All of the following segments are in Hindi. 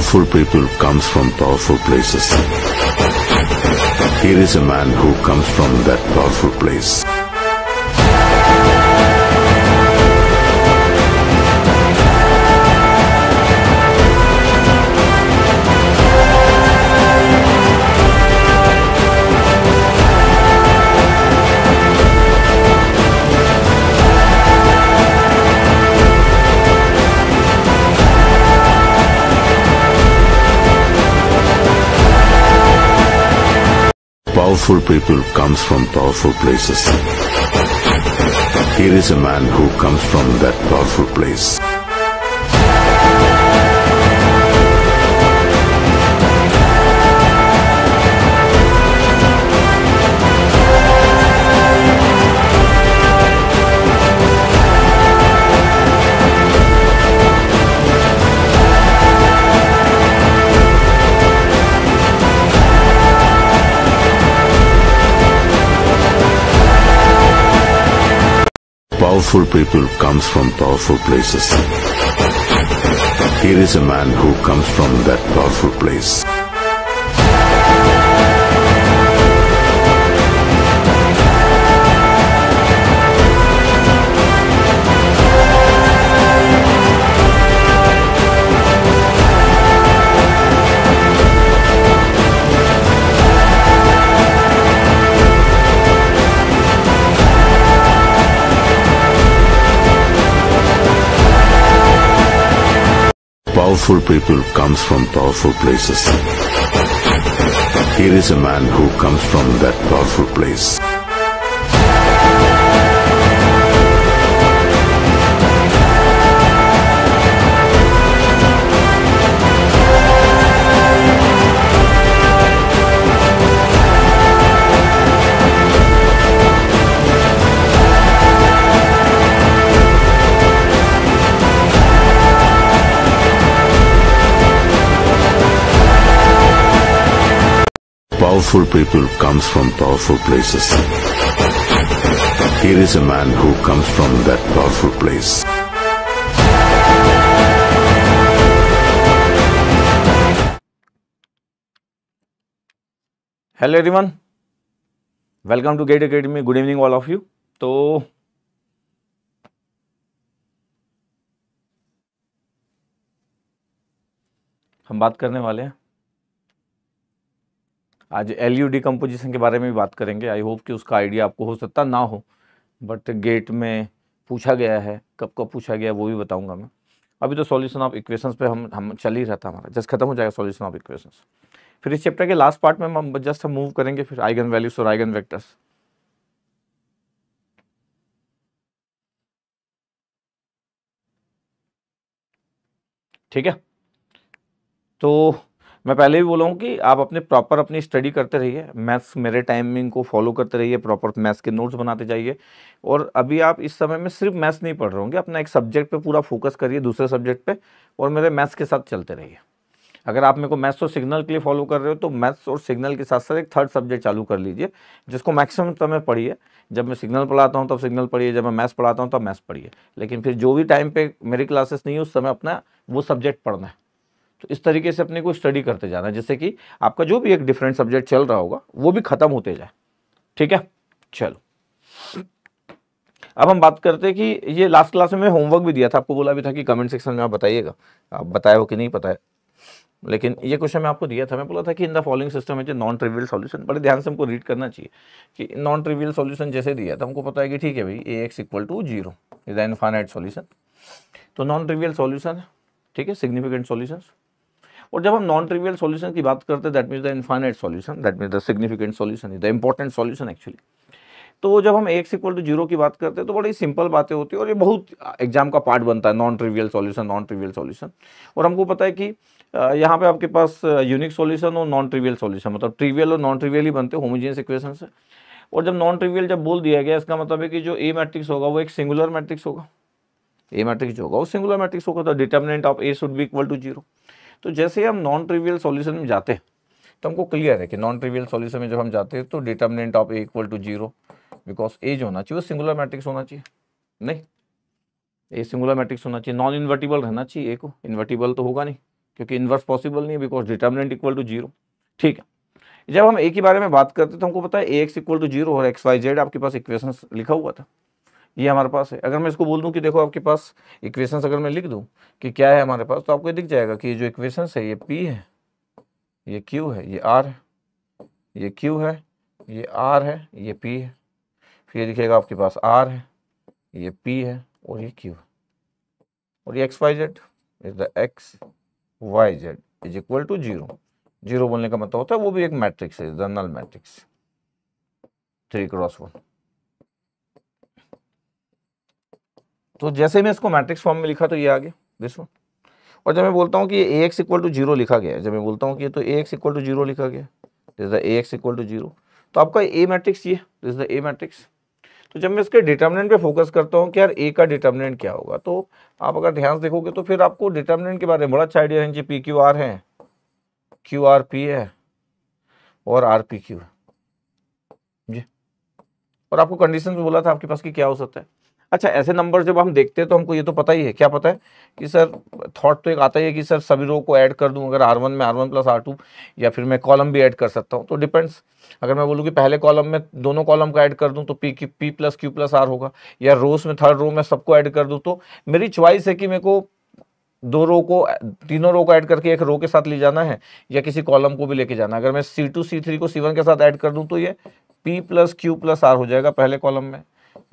powerful people comes from powerful places. Here is a man who comes from that powerful place. Powerful people comes from powerful places. Here is a man who comes from that powerful place. powerful people comes from powerful places. Here is a man who comes from that powerful place. powerful people comes from powerful places. Here is a man who comes from that powerful place. powerful people comes from powerful places. Here is a man who comes from that powerful place. Hello everyone welcome to Gate Academy good evening all of you तो हम बात करने वाले हैं आज एल यू डिकम्पोजिशन के बारे में भी बात करेंगे आई होप कि उसका आइडिया आपको हो सकता ना हो बट गेट में पूछा गया है कब कब पूछा गया वो भी बताऊंगा मैं अभी तो सॉल्यूशन ऑफ इक्वेशंस पे हम हम चल ही रहता हमारा जस्ट खत्म हो जाएगा सॉल्यूशन ऑफ इक्वेशंस फिर इस चैप्टर के लास्ट पार्ट में हम जस्ट हम मूव करेंगे फिर आइगन वैल्यूज और आइगन वेक्टर्स ठीक है तो मैं पहले भी बोला हूँ कि आप अपने प्रॉपर अपनी स्टडी करते रहिए मैथ्स मेरे टाइमिंग को फॉलो करते रहिए प्रॉपर मैथ्स के नोट्स बनाते जाइए और अभी आप इस समय में सिर्फ मैथ्स नहीं पढ़ रहे होंगे अपना एक सब्जेक्ट पे पूरा फोकस करिए दूसरे सब्जेक्ट पे और मेरे मैथ्स के साथ चलते रहिए अगर आप मेरे को मैथ्स और सिग्नल के लिए फॉलो कर रहे हो तो मैथ्स और सिग्नल के साथ साथ एक थर्ड सब्जेक्ट चालू कर लीजिए जिसको मैक्सिमम समय पढ़िए जब मैं सिग्नल पढ़ाता हूँ तब सिग्नल पढ़िए जब मैं मैथ्स पढ़ाता हूँ तब मैथ्स पढ़िए लेकिन फिर जो भी टाइम पर मेरी क्लासेस नहीं है उस समय अपना वो सब्जेक्ट पढ़ना है तो इस तरीके से अपने को स्टडी करते जाना है कि आपका जो भी एक डिफरेंट सब्जेक्ट चल रहा होगा वो भी ख़त्म होते जाए ठीक है चलो अब हम बात करते हैं कि ये लास्ट क्लास में होमवर्क भी दिया था आपको बोला भी था कि कमेंट सेक्शन में आप बताइएगा आप बताए हो कि नहीं पता है लेकिन ये क्वेश्चन मैं आपको दिया था मैं बोला था कि इन द फॉलोइंग सिस्टम है जो नॉन ट्रिवियल सॉल्यूशन बड़े ध्यान से हमको रीड करना चाहिए कि नॉन ट्रिवियल सॉल्यूशन जैसे दिया था हमको पता है कि ठीक है भाई A x equal to zero is an finite solution तो नॉन ट्रिवियल सॉल्यूशन ठीक है सिग्निफिकेंट सोल्यूशन और जब हम नॉन ट्रिवियल सॉल्यूशन की बात करते हैं that means the infinite solution that means the significant solution the important solution actually तो जब हम एक्स इक्वल टू जीरो की बात करते हैं तो बड़ी सिंपल बातें होती है और ये बहुत एग्जाम का पार्ट बनता है non trivial solution non trivial solution और हमको पता है कि यहाँ पे आपके पास यूनिक सॉल्यूशन और नॉन ट्रिवियल सॉल्यूशन मतलब ट्रिवियल और नॉन ट्रिवियल ही बनते हैं होमोजीनियस इक्वेशन से और जब नॉन ट्रिवियल जब बोल दिया गया इसका मतलब है कि जो ए मैट्रिक्स होगा वो एक सिंगुलर मैट्रिक्स होगा ए मैट्रिक्स जो होगा वो सिंगुलर मैट्रिक्स होगा तो determinant of A should be equal to zero तो जैसे हम नॉन ट्रिवियल सॉल्यूशन में जाते हैं तो हमको क्लियर है कि नॉन ट्रिवियल सॉल्यूशन में जब हम जाते हैं तो determinant of A equal to zero because A जो होना चाहिए वो सिंगुलर मैट्रिक्स होना चाहिए नहीं ए सिंगुलर मैट्रिक्स होना चाहिए नॉन इन्वर्टिबल रहना चाहिए ए को इन्वर्टिबल तो होगा नहीं क्योंकि इन्वर्स पॉसिबल नहीं है because determinant equal to zero ठीक है जब हम ए के बारे में बात करते तो हमको पता है A x equal to zero और एक्स वाई जेड आपके पास इक्वेशन लिखा हुआ था ये हमारे पास है अगर मैं इसको बोल दूं कि देखो आपके पास इक्वेशंस अगर मैं लिख दूं कि क्या है हमारे पास तो आपको दिख जाएगा कि ये जो इक्वेशंस है ये पी है ये क्यू है ये आर है ये क्यू है ये आर है ये पी है फिर ये दिखेगा आपके पास आर है ये पी है और ये क्यू है और ये X Y Z is the X Y Z is equal to zero zero बोलने का मतलब होता है वो भी एक मैट्रिक्स है general matrix three cross one तो जैसे मैं इसको मैट्रिक्स फॉर्म में लिखा तो ये आ गया दिस वन और जब मैं बोलता हूँ कि A x equal to zero लिखा गया है जब मैं बोलता हूँ कि तो A x equal to zero लिखा गया this the A x equal to zero तो आपका ए मैट्रिक्स ये दिस द ए मैट्रिक्स तो जब मैं इसके डिटर्मिनेंट पे फोकस करता हूँ कि यार ए का डिटर्मिनेंट क्या होगा तो आप अगर ध्यान से देखोगे तो फिर आपको डिटर्मिनेंट के बारे में बड़ा अच्छा आइडिया है जी पी क्यू आर है क्यू आर पी है और आर पी क्यू है जी और आपको कंडीशन में बोला था आपके पास कि क्या हो सकता है अच्छा ऐसे नंबर जब हम देखते हैं तो हमको ये तो पता ही है क्या पता है कि सर थॉट तो एक आता ही है कि सर सभी रो को ऐड कर दूं अगर आर वन में R one plus R two या फिर मैं कॉलम भी ऐड कर सकता हूँ तो डिपेंड्स अगर मैं बोलूँ कि पहले कॉलम में दोनों कॉलम का ऐड कर दूँ तो पी की P plus Q plus R होगा या रोज में थर्ड रो में सबको ऐड कर दूँ तो मेरी च्वाइस है कि मेरे को दो रो को तीनों रो को ऐड करके एक रो के साथ ले जाना है या किसी कॉलम को भी लेके जाना है अगर मैं सी टू सी थ्री को सी वन के साथ ऐड कर दूँ तो ये P plus Q plus R हो जाएगा पहले कॉलम में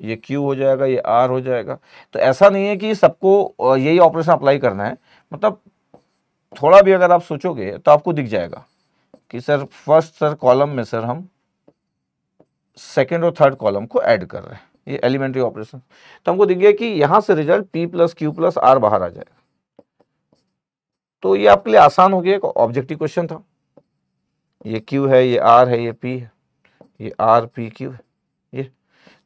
ये क्यू हो जाएगा ये आर हो जाएगा तो ऐसा नहीं है कि सबको यही ऑपरेशन अप्लाई करना है मतलब थोड़ा भी अगर आप सोचोगे तो आपको दिख जाएगा कि सर फर्स्ट सर कॉलम में सर हम सेकेंड और थर्ड कॉलम को ऐड कर रहे हैं ये एलिमेंट्री ऑपरेशन तो हमको दिख गया कि यहाँ से result P plus Q plus R बाहर आ जाएगा तो ये आपके लिए आसान हो गया ऑब्जेक्टिव क्वेश्चन था ये क्यू है ये आर है ये पी है ये आर पी क्यू है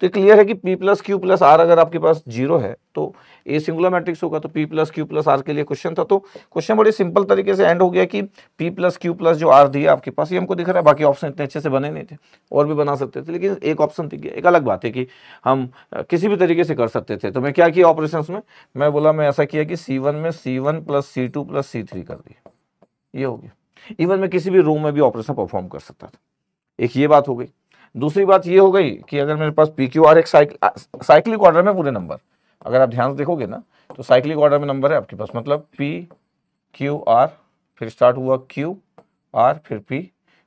तो क्लियर है कि P plus Q plus R अगर आपके पास जीरो है तो ए सिंगुलर मैट्रिक्स होगा तो P plus Q plus R के लिए क्वेश्चन था तो क्वेश्चन बड़े सिंपल तरीके से एंड हो गया कि पी प्लस क्यू प्लस जो आर दिया आपके पास ये हमको दिख रहा है बाकी ऑप्शन इतने अच्छे से बने नहीं थे और भी बना सकते थे लेकिन एक ऑप्शन दिख गया एक अलग बात है कि हम किसी भी तरीके से कर सकते थे तो मैं क्या किया ऑपरेशन में मैं बोला मैं ऐसा किया कि सी में C one plus C two plus C three कर दिया ये हो गया इवन मैं किसी भी रूम में भी ऑपरेशन परफॉर्म कर सकता था एक ये बात हो गई दूसरी बात ये हो गई कि अगर मेरे पास पी क्यू आर एक साइकिल ऑर्डर में पूरे नंबर अगर आप ध्यान से देखोगे ना तो साइकिल ऑर्डर में नंबर है आपके पास मतलब पी क्यू आर फिर स्टार्ट हुआ क्यू आर फिर पी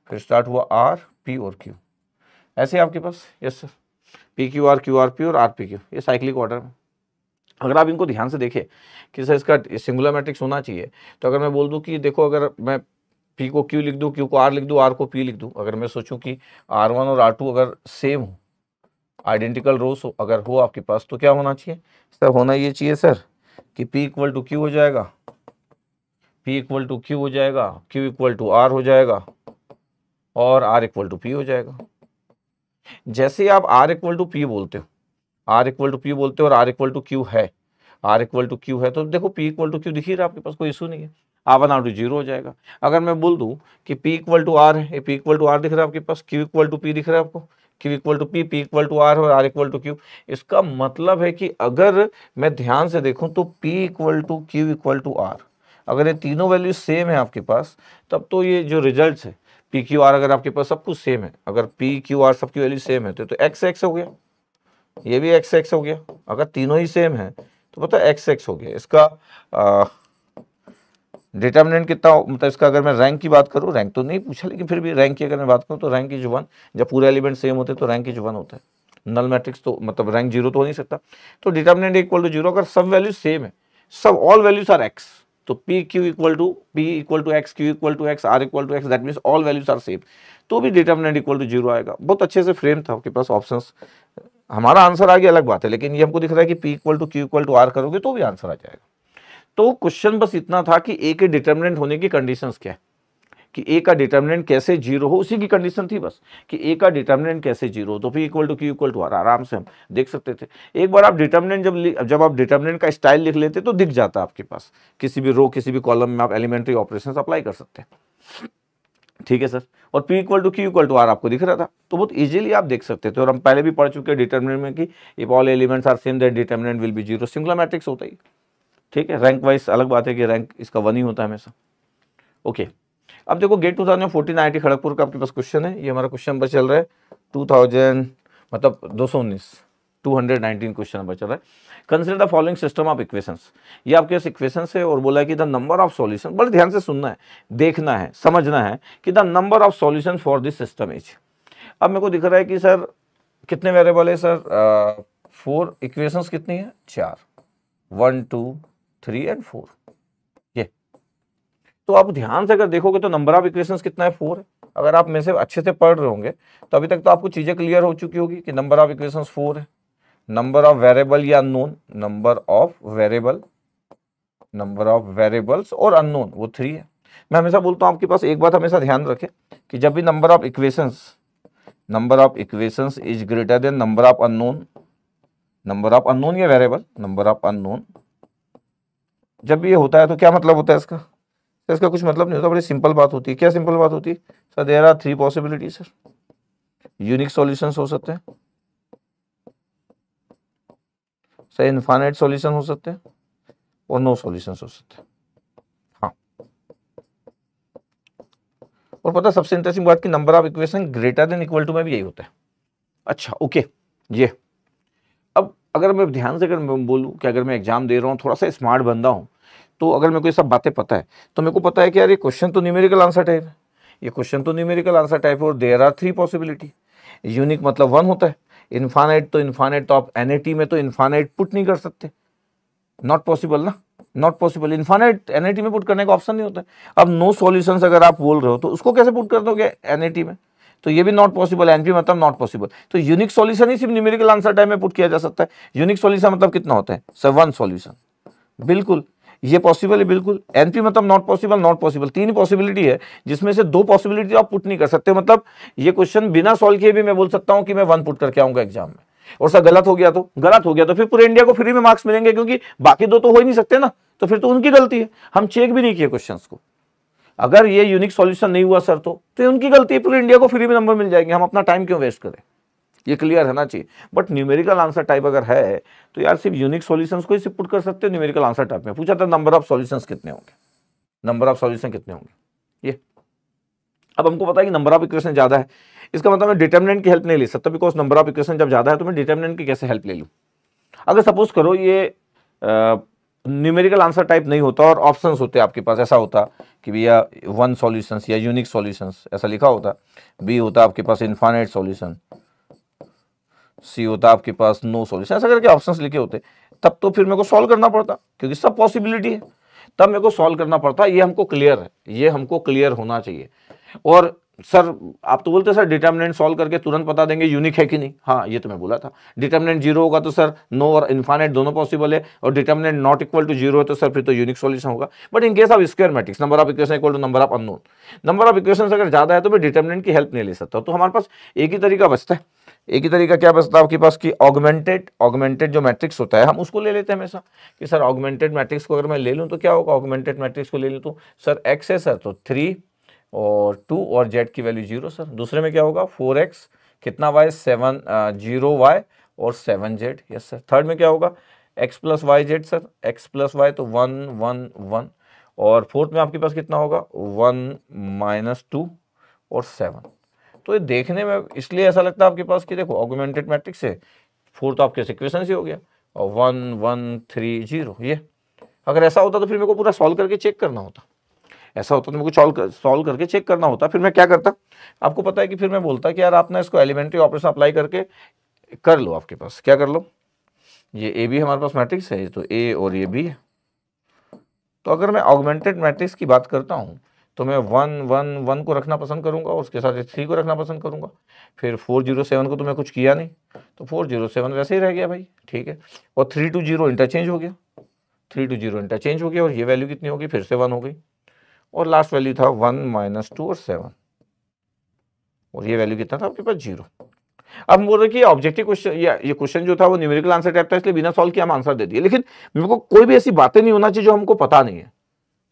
फिर स्टार्ट हुआ आर पी और क्यू ऐसे आपके पास yes sir P Q R Q R P और आर पी क्यू ये साइकिल ऑर्डर में अगर आप इनको ध्यान से देखें कि सर इसका सिंगुलर मैट्रिक्स होना चाहिए तो अगर मैं बोल दूं कि देखो अगर मैं पी को क्यू लिख दूँ क्यू को आर लिख दूँ आर को पी लिख दूँ अगर मैं सोचूं कि आर वन और आर टू अगर सेम हो आइडेंटिकल रोस हो अगर हो आपके पास तो क्या होना चाहिए सर होना ये चाहिए सर कि पी इक्वल टू क्यू हो जाएगा पी इक्वल टू क्यू हो जाएगा क्यू इक्वल टू आर हो जाएगा और आर इक्वल टू पी हो जाएगा जैसे आप आर इक्वल टू पी बोलते हो आर इक्वल टू पी बोलते हो और आर इक्वल टू क्यू है आर इक्वल टू क्यू है तो देखो पी इक्वल टू क्यू दिखी रहा आपके पास कोई इशू नहीं है R one R two zero हो जाएगा अगर मैं बोल दूँ कि पी इक्वल टू आर है पी इक्वल टू आर दिख रहा है आपके पास क्यू इक्वल टू पी दिख रहा है आपको Q equal to P P equal to R और आर इक्वल टू क्यू इसका मतलब है कि अगर मैं ध्यान से देखूँ तो P equal to Q equal to R अगर ये तीनों वैल्यू सेम है आपके पास तब तो ये जो रिजल्ट है पी क्यू आर अगर आपके पास सब कुछ सेम है अगर पी क्यू आर सबकी वैल्यू सेम है तो, तो एक्स एक्स हो गया ये भी एक्स एक्स हो गया अगर तीनों ही सेम है तो पता एक्स एक्स हो गया इसका आ, डिटर्मिनेंट कितना मतलब इसका अगर मैं रैंक की बात करूँ रैंक तो नहीं पूछा लेकिन फिर भी रैंक की अगर मैं बात करूँ तो रैंक की जुबान वन जब पूरे एलिमेंट सेम होते हैं तो रैंक की जुबान वन होता है नल मैट्रिक्स तो मतलब रैंक जीरो तो हो नहीं सकता तो डिटर्मिनेंट इक्वल टू जीरो अगर सब वैल्यू सेम है सब ऑल वैल्यूज आर एक्स तो P Q equal to P equal to X Q equal to X R equal to X that means all values are same तो भी डिटर्मिनेंट इक्वल टू जीरो आएगा बहुत अच्छे से फ्रेम था आपके पास ऑप्शन हमारा आंसर आ गया अलग बात है लेकिन ये हमको दिख रहा है कि P equal to Q equal to R करोगे तो भी आंसर आ जाएगा तो क्वेश्चन बस इतना था कि ए के डिटर्मिनेंट होने की कंडीशन क्या है कि ए का डिटर्मिनेंट कैसे जीरो हो उसी की कंडीशन थी बस कि ए का डिटर्मिनेंट कैसे जीरो हो तो फिर equal to Q equal to R आराम से हम देख सकते थे एक बार आप डिटर्मिनेंट जब जब आप डिटर्मिनेंट का स्टाइल लिख लेते तो दिख जाता आपके पास किसी भी रो किसी भी कॉलम में आप एलिमेंट्री ऑपरेशन अप्लाई कर सकते हैं ठीक है सर और P equal to Q equal to R आपको दिख रहा था तो बहुत इजीली आप देख सकते थे और हम पहले भी पढ़ चुके हैं डिटर्मिनेंट में कि if all elements are same that determinant will be zero singular matrix होता ही ठीक है रैंक वाइज अलग बात है कि रैंक इसका वन ही होता है हमेशा ओके अब देखो GATE two thousand fourteen I Kharagpur का आपके पास क्वेश्चन है ये हमारा क्वेश्चन नंबर चल रहा है टू थाउजेंड मतलब दो सौ उन्नीस two hundred nineteen question number चल रहा है consider the following system of equations ये आपके पास इक्वेशंस है और बोला है कि द नंबर ऑफ सॉल्यूशन बड़े ध्यान से सुनना है देखना है समझना है कि the number of solution for this system is अब मेरे को दिख रहा है कि सर कितने वेरिएबल है सर फोर इक्वेशंस कितनी है चार one two three and four ये तो आप ध्यान से अगर देखोगे तो नंबर ऑफ इक्वेशन कितना है फोर है अगर आप में से अच्छे से पढ़ रहे होंगे तो अभी तक तो आपको चीज़ें क्लियर हो चुकी होगी कि नंबर ऑफ इक्वेशन फोर है नंबर ऑफ वेरिएबल या unknown number of variable number of variables और अननोन वो थ्री है मैं हमेशा बोलता हूँ आपके पास एक बात हमेशा ध्यान रखें कि जब भी number of equations number of equations is greater than number of unknown number of unknown या वेरिएबल नंबर ऑफ अननोन जब ये होता है तो क्या मतलब होता है इसका सर तो इसका कुछ मतलब नहीं होता बड़ी सिंपल बात होती है क्या सिंपल बात होती है sir there are three possibility sir unique solution हो सकते हैं सर इन्फानेट सॉल्यूशन हो सकते हैं और नो सॉल्यूशन हो सकते हैं हाँ और पता सबसे इंटरेस्टिंग बात कि number of equation greater than equal to में भी यही होता है अच्छा ओके ये अब अगर मैं ध्यान से अगर मैं बोलूँ कि अगर मैं एग्जाम दे रहा हूँ थोड़ा सा स्मार्ट बंदा हूँ तो अगर मेरे को ये सब बातें पता है तो मेरे को पता है कि यार ये क्वेश्चन तो न्यूमेरिकल आंसर टाइप है ये क्वेश्चन तो न्यूमेरिकल आंसर टाइप है और there are three possibility unique मतलब वन होता है इन्फानाइट तो इन्फानाइट तो आप एन में तो इन्फानाइट पुट नहीं कर सकते नॉट पॉसिबल ना नॉट पॉसिबल इन्फानाइट एन में पुट करने का ऑप्शन नहीं होता है अब नो no अगर आप बोल रहे हो तो उसको कैसे पुट कर दोगे एन में तो ये भी नॉट पॉसिबल एनपी मतलब नॉट पॉसिबल तो यूनिक सॉल्यूशन ही सिर्फ न्यूमेरिकल आंसर टाइम में पुट किया जा सकता है यूनिक सॉल्यूशन मतलब कितना होता है सर वन सॉल्यूशन बिल्कुल ये पॉसिबल है बिल्कुल एनपी मतलब नॉट पॉसिबल नॉट पॉसिबल तीन पॉसिबिलिटी है जिसमें से दो पॉसिबिलिटी तो आप पुट नहीं कर सकते मतलब ये क्वेश्चन बिना सॉल्व किए भी मैं बोल सकता हूं कि मैं वन पुट करके आऊंगा एग्जाम में और सर गलत हो गया तो गलत हो गया तो फिर पूरे इंडिया को फ्री में मार्क्स मिलेंगे क्योंकि बाकी दो तो हो ही नहीं सकते ना तो फिर तो उनकी गलती है हम चेक भी नहीं किए क्वेश्चन को अगर ये यूनिक सॉल्यूशन नहीं हुआ सर तो, तो उनकी गलती है पूरे इंडिया को फ्री में नंबर मिल जाएंगे हम अपना टाइम क्यों वेस्ट करें ये क्लियर रहना चाहिए बट न्यूमेरिकल आंसर टाइप अगर है तो यार सिर्फ यूनिक सॉल्यूशंस को ही सिर्फ पुट कर सकते हो न्यूमेरिकल आंसर टाइप में पूछा था नंबर ऑफ सॉल्यूशंस कितने होंगे नंबर ऑफ सॉल्यूशन कितने होंगे ये अब हमको पता है कि नंबर ऑफ इक्वेशन ज़्यादा है इसका मतलब मैं डिटर्मिनेंट की हेल्प नहीं ले सकता बिकॉज नंबर ऑफ इक्वेशन जब ज़्यादा है तो मैं डिटर्मिनेंट की कैसे हेल्प ले लूँ अगर सपोज करो ये न्यूमेरिकल आंसर टाइप नहीं होता और ऑप्शन होते आपके पास ऐसा होता कि भैया वन सॉल्यूशंस या यूनिक सोल्यूशन ऐसा लिखा होता बी होता आपके पास इन्फानेट सोल्यूशन सी होता आपके पास नो सॉल्यूशन ऐसा करके ऑप्शंस लिखे होते तब तो फिर मेरे को सॉल्व करना पड़ता क्योंकि सब पॉसिबिलिटी है तब मेरे को सॉल्व करना पड़ता ये हमको क्लियर है ये हमको क्लियर होना चाहिए और सर आप तो बोलते सर डिटर्मिनेंट सॉल्व करके तुरंत बता देंगे यूनिक है कि नहीं हाँ ये तो मैं बोला था डिटर्मिनेंट जीरो होगा तो सर नो और इन्फाइनेट दोनों पॉसिबल है और determinant not equal to zero है तो सर फिर तो यूनिक सॉल्यूशन होगा but in case of square matrix number of equation equal to number of unknown number of equation अगर ज़्यादा है तो मैं डिटर्मिनेंट की हेल्प नहीं ले सकता तो हमारे पास एक ही तरीका बचता है एक ही तरीका क्या बचता है आपके पास कि ऑगमेंटेड ऑगमेंटेड जो मैट्रिक्स होता है हम उसको ले लेते हैं हमेशा कि सर ऑगमेंटेड मैट्रिक्स को अगर मैं ले लूँ तो क्या होगा ऑगमेंटेड मैट्रिक्स को ले लूँ तो सर एक्स है सर तो थ्री और टू और जेड की वैल्यू जीरो सर दूसरे में क्या होगा फोर एक्स कितना वाई सेवन जीरो वाई और seven Z yes sir third में क्या होगा X plus Y Z sir x plus Y तो वन वन वन और फोर्थ में आपके पास कितना होगा वन माइनस टू और सेवन तो ये देखने में इसलिए ऐसा लगता है आपके पास कि देखो ऑगुमेंटेड मैट्रिक्स है फोर तो आपके सिक्वेशन ही हो गया और वन वन थ्री जीरो ये अगर ऐसा होता तो फिर मेरे को पूरा सॉल्व करके चेक करना होता ऐसा होता तो मेरे को सॉल्व कर, सॉल्व करके चेक करना होता फिर मैं क्या करता आपको पता है कि फिर मैं बोलता कि यार आप ना इसको एलिमेंट्री ऑपरेशन अप्लाई करके कर लो आपके पास क्या कर लो ये ए बी हमारे पास मैट्रिक्स है तो ए और ये बी है तो अगर मैं ऑगमेंटेड मैट्रिक्स की बात करता हूँ तो मैं वन वन वन को रखना पसंद करूँगा और उसके साथ थ्री को रखना पसंद करूँगा फिर फोर जीरो सेवन को तो मैं कुछ किया नहीं तो फोर जीरो सेवन वैसे ही रह गया भाई ठीक है और थ्री टू जीरो इंटरचेंज हो गया थ्री टू जीरो इंटरचेंज हो गया और ये वैल्यू कितनी होगी फिर से वन हो गई और लास्ट वैल्यू था वन माइनस टू और सेवन और ये वैल्यू कितना था आपके पास जीरो अब बोल रहे कि ऑब्जेक्टिव क्वेश्चन या ये क्वेश्चन जो था वो न्यूमेरिकल आंसर टाइप था इसलिए बिना सॉल्व किया हम आंसर दे दिए लेकिन मेरे को कोई भी ऐसी बातें नहीं होना चाहिए जो हमको पता नहीं है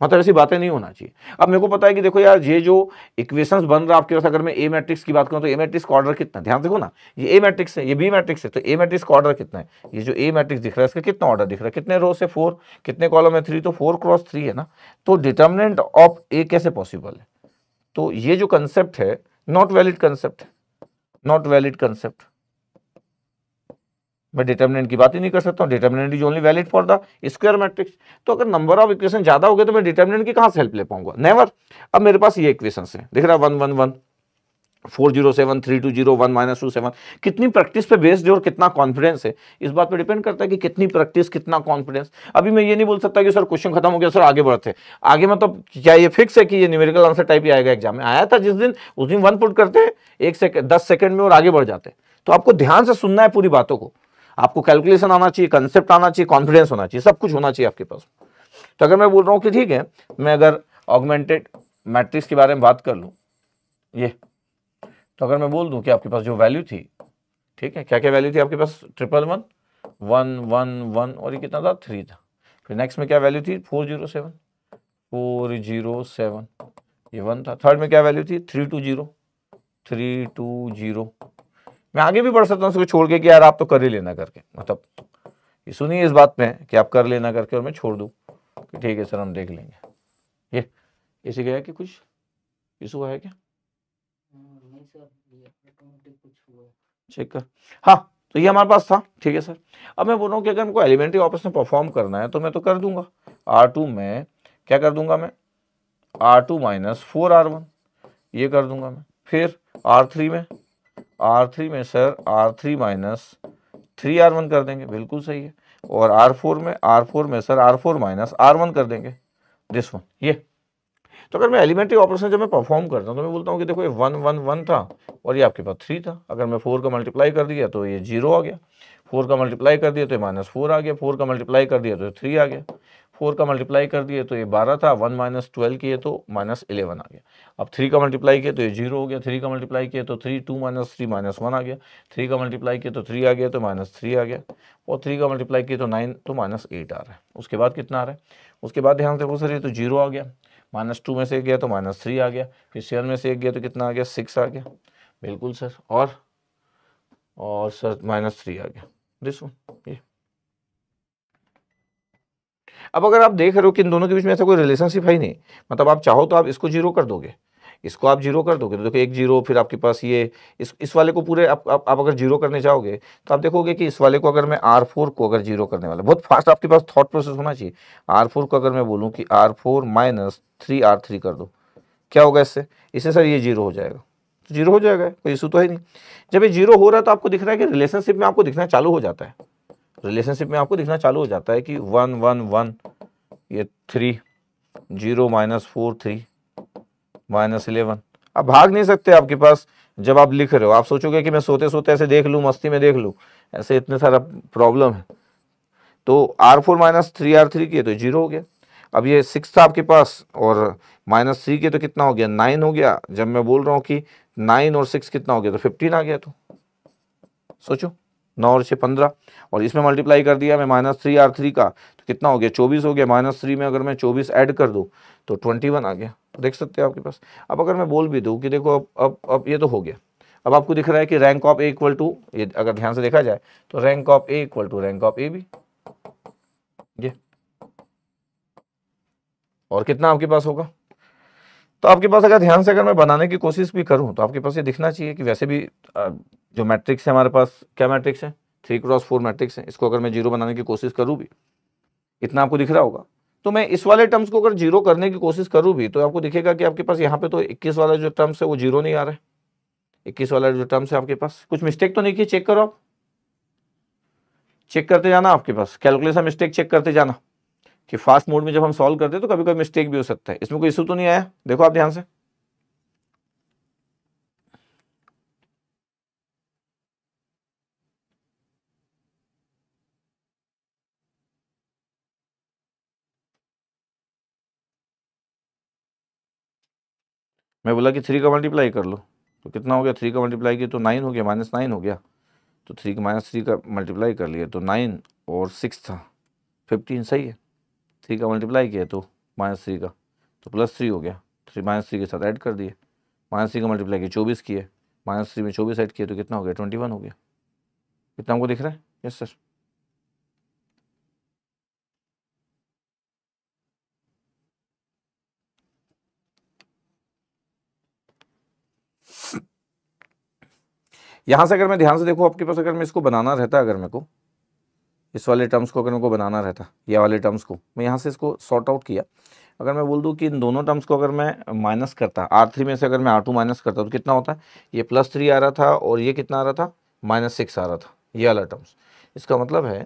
मतलब ऐसी बातें नहीं होना चाहिए अब मेरे को पता है कि देखो यार ये जो इक्वेशंस बन रहा है आपके पास अगर मैं ए मैट्रिक्स की बात करूँ तो ए मैट्रिक्स का ऑर्डर कितना ध्यान देखो ना ये ए मैट्रिक्स है ये बी मैट्रिक्स है तो ए मैट्रिक्स का ऑर्डर कितना है ये जो ए मैट्रिक्स दिख रहा है इसका कितना ऑर्डर दिख रहा है कितने रो से फोर कितने कॉलम है थ्री तो फोर क्रॉस थ्री है ना तो डिटर्मिनेंट ऑफ ए कैसे पॉसिबल है तो ये जो कंसेप्ट है not valid concept not valid concept मैं डिटर्मिनेंट की बात ही नहीं कर सकता हूँ determinant is only valid for the square matrix तो अगर नंबर ऑफ इक्वेशन ज्यादा हो गए तो मैं डिटर्मिनेंट की कहाँ से हेल्प ले पाऊंगा नेवर अब मेरे पास ये इक्वेशन है देख रहा one one one four zero seven three two zero one minus two seven कितनी प्रैक्टिस पे बेस्ड है और कितना कॉन्फिडेंस है इस बात पे डिपेंड करता है कि कितनी प्रैक्टिस कितना कॉन्फिडेंस अभी मैं ये नहीं बोल सकता कि सर क्वेश्चन खत्म हो गया सर आगे बढ़ते आगे मतलब क्या ये फिक्स है कि ये न्यूमेरिकल आंसर टाइप ही आएगा एग्जाम में आया था जिस दिन उस दिन वन पुट करते एक सेकेंड दस सेकेंड में और आगे बढ़ जाते तो आपको ध्यान से सुनना है पूरी बातों को आपको कैलकुलेशन आना चाहिए कंसेप्ट आना चाहिए कॉन्फिडेंस होना चाहिए सब कुछ होना चाहिए आपके पास तो अगर मैं बोल रहा हूँ कि ठीक है मैं अगर ऑगमेंटेड मैट्रिक्स के बारे में बात कर लूँ ये तो अगर मैं बोल दूँ कि आपके पास जो वैल्यू थी ठीक है क्या क्या वैल्यू थी आपके पास triple one one one one और ये कितना था थ्री था फिर नेक्स्ट में क्या वैल्यू थी four zero seven four zero seven ये वन था थर्ड में क्या वैल्यू थी three two zero three two zero मैं आगे भी बढ़ सकता हूँ उसको छोड़ के कि यार आप तो कर ही लेना करके मतलब ये सुनिए इस बात में कि आप कर लेना करके और मैं छोड़ दूँ कि ठीक है सर हम देख लेंगे ये इसी गया कि कुछ इशू है क्या चेक कर हाँ तो ये हमारे पास था ठीक है सर अब मैं बोल रहा हूँ कि अगर हमको एलिमेंट्री ऑपरेशन परफॉर्म करना है तो मैं तो कर दूंगा आर टू में क्या कर दूंगा मैं R two minus four R one ये कर दूंगा मैं फिर आर थ्री में आर थ्री में sir R three minus three R one कर देंगे बिल्कुल सही है और आर फोर में आर फोर में sir R four minus R one कर देंगे दिस वन ये तो अगर मैं एलिमेंट्री ऑपरेशन जब मैं परफॉर्म करता हूँ तो मैं बोलता हूँ कि देखो ये वन वन वन था और ये आपके पास थ्री था अगर मैं फोर का मल्टीप्लाई कर दिया तो ये जीरो आ गया फोर का मल्टीप्लाई कर दिया तो माइनस फोर आ गया फोर का मल्टीप्लाई कर दिया तो थ्री आ गया फोर का मल्टीप्लाई कर दिए तो ये बारह था वन माइनस ट्वेल्व किए तो माइनस इलेवन आ गया अब थ्री का मल्टीप्लाई किए तो ये जीरो हो गया थ्री का मल्टीप्लाई किए तो three two minus three minus one आ गया थ्री का मल्टीप्लाई किए तो थ्री आ गया तो माइनस थ्री आ गया और थ्री का मल्टीप्लाई किए तो नाइन तो माइनस एट आ रहा है उसके बाद कितना आ रहा है उसके बाद ध्यान से पूछ सर ये तो जीरो आ गया माइनस टू में से एक गया तो माइनस थ्री आ गया फिर सेवन में से एक गया तो कितना आ गया सिक्स आ गया बिल्कुल सर और और सर माइनस थ्री आ गया दिस वन ये अब अगर आप देख रहे हो कि इन दोनों के बीच में ऐसा कोई रिलेशनशिप है ही नहीं मतलब आप चाहो तो आप इसको जीरो कर दोगे इसको आप जीरो कर दोगे तो देखो एक जीरो फिर आपके पास ये इस इस वाले को पूरे आप आप, आप अगर जीरो करने जाओगे तो आप देखोगे कि इस वाले को अगर मैं आर फोर को अगर जीरो करने वाला बहुत फास्ट आपके पास थॉट प्रोसेस होना चाहिए आर फोर को अगर मैं बोलूँ कि R four minus three R three कर दो क्या होगा इससे इससे सर ये जीरो हो जाएगा तो जीरो हो जाएगा कोई इशू तो है नहीं जब ये जीरो हो रहा है तो आपको दिख रहा है कि रिलेशनशिप में आपको दिखना चालू हो जाता है रिलेशनशिप में आपको दिखना चालू हो जाता है कि वन वन वन ये three zero minus four three minus eleven आप भाग नहीं सकते आपके पास जब आप लिख रहे हो आप सोचोगे कि मैं सोते सोते ऐसे देख लूँ मस्ती में देख लूँ ऐसे इतने सारा प्रॉब्लम है तो R four minus three R three किए तो जीरो हो गया अब ये सिक्स था आपके पास और माइनस थ्री के तो कितना हो गया नाइन हो गया जब मैं बोल रहा हूँ कि नाइन और सिक्स कितना हो गया तो फिफ्टीन आ गया तो सोचो नौ और छः पंद्रह और इसमें मल्टीप्लाई कर दिया मैं माइनस थ्री आर थ्री का तो कितना हो गया चौबीस हो गया माइनस थ्री में अगर मैं चौबीस ऐड कर दूँ तो ट्वेंटी वन आ गया देख सकते हैं आपके पास अब अगर मैं बोल भी दूँ कि देखो अब अब अब ये तो हो गया अब आपको दिख रहा है कि rank of A equal to ये अगर ध्यान से देखा जाए तो rank of A equal to rank of A भी ये और कितना आपके पास होगा तो आपके पास अगर ध्यान से अगर मैं बनाने की कोशिश भी करूं तो आपके पास ये दिखना चाहिए कि वैसे भी आ, जो मैट्रिक्स है हमारे पास क्या मैट्रिक्स है थ्री क्रॉस फोर मैट्रिक्स है इसको अगर मैं जीरो बनाने की कोशिश करूँ भी इतना आपको दिख रहा होगा तो मैं इस वाले टर्म्स को अगर जीरो करने की कोशिश करूँ भी तो आपको दिखेगा कि आपके पास यहाँ पे तो इक्कीस वाला जो टर्म्स है वो जीरो नहीं आ रहा है इक्कीस वाला जो टर्म्स है आपके पास कुछ मिस्टेक तो नहीं की चेक करो आप चेक करते जाना आपके पास कैलकुलेशन मिस्टेक चेक करते जाना कि फास्ट मोड में जब हम सॉल्व करते हैं तो कभी कभी मिस्टेक भी हो सकता है इसमें कोई इशू तो नहीं आया देखो आप ध्यान से मैं बोला कि थ्री का मल्टीप्लाई कर लो तो कितना हो गया थ्री का मल्टीप्लाई किया तो नाइन हो गया माइनस नाइन हो गया तो थ्री का माइनस थ्री का मल्टीप्लाई कर लिया तो नाइन और सिक्स था फिफ्टीन सही है थ्री का मल्टीप्लाई किया तो माइनस थ्री का तो प्लस थ्री हो गया थ्री माइनस थ्री के साथ ऐड कर दिए माइनस थ्री का मल्टीप्लाई किया चौबीस किए माइनस थ्री में चौबीस ऐड किए तो कितना हो गया ट्वेंटी वन हो गया कितना हमको दिख रहा है यस सर यहाँ से अगर मैं ध्यान से देखूँ आपके पास अगर मैं इसको बनाना रहता अगर मेरे को इस वाले टर्म्स को अगर मेरे को बनाना रहता ये वाले टर्म्स को मैं यहाँ से इसको सॉर्ट आउट किया अगर मैं बोल दूँ कि इन दोनों टर्म्स को अगर मैं माइनस करता आर थ्री में से अगर मैं आर टू माइनस करता तो कितना होता है ये प्लस थ्री आ रहा था और ये कितना आ रहा था माइनस सिक्स आ रहा था ये वाला टर्म्स इसका मतलब है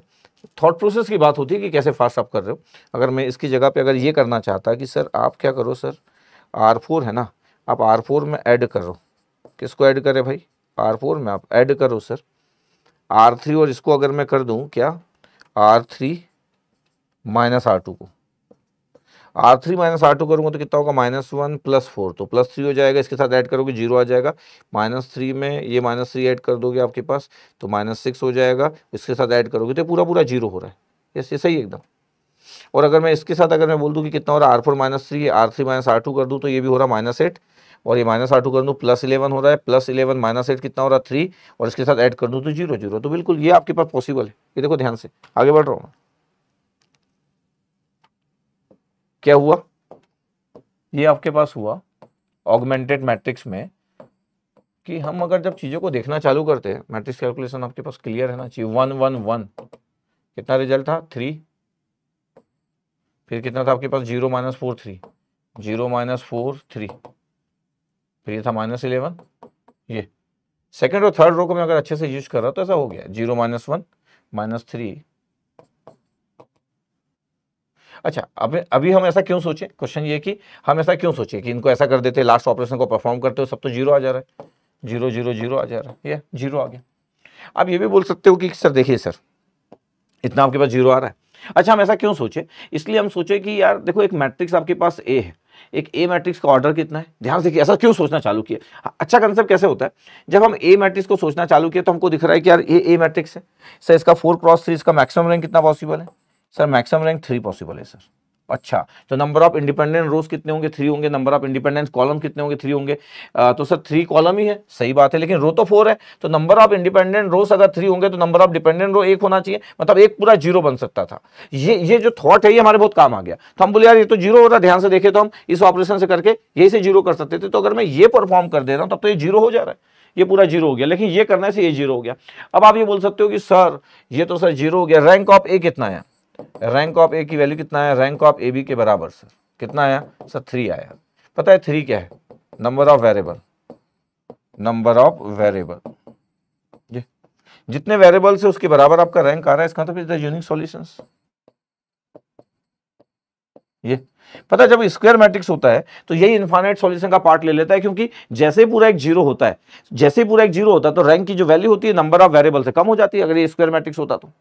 थॉट प्रोसेस की बात होती है कि कैसे फास्ट आप कर रहे हो अगर मैं इसकी जगह पर अगर ये करना चाहता कि सर आप क्या करो सर आर फोर है ना आप आर फोर में ऐड करो किसको ऐड करें भाई आर फोर में आप ऐड करो सर आर थ्री और इसको अगर मैं कर दूं क्या R three minus R two को R three minus R two करूँगा तो कितना होगा माइनस वन प्लस फोर तो प्लस थ्री हो जाएगा इसके साथ ऐड करोगे जीरो आ जाएगा माइनस थ्री में ये माइनस थ्री ऐड कर दोगे आपके पास तो माइनस सिक्स हो जाएगा इसके साथ ऐड करोगे तो पूरा पूरा जीरो हो रहा है यस ये सही एकदम और अगर मैं इसके साथ अगर मैं बोल दूँ कि कितना हो रहा है R four minus three R three minus R two कर दूँ तो ये भी हो रहा है माइनस एट और ये माइनस आठ कर दूँ प्लस इलेवन हो रहा है प्लस इलेवन माइनस एट कितना हो रहा है थ्री और इसके साथ ऐड कर दूँ तो जीरो जीरो तो बिल्कुल ये आपके पास पॉसिबल है ये देखो ध्यान से आगे बढ़ रहा हूँ क्या हुआ ये आपके पास हुआ ऑगमेंटेड मैट्रिक्स में कि हम अगर जब चीज़ों को देखना चालू करते हैं मैट्रिक्स कैलकुलेशन आपके पास क्लियर है ना चाहिए वन वन वन कितना रिजल्ट था थ्री फिर कितना था आपके पास zero minus four three zero minus four three फिर ये था माइनस इलेवन ये सेकेंड और थर्ड रो को मैं अगर अच्छे से यूज कर रहा तो ऐसा हो गया zero minus one minus three अच्छा अभी अभी हम ऐसा क्यों सोचे क्वेश्चन ये कि हम ऐसा क्यों सोचे कि इनको ऐसा कर देते लास्ट ऑपरेशन को परफॉर्म करते हो सब तो जीरो आ जा रहा है जीरो जीरो जीरो आ जा रहा है ये जीरो आ गया आप ये भी बोल सकते हो कि सर देखिए सर इतना आपके पास जीरो आ रहा है अच्छा हम ऐसा क्यों सोचे इसलिए हम सोचे कि यार देखो एक मैट्रिक्स आपके पास ए है एक ए मैट्रिक्स का ऑर्डर कितना है ध्यान से ऐसा क्यों सोचना चालू किया हाँ, अच्छा कंसेप्ट कैसे होता है जब हम ए मैट्रिक्स को सोचना चालू किया तो हमको दिख रहा है कि यार ये ए मैट्रिक्स है सर इसका फोर क्रॉस थ्री इसका मैक्सिमम रैंक कितना पॉसिबल है sir maximum rank three possible है सर अच्छा तो नंबर ऑफ इंडिपेंडेंट रोज कितने होंगे थ्री होंगे नंबर ऑफ इंडिपेंडेंट कॉलम कितने होंगे थ्री होंगे आ, तो सर थ्री कॉलम ही है सही बात है लेकिन रो तो फोर है तो नंबर ऑफ इंडिपेंडेंट रोज अगर थ्री होंगे तो नंबर ऑफ डिपेंडेंट रो एक होना चाहिए मतलब एक पूरा जीरो बन सकता था ये ये जो थॉट है ये हमारे बहुत काम आ गया तो हम बोले यार ये तो जीरो हो रहा ध्यान से देखे तो हम इस ऑपरेशन से करके यही से जीरो कर सकते थे तो अगर मैं ये परफॉर्म कर दे रहा हूँ तब तो ये जीरो हो जा रहा है ये पूरा जीरो हो गया लेकिन ये करने से ये जीरो हो गया अब आप ये बोल सकते हो कि सर ये तो सर जीरो हो गया रैंक ऑफ ए कितना है रैंक ऑफ ए की वैल्यू कितना आया रैंक ऑफ ए बी के बराबर सर कितना आया सर थ्री आया पता है थ्री क्या है number of variable number of variable जी जितने वेरिएबल से उसके बराबर आपका रैंक आ रहा है इसका तो फिर यूनिक सोल्यूशन ये पता है जब स्क्वायर मैट्रिक्स होता है तो यही इन्फाइनाइट सॉल्यूशन का पार्ट ले लेता है क्योंकि जैसे ही पूरा एक जीरो होता है जैसे ही पूरा एक जीरो होता है तो रैंक की जो वैल्यू होती है नंबर ऑफ वेरिएबल से कम हो जाती है अगर ये स्क्वायर मैट्रिक्स होता तो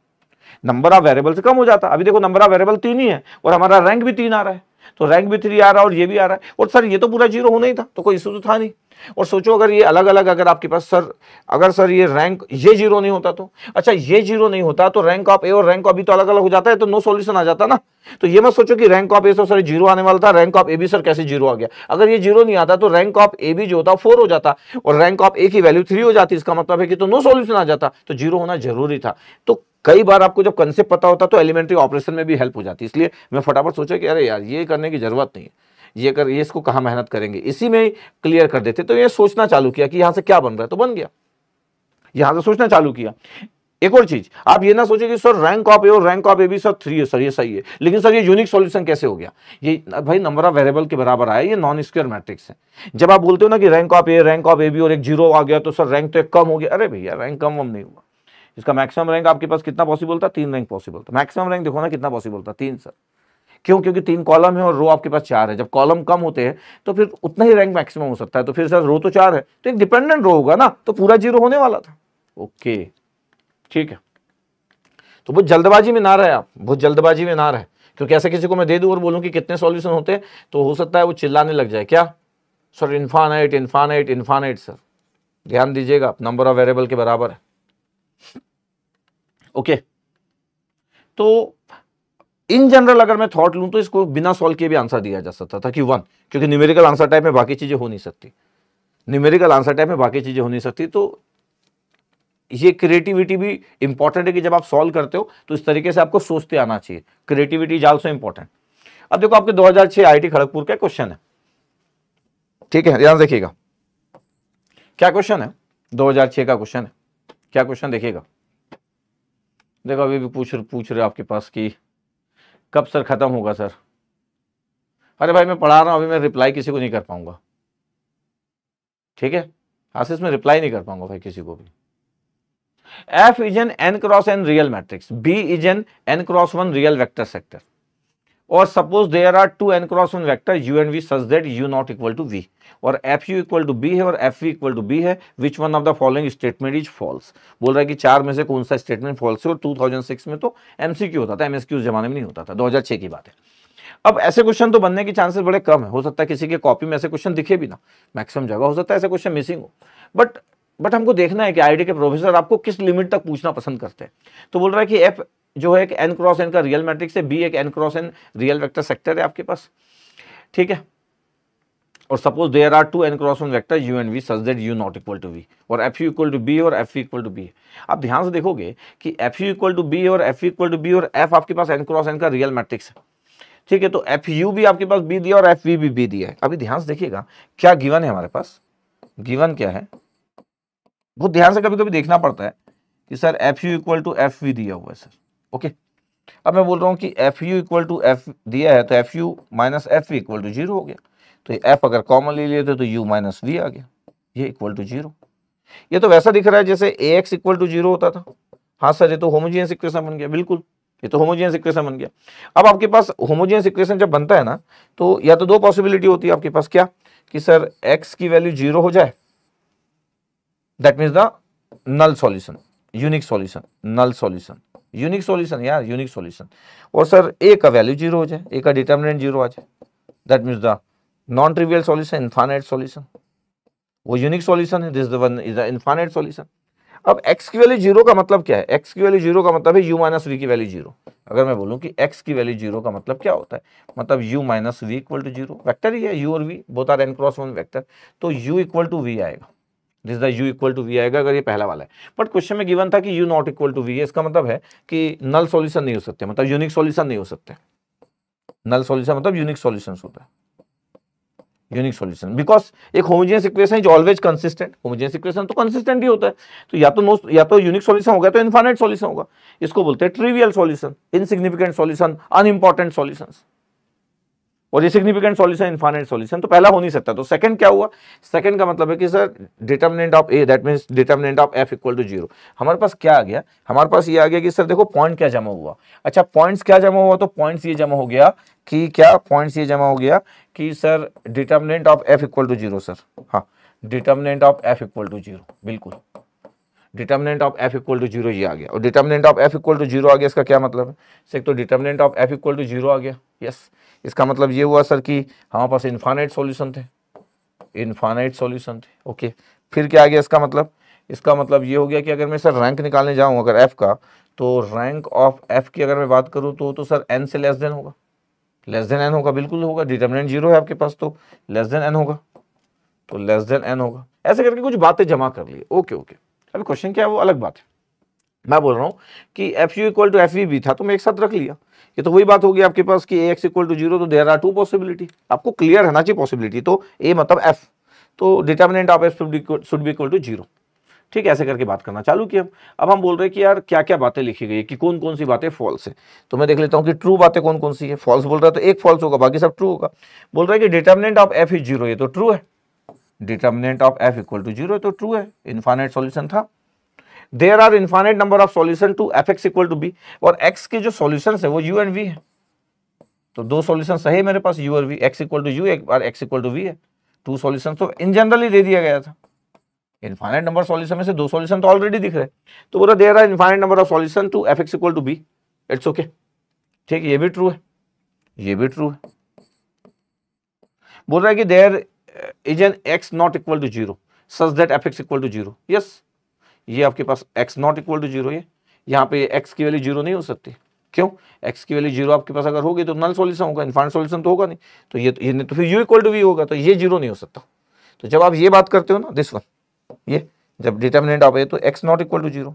नंबर ऑफ वेरिएबल से कम हो जाता अभी देखो नंबर ऑफ वेरेबल तीन ही है और हमारा रैंक भी तीन आ रहा है तो रैंक भी थ्री आ रहा है और ये भी आ रहा है और सर ये तो पूरा जीरो होना ही था तो कोई इशू तो था नहीं और सोचो अगर ये अलग अलग अगर आपके पास सर अगर सर ये रैंक ये जीरो नहीं होता तो अच्छा ये जीरो नहीं होता तो रैंक ऑफ ए और रैंक ऑफ बी तो अलग अलग हो जाता है तो नो सॉल्यूशन आ जाता ना तो ये मत सोचो कि रैंक ऑफ ए तो सर जीरो आने वाला था rank of A B sir कैसे जीरो आ गया अगर ये जीरो नहीं आता तो रैंक ऑफ ए बी जो होता फोर हो जाता और रैंक ऑफ ए की वैल्यू थ्री हो जाती इसका मतलब है कि तो नो सोल्यूशन आ जाता तो जीरो होना जरूरी था तो कई बार आपको जब कंसेप्ट पता होता तो एलिमेंट्री ऑपरेशन में भी हेल्प हो जाती है इसलिए मैं फटाफट सोचा कि अरे यार ये करने की ज़रूरत नहीं है ये कर ये इसको कहाँ मेहनत करेंगे इसी में क्लियर कर देते तो ये सोचना चालू किया कि यहाँ से क्या बन रहा है तो बन गया यहाँ से सोचना चालू किया एक और चीज आप ये ना सोचे कि सर रैंक ऑफ ए और रैंक ऑफ ए भी सर थ्री है सर ये सही है लेकिन सर ये यूनिक सॉल्यूशन कैसे हो गया ये भाई नंबर ऑफ वेरिएबल के बराबर आया ये नॉन स्क्वायर मैट्रिक्स है जब आप बोलते हो ना कि rank of A rank of A B और एक जीरो आ गया तो सर रैंक तो एक कम हो गया अरे भैया रैंक कम वम नहीं हुआ जिसका मैक्सिमम रैंक आपके पास कितना पॉसिबल था तीन रैंक पॉसिबल था मैक्सिमम रैंक देखो ना कितना पॉसिबल था तीन सर क्यों क्योंकि तीन कॉलम है और रो आपके पास चार है जब कॉलम कम होते हैं तो फिर उतना ही रैंक मैक्सिमम हो सकता है तो फिर सर रो तो चार है तो एक डिपेंडेंट रो होगा ना तो पूरा जीरो होने वाला था ओके ठीक है तो बहुत जल्दबाजी में ना रहे आप बहुत जल्दबाजी में ना रहे क्योंकि ऐसा किसी को मैं दे दूँ और बोलूँ कि कितने सॉल्यूशन होते हैं तो हो सकता है वो चिल्लाने लग जाए क्या sir infinite infinite infinite sir ध्यान दीजिएगा नंबर ऑफ वेरिएबल के बराबर है ओके तो इन जनरल अगर मैं थॉट लूं तो इसको बिना सॉल्व किए भी आंसर दिया जा सकता था कि वन क्योंकि न्यूमेरिकल आंसर टाइप में बाकी चीजें हो नहीं सकती न्यूमेरिकल आंसर टाइप में बाकी चीजें हो नहीं सकती तो ये क्रिएटिविटी भी इंपॉर्टेंट है कि जब आप सॉल्व करते हो तो इस तरीके से आपको सोचते आना चाहिए क्रिएटिविटी इज ऑल्सो इंपॉर्टेंट अब देखो आपके 2006 टी खड़गपुर का क्वेश्चन है ठीक है ध्यान रखिएगा क्या क्वेश्चन है 2006 का क्वेश्चन है क्या क्वेश्चन देखिएगा देखो अभी भी पूछ पूछ रहे आपके पास कि कब सर ख़त्म होगा सर अरे भाई मैं पढ़ा रहा हूँ अभी मैं रिप्लाई किसी को नहीं कर पाऊंगा ठीक है आशीष में रिप्लाई नहीं कर पाऊंगा भाई किसी को भी F is an N cross N real matrix B is an N cross one real vector sector और suppose there are two N cross one vector U and V such that U not equal to we और F you equal to B है और F we equal to B है which one of the following statement is false बोल रहा है कि चार में से कौन सा स्टेटमेंट फॉल्स है और 2006 में तो एमसीक्यू होता था एमएसक्यू उस जमाने में नहीं होता था 2006 की बात है अब ऐसे क्वेश्चन तो बनने के चांसेस बड़े कम है हो सकता है किसी के कॉपी में ऐसे क्वेश्चन दिखे भी ना मैक्सिमम जगह हो सकता है ऐसे क्वेश्चन मिसिंग हो बट बट हमको देखना है कि आईडी के प्रोफेसर आपको किस लिमिट तक पूछना पसंद करते हैं तो बोल रहा है कि एफ जो है एक एन क्रॉस एन का रियल मैट्रिक्स है बी एक n cross N real vector sector है आपके पास ठीक है और suppose there are two N cross one vector u and v such that u not equal to we और F you equal to B और एफ इक्वल टू बी आप ध्यान से देखोगे कि F you equal to B और एफ इक्वल टू बी और एफ आपके पास एन क्रॉस एन का रियल मैट्रिक्स है ठीक है तो एफ यू भी आपके पास बी दिया और एफ वी भी बी दिया है अभी ध्यान से देखिएगा क्या गिवन है हमारे पास गिवन क्या है बहुत ध्यान से कभी कभी देखना पड़ता है कि sir F you equal to F v दिया हुआ है सर ओके अब मैं बोल रहा हूँ कि F you equal to F दिया है तो F u minus F we equal to zero हो गया तो एफ अगर कॉमन ले लेते तो यू माइनस वी आ गया ये इक्वल टू जीरो ये तो वैसा दिख रहा है जैसे A x equal to zero होता था हाँ सर ये तो होमोजिनियस इक्वेशन बन गया बिल्कुल ये तो होमोजिनियस इक्वेशन बन गया अब आपके पास होमोजिनियस इक्वेशन जब बनता है ना तो या तो दो पॉसिबिलिटी होती है आपके पास क्या कि सर एक्स की वैल्यू जीरो हो जाए that means the null solution unique solution null solution unique solution यार यूनिक सॉल्यूशन और सर ए का वैल्यू जीरो हो जाए ए का डिटर्मिनेंट जीरो आ जाए that means the non trivial solution infinite solution वो यूनिक सॉल्यूशन है this one is the infinite solution अब x की वैल्यू जीरो का मतलब क्या है x की वैल्यू जीरो का मतलब है u माइनस वी की वैल्यू जीरो अगर मैं बोलूं कि x की वैल्यू जीरो का मतलब क्या होता है मतलब u minus v equal to zero vector ही है u और v both are n cross one vector तो u इक्वल टू वी आएगा this the u equal to v आएगा अगर ये पहला वाला है बट क्वेश्चन में गिवन था कि u not equal to v इसका मतलब है कि नल सॉल्यूशन नहीं हो सकते मतलब यूनिक सॉल्यूशन नहीं हो सकते नल सॉल्यूशन मतलब यूनिक सॉल्यूशंस होता है यूनिक सॉल्यूशन बिकॉज एक homogeneous equation is always consistent homogeneous equation तो कंसिस्टेंट ही होता है तो या तो नो या तो यूनिक सॉल्यूशन होगा तो इन्फाइनाइट सॉल्यूशन होगा इसको बोलते हैं trivial solution insignificant solution unimportant solutions और ये सिग्निफिकेंट सॉल्यूशन इनफाइनाइट सॉल्यूशन तो पहला हो नहीं सकता तो सेकंड क्या हुआ सेकंड का मतलब है कि sir determinant of A that means determinant of F equal to zero हमारे पास क्या आ गया हमारे पास ये आ गया कि सर देखो पॉइंट क्या जमा हुआ अच्छा पॉइंट्स क्या जमा हुआ तो पॉइंट्स ये जमा हो गया कि क्या पॉइंट्स ये जमा हो गया कि sir determinant of F equal to zero sir हाँ determinant of F equal to zero बिल्कुल determinant of F equal to zero ये आ गया और determinant of F equal to zero आ गया इसका क्या मतलब है सर तो determinant of F equal to zero आ गया यस इसका मतलब ये हुआ सर कि हमारे पास इन्फानाइट सोल्यूशन थे इन्फानाइट सोल्यूशन थे ओके फिर क्या आ गया इसका मतलब इसका मतलब ये हो गया कि अगर मैं सर रैंक निकालने जाऊँ अगर एफ़ का तो रैंक ऑफ एफ़ की अगर मैं बात करूँ तो तो सर एन से लेस देन होगा लेस देन एन होगा बिल्कुल होगा डिटर्मिनेंट जीरो है आपके पास तो लेस देन एन होगा तो लेस देन एन होगा ऐसे करके कुछ बातें जमा कर लिए ओके ओके अभी क्वेश्चन क्या है वो अलग बात है मैं बोल रहा हूँ कि F you equal to F भी था तो मैं एक साथ रख लिया ये तो वही बात होगी आपके पास कि A x equal to zero तो देर आर टू पॉसिबिलिटी आपको क्लियर रहना चाहिए पॉसिबिलिटी तो ए मतलब एफ तो determinant of F should be equal to zero ठीक है ऐसे करके बात करना चालू किया अब हम बोल रहे हैं कि यार क्या क्या बातें लिखी गई है कि कौन कौन सी बातें फॉल्स है तो मैं देख लेता हूँ कि ट्रू बातें कौन कौन सी है फॉल्स बोल रहा है तो एक फॉल्स होगा बाकी सब ट्रू होगा बोल रहा है कि determinant of F is zero ये तो ट्रू है determinant of F equal to zero तो ट्रू है इन्फानेट सोल्यूशन था there are infinite number of solution to F x equal to B और एक्स के जो सोल्यूशन है वो यू एंड वी है तो दो सोल्यूशन सही मेरे पास यू और v x equal to u एक बार एक्स इक्वल टू वी है टू सोल्यूशन तो इन जनरल ही दे दिया गया था इन्फानेट नंबर सोल्यूशन में से दो सोल्यूशन तो ऑलरेडी दिख रहे तो बोला there are infinite number of solution to F x equal to B it's okay ठीक ये भी ट्रू है ये भी ट्रू है बोल रहा है कि there is an x not equal to zero such that F x equal to zero yes ये आपके पास x not equal to zero यहाँ पे एक्स की वैल्यू जीरो नहीं हो सकती क्यों एक्स की वैल्यू जीरो आपके पास अगर होगी तो नल सॉल्यूशन होगा इन्फाइट सॉल्यूशन तो होगा नहीं तो ये ये नहीं तो फिर यू इक्वल टू वी होगा तो ये जीरो नहीं हो सकता तो जब आप ये बात करते हो ना दिस वन ये जब डिटर्मिनेंट आप तो ये तो x not equal to zero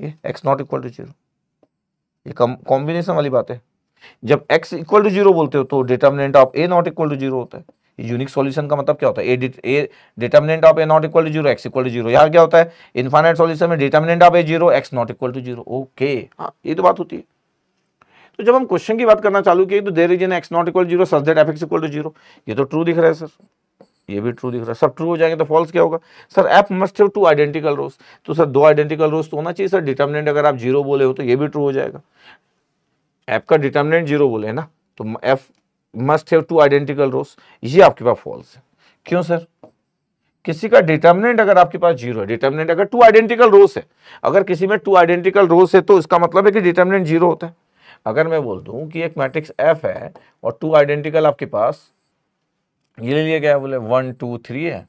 ये x not equal to zero ये कॉम्बिनेशन वाली बात है जब एक्स इक्वल टू जीरो बोलते हो तो determinant of A not equal to zero होता है यूनिक सॉल्यूशन का मतलब क्या होता है A A determinant of A not equal to zero x equal to zero यार क्या होता है इनफाइनाइट सॉल्यूशन में determinant of A zero x not equal to zero okay हाँ ये तो बात होती है तो जब हम क्वेश्चन की बात करना चालू किए तो there is an x not equal zero such that F x equal to zero ये तो ट्रू दिख रहा है सर ये भी ट्रू दिख रहा है सब ट्रू हो जाएंगे तो फॉल्स क्या होगा sir F must have two identical rows तो सर दो आइडेंटिकल रोज तो होना चाहिए सर डिटर्मिनेंट अगर आप जीरो बोले हो तो ये भी ट्रू हो जाएगा एफ का डिटर्मिनेंट जीरो बोले है ना तो F must have two identical rows ये आपके पास फॉल्स है क्यों सर किसी का डिटर्मिनेंट अगर आपके पास जीरो है डिटर्मिनेंट अगर टू आइडेंटिकल रोस है अगर किसी में टू आइडेंटिकल रोस है तो इसका मतलब है कि डिटर्मिनेंट जीरो होता है अगर मैं बोल दूं कि एक मैट्रिक्स एफ है और टू आइडेंटिकल आपके पास ये ले लिया गया बोले वन टू थ्री है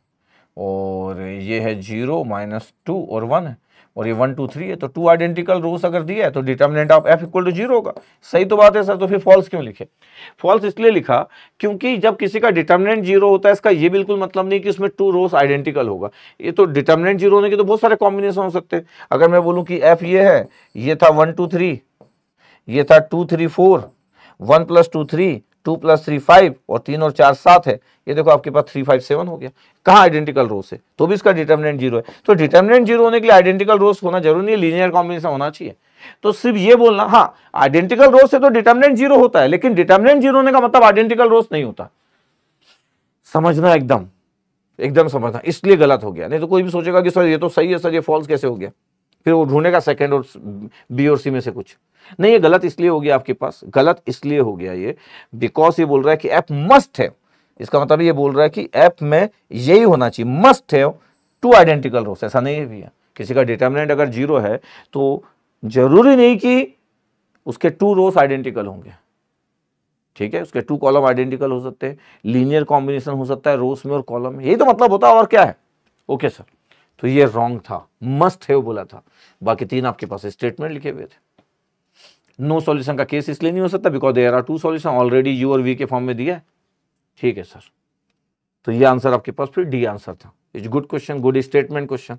और ये है जीरो माइनस टू और वन है और ये वन टू थ्री है तो टू आइडेंटिकल रोस अगर दिया है तो determinant of F equal to zero होगा सही तो बात है सर तो फिर फॉल्स क्यों लिखे फॉल्स इसलिए लिखा क्योंकि जब किसी का डिटर्मिनेंट जीरो होता है इसका ये बिल्कुल मतलब नहीं कि उसमें टू रोस आइडेंटिकल होगा ये तो डिटर्मिनेंट जीरो होने के तो बहुत सारे कॉम्बिनेशन हो सकते हैं अगर मैं बोलूँ कि एफ ये है ये था वन टू थ्री ये था two three four one plus two three two plus three five और तीन और चार सात है ये देखो आपके पास थ्री फाइव सेवन हो गया कहाँ आइडेंटिकल रोज है तो भी इसका डिटर्मिनेंट जीरो है तो डिटर्मिनेंट जीरो होने के लिए आइडेंटिकल रोज होना जरूरी नहीं है लीनियर कॉम्बिनेशन होना चाहिए तो सिर्फ ये बोलना हाँ आइडेंटिकल रोज से तो डिटर्मिनेंट जीरो होता है लेकिन डिटर्मिनेंट जीरो होने का मतलब आइडेंटिकल रोज नहीं होता समझना एकदम एकदम समझना इसलिए गलत हो गया नहीं तो कोई भी सोचेगा कि सर ये तो सही है सर ये फॉल्स कैसे हो गया फिर वो ढूंढेगा सेकेंड और बी और सी में से कुछ नहीं ये गलत इसलिए हो गया आपके पास गलत इसलिए हो गया ये बिकॉज ये बोल रहा है कि एप मस्ट है इसका मतलब ये बोल रहा है कि एप में यही होना चाहिए मस्ट है टू आइडेंटिकल रोस ऐसा नहीं है भैया किसी का डिटर्मिनेंट अगर जीरो है तो जरूरी नहीं कि उसके टू रोस आइडेंटिकल होंगे ठीक है उसके टू कॉलम आइडेंटिकल हो सकते हैं लीनियर कॉम्बिनेशन हो सकता है रोस में और कॉलम में यही तो मतलब होता है और क्या है ओके सर तो ये रॉन्ग था मस्ट है वो बोला था बाकी तीन आपके पास स्टेटमेंट लिखे हुए थे नो no सॉल्यूशन का केस इसलिए नहीं हो सकता because there are two solution already u और वी के फॉर्म में दिया है ठीक है सर तो ये आंसर आपके पास फिर डी आंसर था is good question good statement question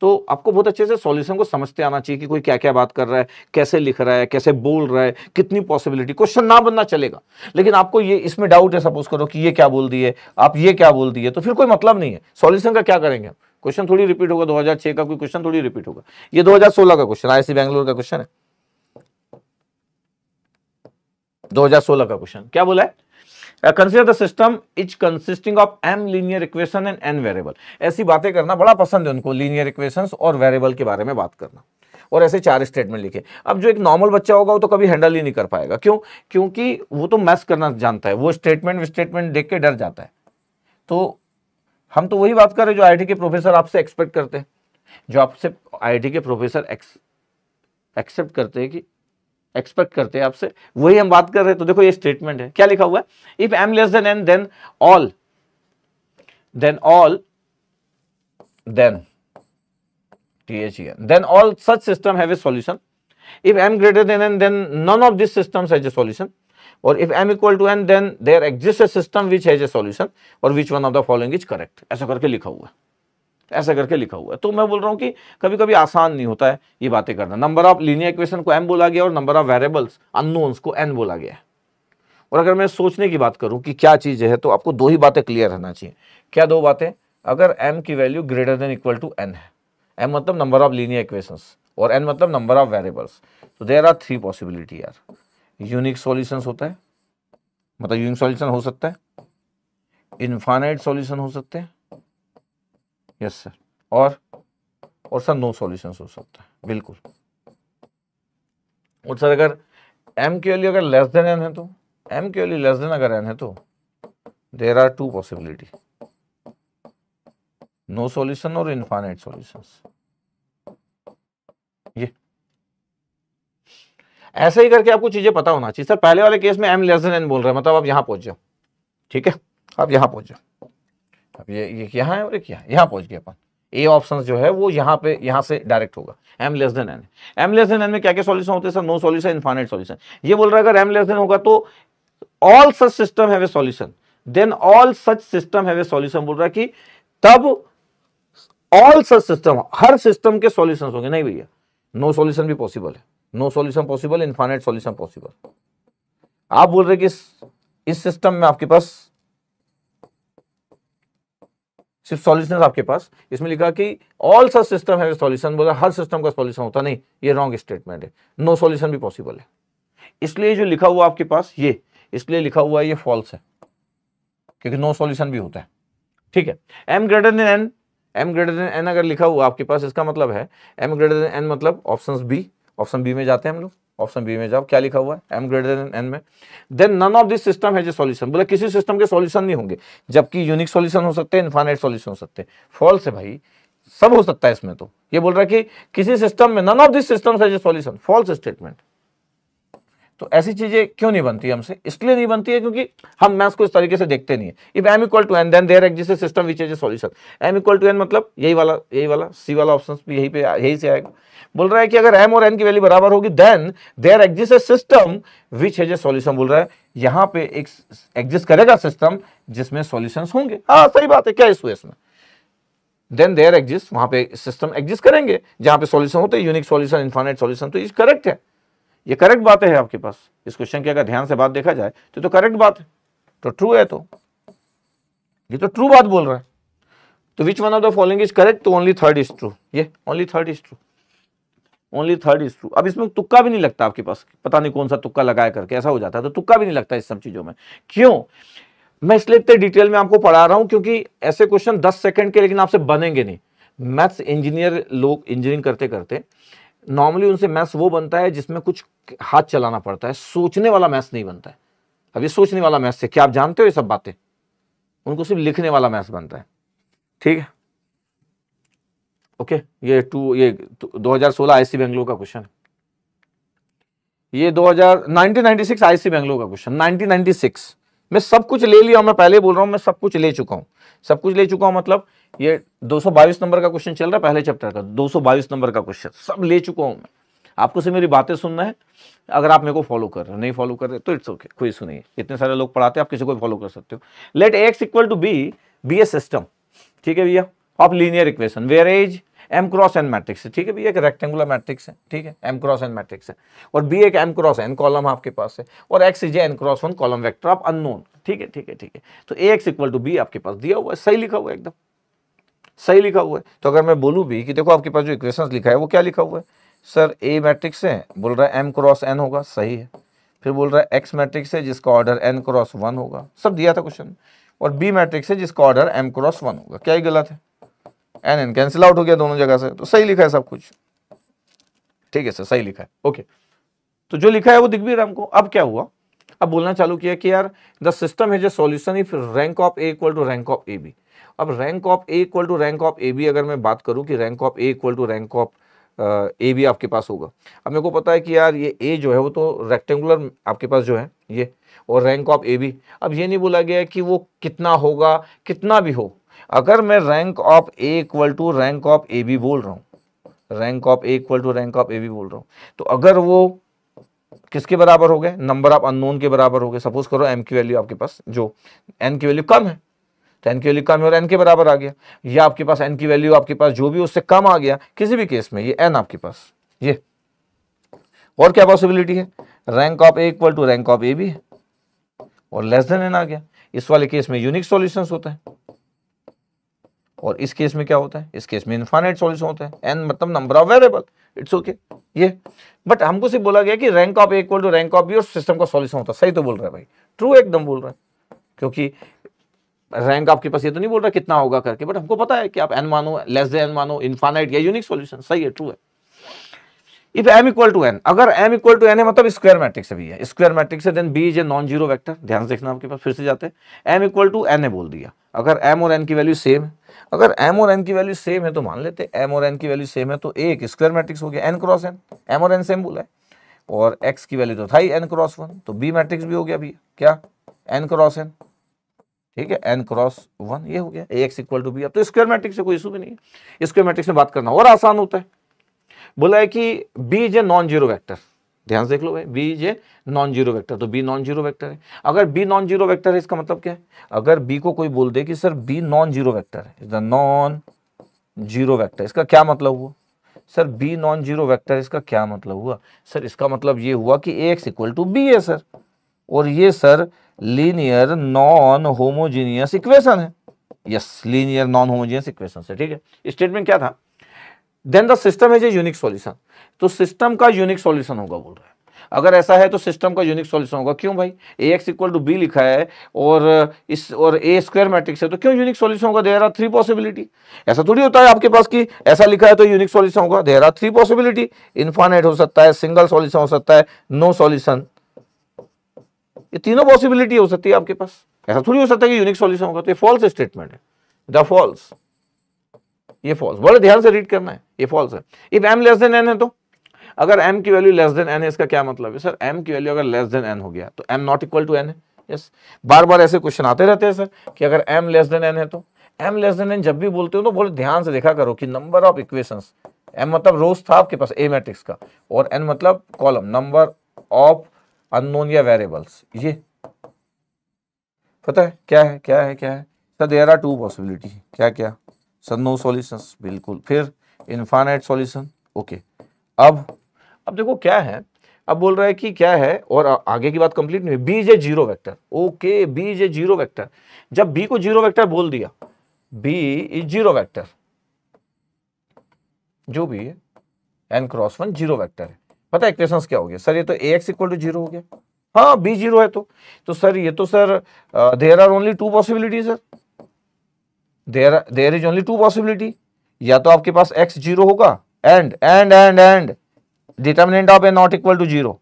तो आपको बहुत अच्छे से सॉल्यूशन को समझते आना चाहिए कि कोई क्या क्या बात कर रहा है कैसे लिख रहा है कैसे बोल रहा है कितनी पॉसिबिलिटी क्वेश्चन ना बनना चलेगा लेकिन आपको ये इसमें डाउट है सपोज करो कि ये क्या बोल दिए आप ये क्या बोल दिए तो फिर कोई मतलब नहीं है सॉल्यूशन का क्या करेंगे आप क्वेश्चन थोड़ी रिपीट होगा 2006 का कोई क्वेश्चन थोड़ी रिपीट होगा ये 2016 का क्वेश्चन आईसी बैंगलोर का क्वेश्चन है 2016 का क्वेश्चन क्या बोला है consider the system is consisting of m linear equation and n variable ऐसी बातें करना बड़ा पसंद है उनको लीनियर इक्वेशन और वेरिएबल के बारे में बात करना और ऐसे चार स्टेटमेंट लिखे अब जो एक नॉर्मल बच्चा होगा वो तो कभी हैंडल ही नहीं कर पाएगा क्यों क्योंकि वो तो मैथ्स करना जानता है वो स्टेटमेंट स्टेटमेंट देख के डर जाता है तो हम तो वही बात कर रहे हैं जो आई के प्रोफेसर आपसे एक्सपेक्ट करते हैं जो आपसे आई के प्रोफेसर एक्सेप्ट करते हैं कि एक्सपेक्ट करते हैं आपसे वही हम बात कर रहे हैं तो देखो ये स्टेटमेंट है क्या लिखा हुआ है if m less than n then all then all then T H then all such system have a solution if m greater than n then none of these systems और if m equal to n then there exist a system which has a solution और which one of the following is correct ऐसा करके लिखा हुआ है ऐसा करके लिखा हुआ है तो मैं बोल रहा हूँ कि कभी कभी आसान नहीं होता है ये बातें करना नंबर ऑफ लीनियर इक्वेशन को एम बोला गया और नंबर ऑफ वेरिएबल्स अननोन्स को एन बोला गया और अगर मैं सोचने की बात करूं कि क्या चीज़ है तो आपको दो ही बातें क्लियर रहना चाहिए क्या दो बातें अगर एम की value greater than equal to n है एम मतलब नंबर ऑफ लीनियर इक्वेशंस और एन मतलब नंबर ऑफ वेरिएबल्स तो देर आर थ्री पॉसिबिलिटी यार यूनिक सोल्यूशन होता है मतलब यूनिक सॉल्यूशन हो सकता है इनफाइनाइट सॉल्यूशन हो सकते हैं यस सर और और सर नो सोल्यूशन हो सकता है बिल्कुल और सर अगर एम के वैल्यू अगर लेस देन एन है तो एम के वैल्यू लेस देन अगर एन है तो there are two possibility no solution और इनफाइनाइट सॉल्यूशंस ये ऐसे ही करके आपको चीज़ें पता होना चाहिए सर पहले वाले केस में एम लेस देन एन बोल रहे हैं मतलब आप यहां पहुंच जाओ ठीक है आप यहां पहुंच जाओ अब ये ये क्या है और एक क्या यहाँ पहुंच गए अपन ए ऑप्शन जो है वो यहाँ पे यहाँ से डायरेक्ट होगा m less than n m less than n में क्या क्या सॉल्यूशन होते हैं sir no solution infinite solution ये बोल रहा है अगर एम लेस देन होगा तो ऑल सच सिस्टम है solution then all such system है सॉल्यूशन बोल रहा है कि तब ऑल सच सिस्टम हर सिस्टम के सोल्यूशन होंगे नहीं भैया नो सोल्यूशन भी पॉसिबल है no solution possible infinite solution possible आप बोल रहे कि इस इस सिस्टम में आपके पास सिर्फ सॉल्यूशन आपके पास इसमें लिखा कि ऑल सच सिस्टम है सॉल्यूशन बोला हर सिस्टम का सॉल्यूशन होता नहीं ये रॉन्ग स्टेटमेंट है नो सॉल्यूशन भी पॉसिबल है इसलिए जो लिखा हुआ आपके पास ये इसलिए लिखा हुआ ये फॉल्स है क्योंकि नो सॉल्यूशन भी होता है ठीक है m greater than n m greater than n अगर लिखा हुआ आपके पास इसका मतलब है एम ग्रेटर देन एन मतलब ऑप्शन बी ऑप्शन बी में जाते हैं हम लोग ऑप्शन बी में जाओ क्या लिखा हुआ है एम ग्रेटर देन एन में then none of this system has a solution बोला किसी सिस्टम के सॉल्यूशन नहीं होंगे जबकि यूनिक सॉल्यूशन हो सकते हैं इन्फाइनाइट सॉल्यूशन हो सकते हैं फॉल्स है भाई सब हो सकता है इसमें तो ये बोल रहा है कि किसी सिस्टम में none of this system has a solution false statement तो ऐसी चीज़ें क्यों नहीं बनती हमसे इसलिए नहीं बनती है क्योंकि हम मैथ्स को इस तरीके से देखते नहीं है if m equal to n then there exist system which is a solution m equal to n मतलब यही वाला यही वाला सी वाला ऑप्शन भी यही पे यही से आएगा बोल रहा है कि अगर एम और एन की वैल्यू बराबर होगी then there exist a system which has a solution बोल रहा है यहाँ पे एक एग्जिस्ट करेगा सिस्टम जिसमें सोल्यूशन होंगे हाँ सही बात है क्या इशू है इसमें देन देर एग्जिस्ट वहां पे सिस्टम एग्जिस्ट करेंगे जहां पे सॉल्यूशन होते हैं यूनिक सॉल्यूशन इन्फानेट सॉल्यूशन तो इस करेक्ट है ये करेक्ट बातें हैं आपके पास इस क्वेश्चन की अगर ध्यान से बात देखा जाए तो तो करेक्ट बात है तो ट्रू है तो ये तो ट्रू बात बोल रहा है तो which one of the following is correct तो ओनली थर्ड इज ट्रू ये only third is true only third is true अब इसमें तुक्का भी नहीं लगता आपके पास पता नहीं कौन सा तुक्का लगाया करके ऐसा हो जाता है तो तुक्का भी नहीं लगता इस सब चीज़ों में क्यों मैं इसलिए इतने डिटेल में आपको पढ़ा रहा हूं क्योंकि ऐसे क्वेश्चन दस सेकंड के लेकिन आपसे बनेंगे नहीं मैथ्स इंजीनियर लोग इंजीनियरिंग करते करते नॉर्मली उनसे मैथ्स वो बनता है जिसमें कुछ हाथ चलाना पड़ता है सोचने वाला मैथ्स नहीं बनता है अब ये सोचने वाला मैथ्स है क्या आप जानते हो ये सब बातें उनको सिर्फ लिखने वाला मैथ्स बनता है ठीक है ओके ये टू ये दो हजार सोलह आईसी बेंगलोर का क्वेश्चन ये 2000 1996 आईसी बेंगलोर का क्वेश्चन 1996 मैं सब कुछ ले लिया मैं पहले बोल रहा हूं मैं सब कुछ ले चुका हूं सब कुछ ले चुका हूं मतलब ये 222 नंबर का क्वेश्चन चल रहा है पहले चैप्टर का 222 नंबर का क्वेश्चन सब ले चुका हूं मैं आपको से मेरी बातें सुनना है अगर आप मेरे को फॉलो कर रहे हो नहीं फॉलो कर रहे तो इट्स ओके कोई सुनिए इतने सारे लोग पढ़ाते हैं आप किसी को फॉलो कर सकते हो let x equal to b be a system ठीक है भैया of linear equation where as m cross n matrix है ठीक है भैया एक रेक्टेंगुलर मैट्रिक्स है ठीक है एम क्रॉस एन मैट्रिक्स है और बी एक एम क्रॉस एन कॉलम आपके पास है और x is n cross one column vector आप अननोन ठीक है ठीक है ठीक है तो A x equal to b आपके पास दिया हुआ है सही लिखा हुआ है एकदम सही लिखा हुआ है तो अगर मैं बोलूँ भी कि देखो आपके पास जो इक्वेशन लिखा है वो क्या लिखा हुआ है सर ए मैट्रिक्स है बोल रहा है एम क्रॉस एन होगा सही है फिर बोल रहा है एक्स मैट्रिक्स है जिसका ऑर्डर एन क्रॉस वन होगा सब दिया था क्वेश्चन और बी मैट्रिक्स है जिसका ऑर्डर एम क्रॉस वन होगा क्या ही गलत है एन एन कैंसिल आउट हो गया दोनों जगह से तो सही लिखा है सब कुछ ठीक है सर सही लिखा है ओके तो जो लिखा है वो दिख भी रहा हमको अब क्या हुआ अब बोलना चालू किया कि यार द सिस्टम है जो solution if rank of A equal to rank of A b अब rank of A equal to rank of A b अगर मैं बात करूँ कि rank of A equal to rank of A b आपके पास होगा अब मेरे को पता है कि यार ये ए जो है वो तो रेक्टेंगुलर आपके पास जो है ये और रैंक ऑफ ए बी अब ये नहीं बोला गया कि वो कितना होगा कितना भी हो अगर मैं rank of A equal to rank of A b बोल रहा हूँ rank of A equal to rank of A b बोल रहा हूँ तो अगर वो किसके बराबर हो गए नंबर ऑफ अननोन के बराबर हो गए सपोज करो एम की वैल्यू आपके पास जो एन की वैल्यू कम है तो एन की वैल्यू कम और एन के बराबर आ गया या आपके पास एन की वैल्यू आपके पास जो भी उससे कम आ गया किसी भी केस में ये एन आपके पास ये और क्या पॉसिबिलिटी है rank of A equal to rank of A भी है और लेस देन एन आ गया इस वाले केस में यूनिक सॉल्यूशंस होता है और इस केस में क्या होता है इस केस में इन्फाइनाइट सॉल्यूशन होता है एन मतलब number of variable it's okay ये बट हमको सिर्फ बोला गया कि rank of A equal to rank of b और सिस्टम का सॉल्यूशन होता है सही तो बोल रहा है भाई ट्रू एकदम बोल रहा है क्योंकि रैंक आपके पास ये तो नहीं बोल रहा कितना होगा करके बट हमको पता है कि आप एन मानो लेस देन एन मानो इनफाइनाइट या यूनिक सॉल्यूशन सही है ट्रू है if m equal to n अगर एम इक्वल टू एन है मतलब स्क्वायर मैट्रिक्स से भी है स्क्वायर मैट्रिक्स है then b is a non zero vector ध्यान से देखना आपके पास फिर से जाते हैं एम इक्वल टू एन है बोल दिया अगर एम और एन की वैल्यू सेम है अगर एम और एन की वैल्यू सेम है तो मान लेते हैं एम और एन की वैल्यू सेम है तो ए एक स्क्वायर मैट्रिक्स हो गया एन क्रॉस एन एम और एन सेम बोला है और एक्स की वैल्यू तो था ही एन क्रॉस वन तो बी मैट्रिक्स भी हो गया भैया क्या एन क्रॉस एन ठीक है एन क्रॉस वन ये हो गया A x equal to b अब तो स्क्वायर मैट्रिक्स से कोई इशू भी नहीं है स्क्वायर मैट्रिक्स में बात करना और आसान होता है बोला है कि b is a non zero vector ध्यान से देख लो भाई b is a non zero vector तो बी नॉन जीरो वैक्टर है अगर बी नॉन जीरो वैक्टर है इसका मतलब क्या है अगर बी को कोई बोल दे कि sir b non zero vector है is the non zero vector इसका क्या मतलब हुआ sir b non zero vector इसका क्या मतलब हुआ सर इसका मतलब ये हुआ कि A x equal to B है सर और ये sir linear non homogeneous equation है yes linear non homogeneous equation है ठीक है स्टेटमेंट क्या था then the system is a unique solution तो सिस्टम का यूनिक सोल्यूशन होगा बोल रहा है अगर ऐसा है तो सिस्टम का यूनिक सॉल्यूशन होगा क्यों भाई A x equal to b लिखा है और इस और ए स्क्वायर मैट्रिक्स है तो क्यों यूनिक सॉल्यूशन होगा देर आर थ्री पॉसिबिलिटी ऐसा थोड़ी होता है आपके पास कि ऐसा लिखा है तो यूनिक सॉल्यूशन होगा there are three possibility infinite हो सकता है सिंगल सॉल्यूशन हो सकता है नो सॉल्यूशन ये तीनों पॉसिबिलिटी हो सकती है आपके पास ऐसा थोड़ी हो सकता है कि यूनिक सॉल्यूशन होगा तो ये फॉल्स स्टेटमेंट है द फॉल्स ये फॉल्स बड़े ध्यान से रीड करना है ये फॉल्स है if m less than n है तो अगर एम की वैल्यू लेस देन एन है इसका क्या मतलब है सर एम की वैल्यू अगर लेस देन एन हो गया तो m not equal to n है यस बार बार ऐसे क्वेश्चन आते रहते हैं सर कि अगर एम लेस देन एन है तो एम लेस देन एन जब भी बोलते हो तो बोले ध्यान से देखा करो कि नंबर ऑफ इक्वेशन एम मतलब रोज था आपके पास ए मैट्रिक्स का और एन मतलब कॉलम नंबर ऑफ अननोन या वेरिएबल्स ये पता है क्या है क्या है क्या है sir there are two possibility क्या क्या सर नो सॉल्यूशंस बिल्कुल फिर इनफाइनाइट सॉल्यूशन ओके अब अब देखो क्या है अब बोल रहा है कि क्या है और आगे की बात कंप्लीट नहीं हुई b is zero vector okay b is zero vector जब बी को जीरो वेक्टर बोल दिया बी इज जीरो वेक्टर जो भी है n cross one zero vector है पता है इक्वेशंस तो क्या हो गया सर ये तो A x equal to zero हो गया हाँ बी जीरो है तो तो सर ये तो sir there are only two possibility sir there there is only two possibility या तो आपके पास एक्स जीरो होगा and and and and determinant of A not equal to zero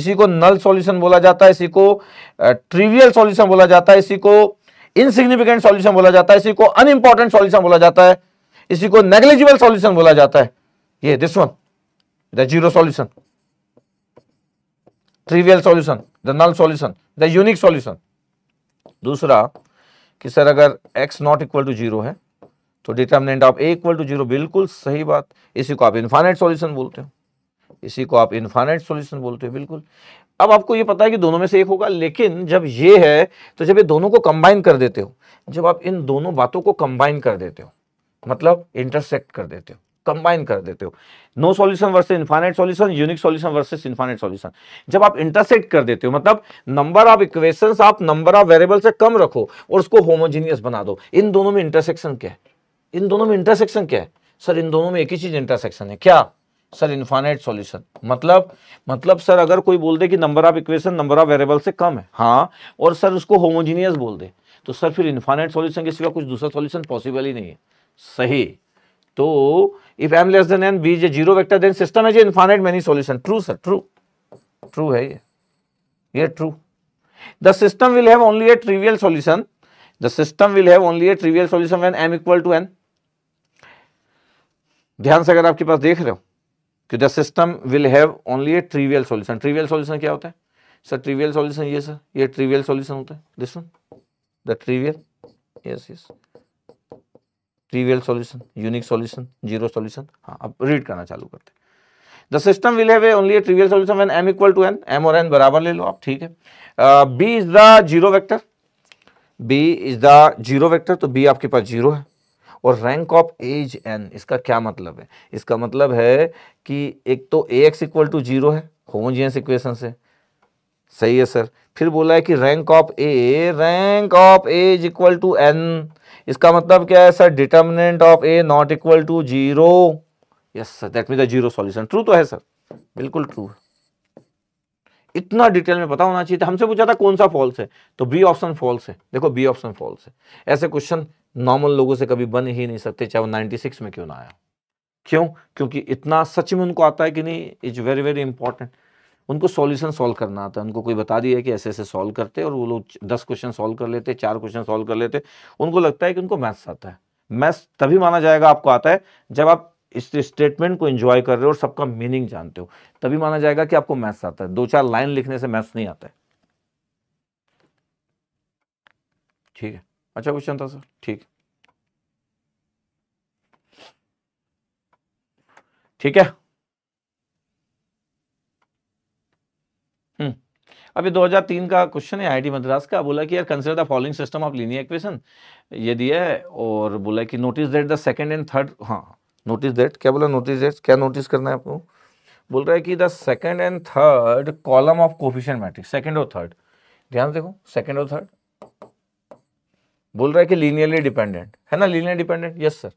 इसी को नल सॉल्यूशन बोला जाता है इसी को ट्रिवियल uh, सॉल्यूशन बोला जाता है इसी को इनसिग्निफिकेंट सॉल्यूशन बोला जाता है इसी को अनइंपॉर्टेंट सॉल्यूशन बोला जाता है इसी को नेग्लिजिबल सॉल्यूशन बोला जाता है ये this one the zero solution, trivial solution, the null solution, the unique solution. दूसरा कि सर अगर x not equal to zero है तो determinant of a equal to zero bilkul सही बात इसी को आप infinite solution बोलते हो इसी को आप इन्फाइनाइट सॉल्यूशन बोलते हो बिल्कुल अब आपको ये पता है कि दोनों में से एक होगा लेकिन जब ये है तो जब ये दोनों को कंबाइन कर देते हो जब आप इन दोनों बातों को कंबाइन कर देते हो मतलब इंटरसेक्ट कर देते हो कंबाइन कर देते हो no solution versus infinite solution unique solution versus infinite solution जब आप इंटरसेक्ट कर देते हो मतलब नंबर ऑफ इक्वेशंस आप नंबर ऑफ वेरिएबल से कम रखो और उसको होमोजीनियस बना दो इन दोनों में इंटरसेक्शन क्या है इन दोनों में इंटरसेक्शन क्या है सर इन दोनों में एक ही चीज इंटरसेक्शन है क्या सर इन्फाइनाइट सॉल्यूशन मतलब मतलब सर अगर कोई बोल दे कि number of equation number of variable से कम है हाँ और सर उसको होमोजीनियस बोल दे तो सर फिर इन्फाइनाइट सॉल्यूशन के सिवा कुछ दूसरा सॉल्यूशन पॉसिबल ही नहीं है सही तो if m less than n b is zero vector then system is infinite many solution true sir true true है ये ये true the system will have only a trivial solution the system will have only a trivial solution when m equal to n ध्यान से अगर आपके पास देख रहे हो कि the system will have only a trivial solution trivial solution क्या होता है सर ट्रिवियल सॉल्यूशन ये सर ये ट्रिवियल सॉल्यूशन होता है this one the trivial yes yes trivial solution unique solution zero solution हाँ अब रीड करना चालू करते the system will have only trivial solution when m equal to n m और n बराबर ले लो आप ठीक है b is the zero vector b is the zero vector तो b आपके पास जीरो है और रैंक ऑफ एज एन इसका क्या मतलब है इसका मतलब है कि एक तो A x equal to zero है होमोजिनियस इक्वेशन से सही है सर फिर बोला है कि rank of A rank of as equal to n इसका मतलब क्या है sir determinant of A not equal to zero yes sir that mean the zero solution true तो है सर बिल्कुल ट्रू इतना डिटेल में पता होना चाहिए हमसे पूछा था कौन सा फॉल्स है तो बी ऑप्शन फॉल्स है देखो बी ऑप्शन फॉल्स है ऐसे क्वेश्चन नॉर्मल लोगों से कभी बन ही नहीं सकते चाहे वो 96 में क्यों ना आया क्यों क्योंकि इतना सच में उनको आता है कि नहीं इज वेरी वेरी इंपॉर्टेंट उनको सॉल्यूशन सॉल्व करना आता है उनको कोई बता दिया कि ऐसे ऐसे सॉल्व करते और वो लोग दस क्वेश्चन सॉल्व कर लेते चार क्वेश्चन सॉल्व कर लेते उनको लगता है कि उनको मैथ्स आता है मैथ्स तभी माना जाएगा आपको आता है जब आप इस स्टेटमेंट को एंजॉय कर रहे हो और सबका मीनिंग जानते हो तभी माना जाएगा कि आपको मैथ्स आता है दो चार लाइन लिखने से मैथ्स नहीं आता है ठीक है अच्छा क्वेश्चन था सर ठीक ठीक है हम्म। अभी 2003 का क्वेश्चन है आईआईटी मद्रास का बोला कि यार consider the following system of linear equation ये दिया है और बोला कि notice that the second and third हाँ नोटिस डेट क्या बोला नोटिस डेट क्या नोटिस करना है आपको बोल रहा है कि the second and third column of coefficient matrix second और थर्ड ध्यान देखो सेकेंड और थर्ड बोल रहा है कि लीनियरली डिपेंडेंट है ना लीनियर डिपेंडेंट यस सर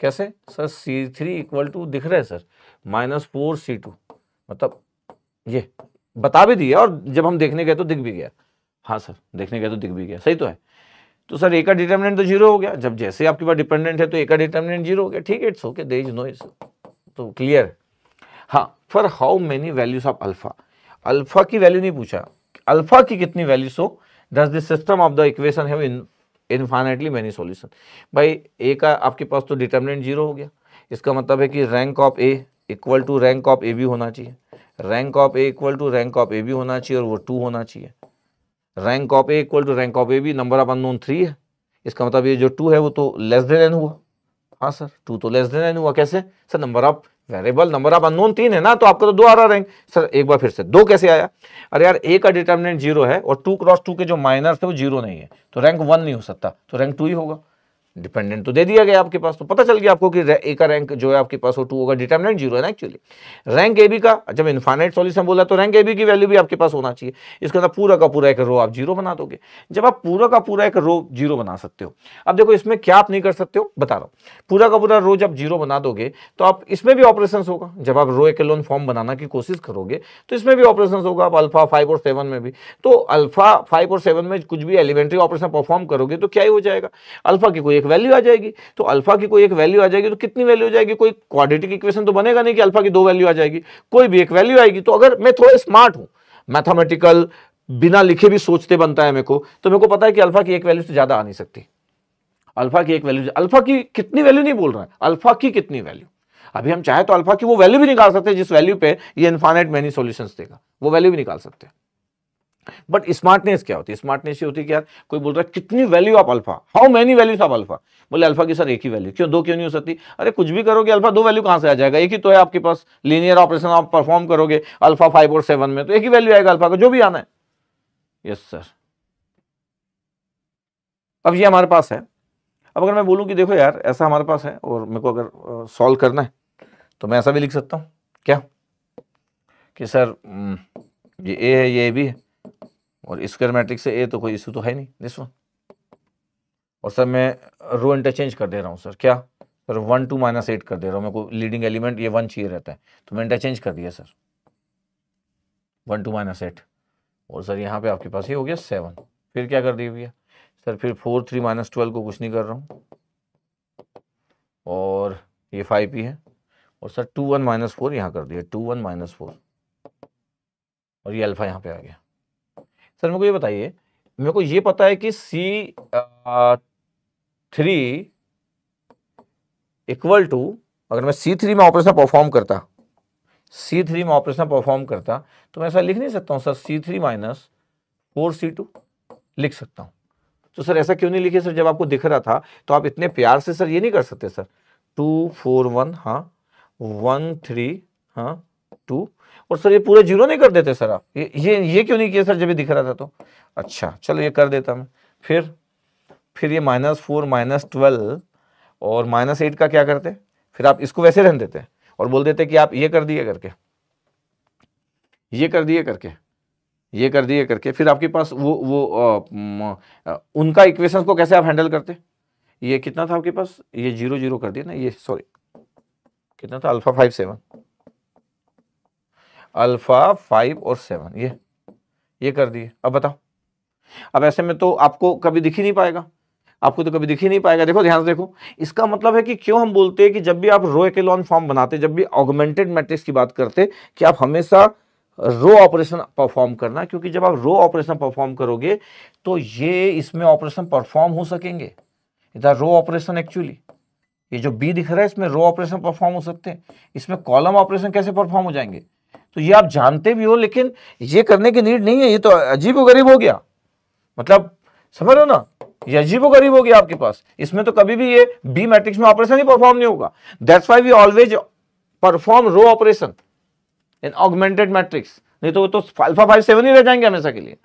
कैसे sir c three equal to दिख रहा है sir minus four c two मतलब ये बता भी दिया और जब हम देखने गए तो दिख भी गया हाँ सर देखने गए तो दिख भी गया सही तो है तो सर एक का डिटर्मिनेंट तो जीरो हो गया जब जैसे आपके पास डिपेंडेंट है तो एक का डिटर्मिनेंट जीरो हो गया ठीक है it's okay there is no is तो क्लियर हाँ for how many values of alpha alpha की वैल्यू नहीं पूछा अल्फा की कितनी वैल्यूज हो does this system of the equation have infinitely many solution भाई ए का आपके पास तो डिटर्मिनेंट जीरो हो गया इसका मतलब है कि rank of A equal to rank of A भी होना चाहिए rank of A equal to rank of A b होना चाहिए और वो टू होना चाहिए rank of A equal to rank of A b number of unknown three है इसका मतलब ये जो टू है वो तो लेस देन एन हुआ हाँ सर टू तो लेस देन एन हुआ कैसे sir number of variable number of unknown तीन है ना तो आपका तो दो आ रहा रैंक सर एक बार फिर से दो कैसे आया अरे यार ए का डिटर्मिनेंट जीरो है और टू क्रॉस टू के जो माइनर्स है वो जीरो नहीं है तो रैंक वन नहीं हो सकता तो रैंक टू ही होगा डिपेंडेंट तो दे दिया गया आपके पास तो पता चल गया आपको कि ए का रैंक जो है आपके पास वो टू होगा डिटर्मिनेंट जीरो है ना एक्चुअली रैंक ए बी का जब इन्फाइनाइट सॉल्यूशन बोला तो रैंक ए बी की वैल्यू भी आपके पास होना चाहिए इसके अंदर पूरा का पूरा एक रो आप जीरो बना दोगे जब आप पूरा का पूरा एक रो जीरो बना सकते हो अब देखो इसमें क्या आप नहीं कर सकते हो बता रहा हूँ पूरा का पूरा रो जब जीरो बना दोगे तो आप इसमें भी ऑपरेशन होगा जब आप रो लोन फॉर्म बनाना की कोशिश करोगे तो इसमें भी ऑपरेशन होगा आप अल्फा फाइव और सेवन में भी तो अल्फा फाइव और सेवन में कुछ भी एलिमेंट्री ऑपरेशन परफॉर्म करोगे तो क्या ही हो जाएगा अल्फा की कोई एक वैल्यू आ जाएगी तो अल्फा की कोई एक वैल्यू आ जाएगी तो कितनी वैल्यू हो जाएगी कोई क्वाड्रेटिक इक्वेशन तो बनेगा नहीं कि अल्फा की दो वैल्यू आ जाएगी कोई भी एक वैल्यू आएगी तो अगर मैं थोड़ा स्मार्ट हूं मैथमेटिकल बिना लिखे भी सोचते बनता है मेरे को तो मेरे को पता है कि अल्फा की एक वैल्यू से ज़्यादा आ नहीं सकती अल्फा की एक वैल्यू अल्फा की कितनी वैल्यू नहीं बोल रहा है अल्फा की कितनी वैल्यू अभी हम चाहे तो अल्फा की वो वैल्यू भी निकाल सकते हैं जिस वैल्यू पे ये इन्फाइनाइट मैनी सॉल्यूशंस देगा वो वैल्यू भी निकाल सकते हैं बट स्मार्टनेस क्या होती है स्मार्टनेस ये होती है कि यार कोई बोल रहा है कितनी value of alpha how many values of alpha बोले अल्फा की सर एक ही वैल्यू क्यों दो क्यों नहीं हो सकती अरे कुछ भी करोगे अल्फा दो वैल्यू कहाँ से आ जाएगा एक ही तो है आपके पास लीनियर ऑपरेशन आप परफॉर्म करोगे अल्फा फाइव और सेवन में तो एक ही वैल्यू आएगा अल्फा का जो भी आना है यस सर अब ये हमारे पास है अब अगर मैं बोलूँ कि देखो यार ऐसा हमारे पास है और मेरे को अगर सॉल्व करना है तो मैं ऐसा भी लिख सकता हूँ क्या कि सर ये ए है ये भी है और स्क्वायर मैट्रिक्स से ए तो कोई इशू तो है नहीं दिस वन और सर मैं रो इंटरचेंज कर दे रहा हूँ सर क्या sir one two minus eight कर दे रहा हूँ मेरे को लीडिंग एलिमेंट ये वन चाहिए रहता है तो मैं इंटरचेंज कर दिया sir one two minus eight और सर यहाँ पे आपके पास ये हो गया सेवन फिर क्या कर दिया भैया सर फिर फोर थ्री माइनस ट्वेल्व को कुछ नहीं कर रहा हूँ और ये फाइव ही है और sir two one minus four यहाँ कर दिया टू वन माइनस फोर और ये अल्फा यहाँ पे आ गया सर मेरे को ये बताइए मेरे को ये पता है कि सी थ्री इक्वल टू अगर मैं सी थ्री में ऑपरेशन परफॉर्म करता सी थ्री में ऑपरेशन परफॉर्म करता तो मैं ऐसा लिख नहीं सकता हूँ sir c three minus four c two लिख सकता हूँ तो सर ऐसा क्यों नहीं लिखे सर जब आपको दिख रहा था तो आप इतने प्यार से सर ये नहीं कर सकते सर टू फोर वन हाँ वन थ्री हाँ टू और सर ये पूरे जीरो नहीं कर देते सर आप ये ये क्यों नहीं किया सर जब ये दिख रहा था तो अच्छा चलो ये कर देता मैं फिर फिर ये माइनस फोर माइनस ट्वेल्व और माइनस एट का क्या करते फिर आप इसको वैसे रहने देते और बोल देते कि आप ये कर दिए करके ये कर दिए करके ये कर दिए करके फिर आपके पास वो वो आ, आ, उनका इक्वेशन को कैसे आप हैंडल करते ये कितना था आपके पास ये जीरो जीरो कर दिया ना ये सॉरी कितना था alpha five seven alpha five और सेवन ये ये कर दिए अब बताओ अब ऐसे में तो आपको कभी दिख ही नहीं पाएगा आपको तो कभी दिख ही नहीं पाएगा देखो ध्यान से देखो इसका मतलब है कि क्यों हम बोलते हैं कि जब भी आप रो एकेलॉन फॉर्म बनाते जब भी ऑगमेंटेड मैट्रिक्स की बात करते कि आप हमेशा रो ऑपरेशन परफॉर्म करना क्योंकि जब आप रो ऑपरेशन परफॉर्म करोगे तो ये इसमें ऑपरेशन परफॉर्म हो सकेंगे इधर रो ऑपरेशन एक्चुअली ये जो बी दिख रहा है इसमें रो ऑपरेशन परफॉर्म हो सकते हैं इसमें कॉलम ऑपरेशन कैसे परफॉर्म हो जाएंगे तो ये आप जानते भी हो लेकिन ये करने की नीड नहीं है ये तो अजीब गरीब हो गया मतलब समझ रहे हो ना ये अजीब गरीब हो गया आपके पास इसमें तो कभी भी ये बी मैट्रिक्स में ऑपरेशन ही परफॉर्म नहीं होगा that's why we always perform row operation in augmented matrix नहीं तो वो तो अल्फा फाइव सेवन ही रह जाएंगे हमेशा के लिए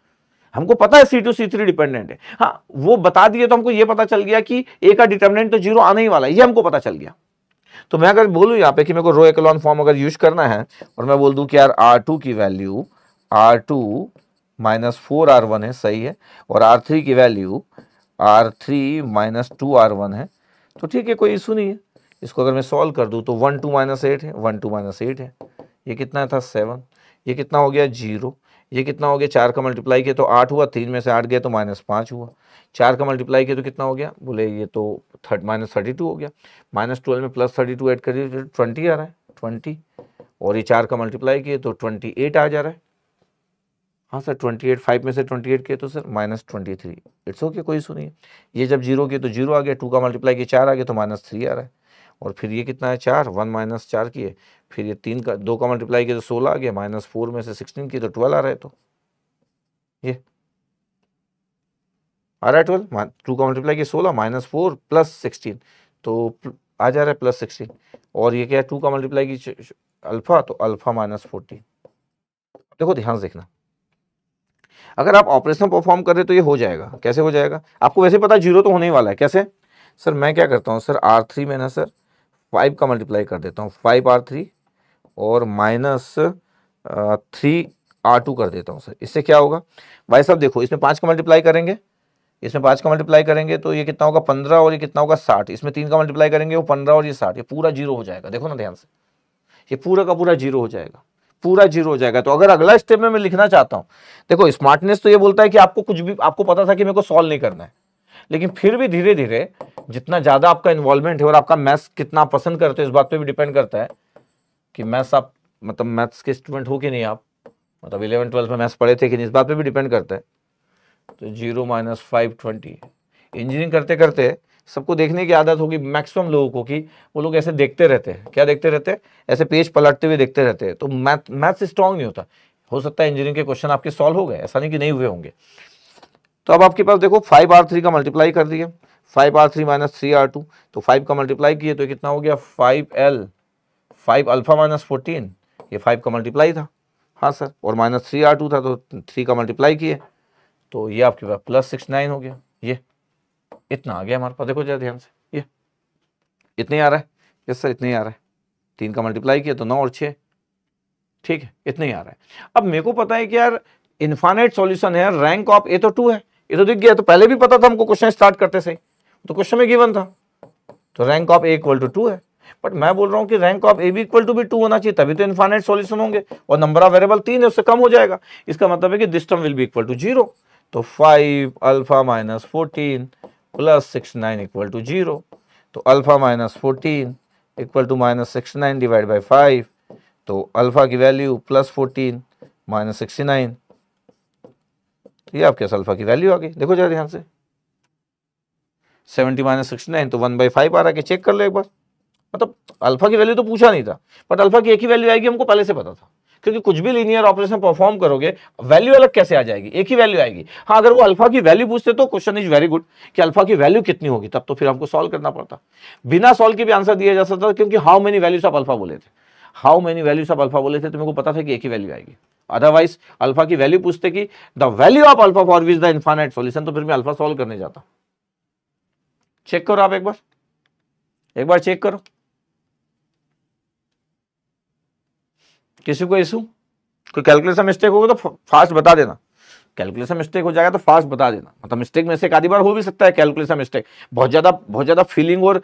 हमको पता है C two C three dependent है हाँ वो बता दिए तो हमको ये पता चल गया कि ए का डिटर्मिनेंट तो जीरो आने ही वाला है ये हमको पता चल गया तो मैं अगर बोलूं यहाँ पे कि मेरे को रो एकलॉन फॉर्म अगर यूज करना है और मैं बोल दूं कि यार आर टू की value R two minus four R one है सही है और आर थ्री की value R three minus two R one है तो ठीक है कोई इशू नहीं है इसको अगर मैं सॉल्व कर दूं तो वन टू माइनस एट है वन टू माइनस एट है ये कितना था सेवन ये कितना हो गया जीरो ये कितना हो गया चार का मल्टीप्लाई किया तो आठ हुआ तीन में से आठ गया तो माइनस पाँच हुआ चार का मल्टीप्लाई किया तो कितना हो गया बोले ये तो थर्ड माइनस थर्टी टू हो गया माइनस ट्वेल्व में प्लस थर्टी टू एड करिए ट्वेंटी तो आ रहा है ट्वेंटी और ये चार का मल्टीप्लाई किए तो ट्वेंटी एट आ जा रहा है हाँ सर ट्वेंटी एट फाइव में से ट्वेंटी एट किए तो sir minus twenty three it's okay कोई सुनिए ये जब जीरो किए तो जीरो आ गया टू का मल्टीप्लाई किए चार आ गया तो माइनस थ्री आ रहा है और फिर ये कितना है चार वन माइनस चार किए फिर ये तीन का दो का मल्टीप्लाई किया तो सोलह आ गया माइनस फोर में से सिक्सटीन की तो ट्वेल्व आ रहा है तो ये आ रहा है ट्वेल्व टू का मल्टीप्लाई किया सोलह माइनस फोर प्लस सिक्सटीन तो आ जा रहा है प्लस सिक्सटीन और ये क्या है टू का मल्टीप्लाई की अल्फा तो अल्फा माइनस फोर्टीन देखो ध्यान देखना अगर आप ऑपरेशन परफॉर्म कर रहे तो ये हो जाएगा कैसे हो जाएगा आपको वैसे पता जीरो तो होने ही वाला है कैसे सर मैं क्या करता हूँ सर आर थ्री में ना सर फाइव का मल्टीप्लाई कर देता हूँ फाइव आर थ्री और माइनस थ्री आर टू कर देता हूँ सर इससे क्या होगा भाई साहब देखो इसमें पाँच का मल्टीप्लाई करेंगे इसमें पाँच का मल्टीप्लाई करेंगे तो ये कितना होगा पंद्रह और ये कितना होगा साठ इसमें तीन का मल्टीप्लाई करेंगे वो पंद्रह और ये साठ ये पूरा जीरो हो जाएगा देखो ना ध्यान से ये पूरा का पूरा जीरो हो जाएगा पूरा जीरो हो जाएगा तो अगर अगला स्टेप में मैं लिखना चाहता हूँ देखो स्मार्टनेस तो ये बोलता है कि आपको कुछ भी आपको पता था कि मेरे को सॉल्व नहीं करना है लेकिन फिर भी धीरे धीरे जितना ज़्यादा आपका इन्वॉल्वमेंट है और आपका मैथ्स कितना पसंद करते हो इस बात पर भी डिपेंड करता है कि मैथ्स आप मतलब मैथ्स के स्टूडेंट हो कि नहीं आप मतलब इलेवन ट्वेल्थ में मैथ्स पढ़े थे कि नहीं इस बात पे भी डिपेंड करता है तो zero minus five twenty engineering करते करते सबको देखने की आदत होगी मैक्सिमम लोगों को कि वो लोग ऐसे देखते रहते हैं क्या देखते रहते हैं ऐसे पेज पलटते हुए देखते रहते हैं तो मैथ मैथ्स स्ट्रांग नहीं होता हो सकता है इंजीनियरिंग के क्वेश्चन आपके सॉल्व हो गए ऐसा नहीं कि नहीं हुए होंगे तो अब आपके पास देखो फाइव आर थ्री का मल्टीप्लाई कर दिए five R three minus three R two तो फाइव का मल्टीप्लाई किए तो कितना हो गया five L five alpha minus fourteen ये फाइव का मल्टीप्लाई था हाँ सर और माइनस थ्री आर टू था तो थ्री का मल्टीप्लाई किए तो ये आपके पास प्लस सिक्स नाइन हो गया ये इतना आ गया हमारे पास देखो जरा ध्यान से ये इतने आ रहा है यस सर इतने ही आ रहा है तीन का मल्टीप्लाई किया तो नौ और छः ठीक है इतने ही आ रहा है अब मेरे को पता है कि यार इन्फानेट सॉल्यूशन है रैंक ऑफ ए तो टू है ये तो दिख गया तो पहले भी पता था हमको क्वेश्चन स्टार्ट करते सही तो क्वेश्चन में गिवन था तो rank of A equal to two है बट मैं बोल रहा हूँ कि रैंक ऑफ ए भी इक्वल टू बी टू होना चाहिए तभी तो इन्फाइनेट सॉल्यूशन होंगे और नंबर ऑफ वेरेबल तीन है उससे कम हो जाएगा इसका मतलब है कि दिस विल भी इक्वल टू जीरो तो five alpha minus fourteen plus six nine equal to zero तो alpha minus fourteen equal to minus six nine divide by five तो अल्फा की value plus fourteen minus sixty nine ये आपके पास अल्फा की वैल्यू आ गई देखो जरा ध्यान से सेवेंटी माइनस सिक्सटी नाइन तो वन बाई फाइव आ रहा है चेक कर लो एक बार मतलब अल्फा की वैल्यू तो पूछा नहीं था बट अल्फा की एक ही वैल्यू आएगी हमको पहले से पता था क्योंकि कुछ भी लीनियर ऑपरेशन परफॉर्म करोगे वैल्यू अलग कैसे आ जाएगी एक ही वैल्यू आएगी हाँ अगर वो अल्फा की वैल्यू पूछते तो क्वेश्चन इज वेरी गुड कि अल्फा की वैल्यू कितनी होगी तब तो फिर हमको सॉल्व करना पड़ता बिना सॉल्व के भी आंसर दिया जा सकता था क्योंकि how many values of alpha बोले थे how many values of alpha बोले थे तो मेरे को पता था कि एक ही वैल्यू आएगी अदरवाइज अल्फा की वैल्यू पूछते कि the value of alpha for which the infinite solution तो फिर मैं अल्फा सॉल्व करने जाता चेक करो आप एक बार एक बार चेक करो किसी को इशू कोई कैलकुलेशन मिस्टेक होगा तो फास्ट बता देना कैलकुलेशन मिस्टेक हो जाएगा तो फास्ट बता देना मतलब मिस्टेक में से एक आधी बार हो भी सकता है कैलकुलेशन मिस्टेक बहुत ज़्यादा बहुत ज़्यादा फीलिंग और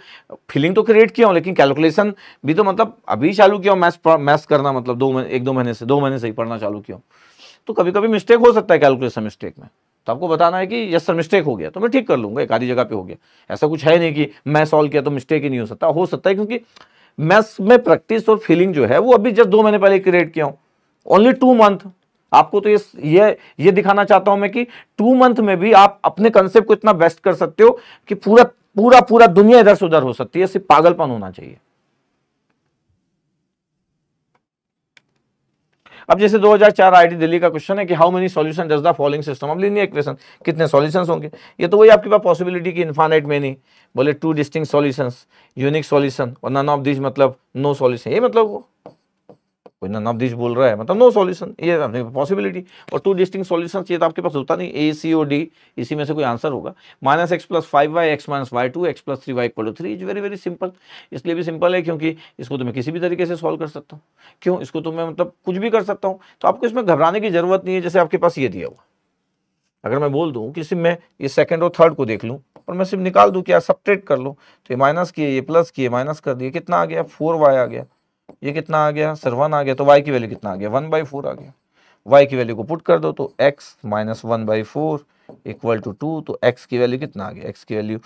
फीलिंग तो क्रिएट किया हूँ लेकिन कैलकुलेशन भी तो मतलब अभी चालू किया हूँ मैथ्स मैथ्स करना मतलब दो एक दो महीने से दो महीने से ही पढ़ना चालू किया तो कभी कभी मिस्टेक हो सकता है कैलकुलेशन मिस्टेक में तो आपको बताना है कि यस सर मिस्टेक हो गया तो मैं ठीक कर लूंगा एक आधी जगह पे हो गया ऐसा कुछ है नहीं कि मैं सॉल्व किया तो मिस्टेक ही नहीं हो सकता हो सकता है क्योंकि मैथ्स में प्रैक्टिस और फीलिंग जो है वो अभी जस्ट दो महीने पहले क्रिएट किया हूं ओनली टू मंथ आपको तो ये ये ये दिखाना चाहता हूं मैं कि टू मंथ में भी आप अपने कंसेप्ट को इतना बेस्ट कर सकते हो कि पूरा पूरा पूरा दुनिया इधर से उधर हो सकती है सिर्फ पागलपन होना चाहिए अब जैसे 2004 आईआईटी दिल्ली का क्वेश्चन है कि how many solution does the following system अब लीनियर इक्वेशन कितने सॉल्यूशंस होंगे ये तो वही आपके पास पॉसिबिलिटी की इन्फानाइट मेनी बोले two distinct solutions unique solution और नन ऑफ दिस मतलब नो सॉल्यूशन ये मतलब कोई ना नवदीश बोल रहा है मतलब नो सॉल्यूशन ये पॉसिबिलिटी और टू डिस्टिंग सॉल्यूशन ये तो आपके पास होता नहीं ए सी और डी इसी में से कोई आंसर होगा minus x plus five y x minus y two x plus three y equal to three is very very simple इसलिए भी सिंपल है क्योंकि इसको तो मैं किसी भी तरीके से सॉल्व कर सकता हूँ क्यों इसको तो मैं मतलब कुछ भी कर सकता हूँ तो आपको इसमें घबराने की जरूरत नहीं है जैसे आपके पास ये दिया हुआ अगर मैं बोल दूँ कि सिर्फ मैं ये सेकेंड और थर्ड को देख लूँ और मैं सिर्फ निकाल दूँ क्या सपरेट कर लूँ तो ये माइनस किए ये प्लस किए माइनस कर दिए कितना आ गया फोर वाई आ गया ये कितना आ गया सर वन आ गया तो वाई की वैल्यू कितना आ गया वन बाई फोर आ गया वाई की वैल्यू को पुट कर दो तो x minus one by four equal to two तो एक्स की वैल्यू कितना आ गया एक्स की वैल्यू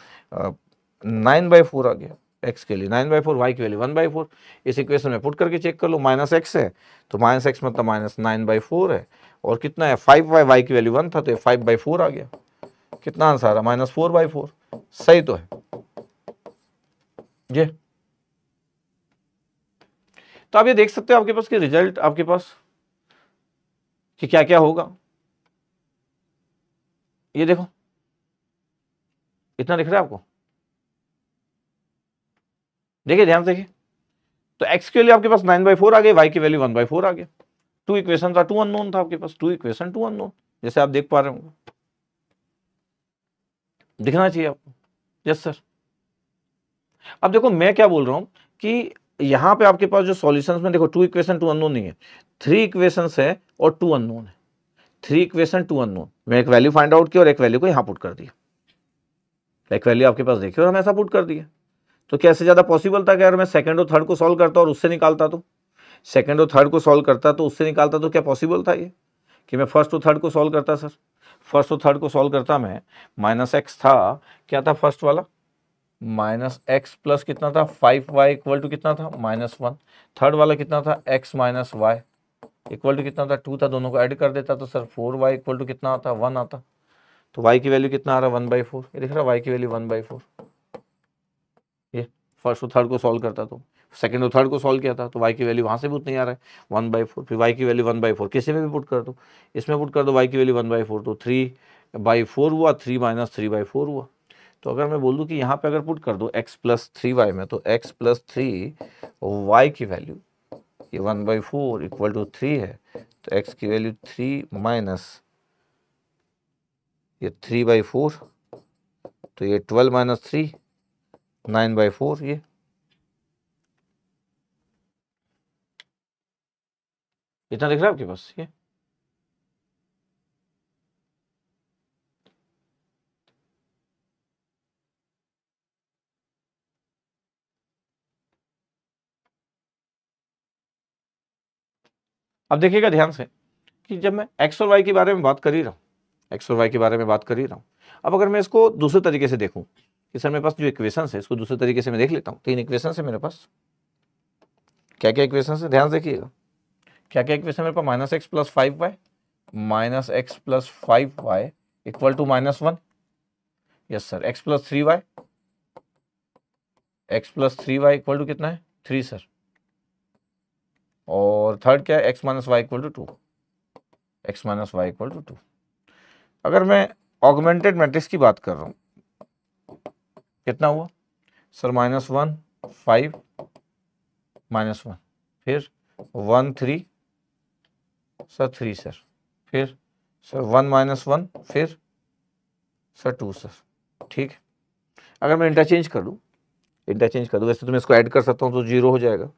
नाइन बाई फोर आ गया एक्स के लिए नाइन बाई फोर वाई की वैल्यू वन बाई फोर इस इक्वेशन में पुट करके चेक कर लो माइनस एक्स है तो माइनस एक्स मतलब माइनस नाइन बाई फोर है और कितना है फाइव बाई वाई की वैल्यू वन था तो ये फाइव बाई फोर आ गया कितना आंसर आ रहा माइनस फोर बाई फोर सही तो है जी तो आप ये देख सकते हो आपके पास कि रिजल्ट आपके पास कि क्या क्या होगा ये देखो इतना दिख रहा है आपको देखिए ध्यान देखिए तो एक्स के लिए आपके पास नाइन बाई फोर आ गए वाई की वैल्यू वन बाई फोर आ गया टू इक्वेशन था टू अननोन था आपके पास टू इक्वेशन टू अननोन जैसे आप देख पा रहे होंगे दिखना चाहिए आपको यस सर अब देखो मैं क्या बोल रहा हूं कि यहां पे आपके पास जो सॉल्यूशंस में देखो टू इक्वेशन टू अननोन नहीं है थ्री इक्वेशंस है और टू अननोन है थ्री इक्वेशन टू अननोन मैं एक वैल्यू फाइंड आउट की और एक वैल्यू को यहां पुट कर दिया एक वैल्यू आपके पास देखिए और हम ऐसा पुट कर दिया तो कैसे ज़्यादा पॉसिबल था कि अगर मैं सेकंड और थर्ड को सॉल्व करता और उससे निकालता तो सेकंड और थर्ड को सॉल्व करता तो उससे निकालता तो क्या पॉसिबल था ये कि मैं फर्स्ट और थर्ड को सॉल्व करता सर फर्स्ट और थर्ड को सॉल्व करता मैं माइनस एक्स था क्या था फर्स्ट वाला माइनस एक्स प्लस कितना था फाइव वाई इक्वल टू कितना था माइनस वन थर्ड वाला कितना था x minus y equal to कितना था टू था दोनों को ऐड कर देता तो sir four y equal to कितना आता वन आता तो वाई की वैल्यू कितना आ रहा है वन बाई फोर ये दिख रहा है वाई की वैल्यू वन बाई फोर ये फर्स्ट और थर्ड को सॉल्व करता तो सेकेंड और थर्ड को सॉल्व किया था तो वाई की वैल्यू वहाँ से भी उतनी आ रहा है वन बाई फोर फिर वाई की वैल्यू वन बाई फोर किसी में भी पुट कर दो इसमें पुट कर दो वाई की वैल्यू वन बाई फोर तो थ्री बाई फोर हुआ three minus three by four हुआ तो अगर मैं बोल दूँ कि यहाँ पे अगर पुट कर दो x प्लस थ्री वाई में तो x प्लस थ्री वाई की वैल्यू ये one by four equal to three है तो x की वैल्यू थ्री माइनस ये थ्री बाई फोर तो ये twelve minus three nine by four ये इतना दिख रहा है आपके पास ये अब देखिएगा ध्यान से कि जब मैं एक्स और वाई के बारे में बात कर ही रहा हूँ एक्स और वाई के बारे में बात कर ही रहा हूँ अब अगर मैं इसको दूसरे तरीके से देखूँ कि सर मेरे पास जो इक्वेशन है इसको दूसरे तरीके से मैं देख लेता हूँ तीन इक्वेशन है मेरे पास क्या क्या इक्वेशन है ध्यान देखिएगा क्या क्या इक्वेशन मेरे पास minus x plus five y minus x plus five y equal to minus one yes sir x plus three y x plus three y equal to कितना है थ्री सर और थर्ड क्या है x minus y equal to two x minus y equal to two अगर मैं ऑगमेंटेड मैट्रिक्स की बात कर रहा हूँ कितना हुआ sir minus one five minus one फिर one three sir three sir फिर सर वन माइनस वन फिर सर टू सर ठीक है अगर मैं इंटरचेंज कर लूँ इंटरचेंज कर दो वैसे तो मैं इसको ऐड कर सकता हूँ तो जीरो हो जाएगा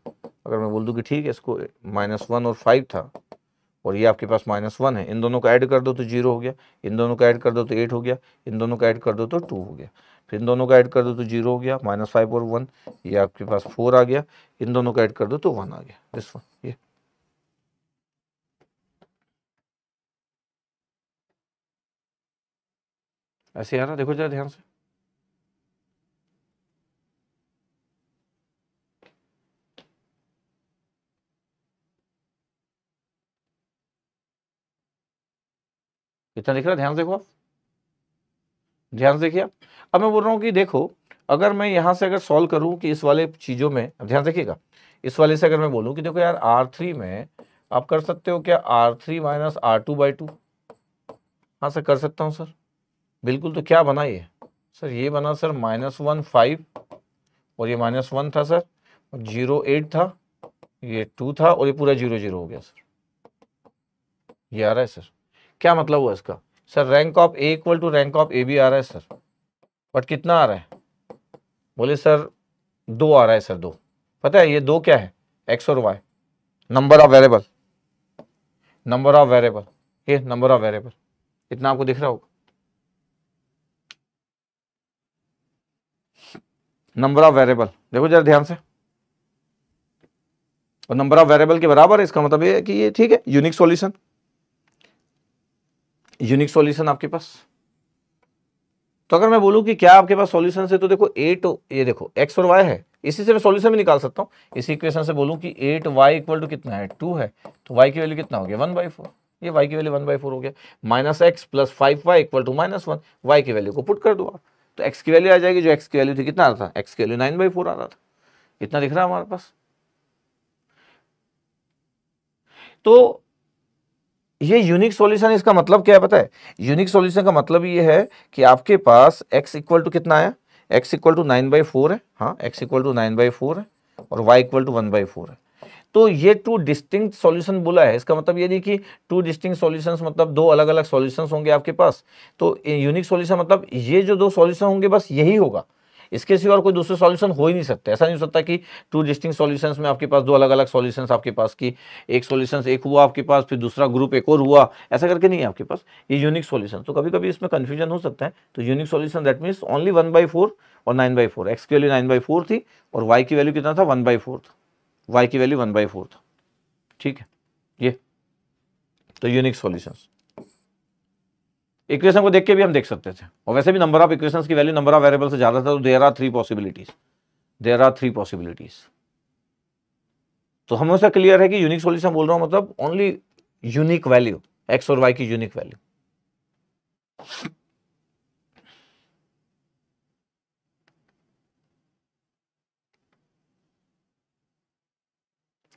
अगर मैं बोल दूँ कि ठीक है इसको माइनस वन और फाइव था और ये आपके पास माइनस वन है इन दोनों का ऐड कर दो तो जीरो हो गया इन दोनों का ऐड कर दो तो एट हो गया इन दोनों का ऐड कर दो तो टू हो गया फिर इन दोनों का ऐड कर दो तो जीरो हो गया माइनस फाइव और वन ये आपके पास फोर आ गया इन दोनों का ऐड कर दो तो वन आ गया दिस वन ये ऐसे आ रहा देखो जरा ध्यान से इतना दिख रहा ध्यान ध्यान देखो आप ध्यान देखिए आप अब मैं बोल रहा हूँ कि देखो अगर मैं यहाँ से अगर सॉल्व करूँ कि इस वाले चीज़ों में अब ध्यान देखिएगा इस वाले से अगर मैं बोलूँ कि देखो यार आर थ्री में आप कर सकते हो क्या R three minus R two by two हाँ सर कर सकता हूँ सर बिल्कुल तो क्या बना ये सर ये बना सर माइनस वन फाइव और ये माइनस वन था सर जीरो एट था ये टू था और ये पूरा जीरो जीरो हो गया सर ये आ रहा है सर क्या मतलब हुआ इसका sir rank of A equal to rank of A भी आ रहा है सर बट कितना आ रहा है बोले सर दो आ रहा है सर दो पता है ये दो क्या है एक्स और y number of variable number of variable ये नंबर ऑफ वेरेबल इतना आपको दिख रहा होगा नंबर ऑफ वेरिएबल देखो जरा ध्यान से और नंबर ऑफ वेरिएबल के बराबर है इसका मतलब ये है कि ये ठीक है यूनिक सॉल्यूशन यूनिक सॉल्यूशन आपके पास तो अगर मैं बोलूं कि क्या आपके पास सॉल्यूशन से तो देखो एट ये देखो एक्स और वाई है इसी से मैं सॉल्यूशन भी निकाल सकता हूं इसी इक्वेशन से बोलूं कि एट वाई इक्वल टू कितना है टू है तो वाई की वैल्यू कितना हो गया वन बाई फोर ये वाई की वैल्यू वन बाई फोर हो गया minus x plus five y equal to minus one y की वैल्यू को पुट कर दो तो एक्स की वैल्यू आ जाएगी जो एक्स की वैल्यू थी कितना आ था एक्स की वैल्यू नाइन बाई फोर आ रहा था इतना दिख रहा है हमारे पास तो ये यूनिक सॉल्यूशन इसका मतलब क्या है पता है यूनिक सॉल्यूशन का मतलब ये है कि आपके पास x इक्वल टू कितना आया x equal to nine by four है हाँ x equal to nine by four है और y equal to one by four है तो ये टू डिस्टिंग सॉल्यूशन बोला है इसका मतलब ये नहीं कि टू डिस्टिंग सॉल्यूशंस मतलब दो अलग अलग सॉल्यूशंस होंगे आपके पास तो यूनिक सॉल्यूशन मतलब ये जो दो सॉल्यूशन होंगे बस यही होगा इसके सिवा और कोई दूसरे सॉल्यूशन हो ही नहीं सकते ऐसा नहीं हो सकता कि टू डिस्टिंग सॉल्यूशंस में आपके पास दो अलग अलग सॉल्यूशंस आपके पास की एक सोल्यूशन एक हुआ आपके पास फिर दूसरा ग्रुप एक और हुआ ऐसा करके नहीं है आपके पास ये यूनिक सॉल्यूशन तो कभी कभी इसमें कन्फ्यूजन हो सकता है तो unique solution that means only one by four और नाइन बाई फोर एक्स की वैल्यू नाइन बाई फोर थी और वाई की वैल्यू कितना था वन बाई फोर था वाई की वैल्यू वन बाई फोर था ठीक है ये तो यूनिक सोल्यूशंस इक्वेशन को देख के भी हम देख सकते थे और वैसे भी नंबर ऑफ इक्वेशन की वैल्यू नंबर ऑफ वेरिएबल से ज़्यादा था तो there are three possibilities there are three possibilities तो हमेशा क्लियर है कि यूनिक सोल्यूशन बोल रहा हूं मतलब ओनली यूनिक वैल्यू एक्स और वाई की यूनिक वैल्यू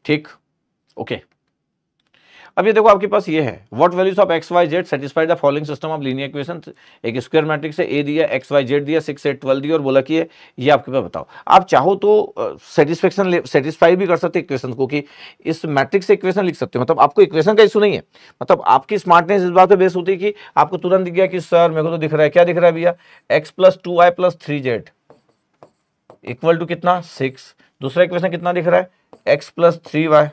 ठीक ओके okay. अब ये देखो आपके पास ये है what values of x Y z satisfy the following system of linear equation एक स्क्वायर मैट्रिक्स से ए दिया एक्स वाई जेड दिया सिक्स एट ट्वेल्व दिया और बोला कि ये आपके पास बताओ आप चाहो तो सेटिस्फेक्शन सेटिस्फाई भी कर सकते इक्वेशन को कि इस मैट्रिक्स से इक्वेशन लिख सकते हो मतलब आपको इक्वेशन का इशू नहीं है मतलब आपकी स्मार्टनेस इस बात पर बेस होती है कि आपको तुरंत दिख गया कि सर मेरे को तो दिख रहा है क्या दिख रहा है भैया x plus two y plus three z equal to कितना सिक्स दूसरा इक्वेशन कितना दिख रहा है एक्स प्लस थ्री वाई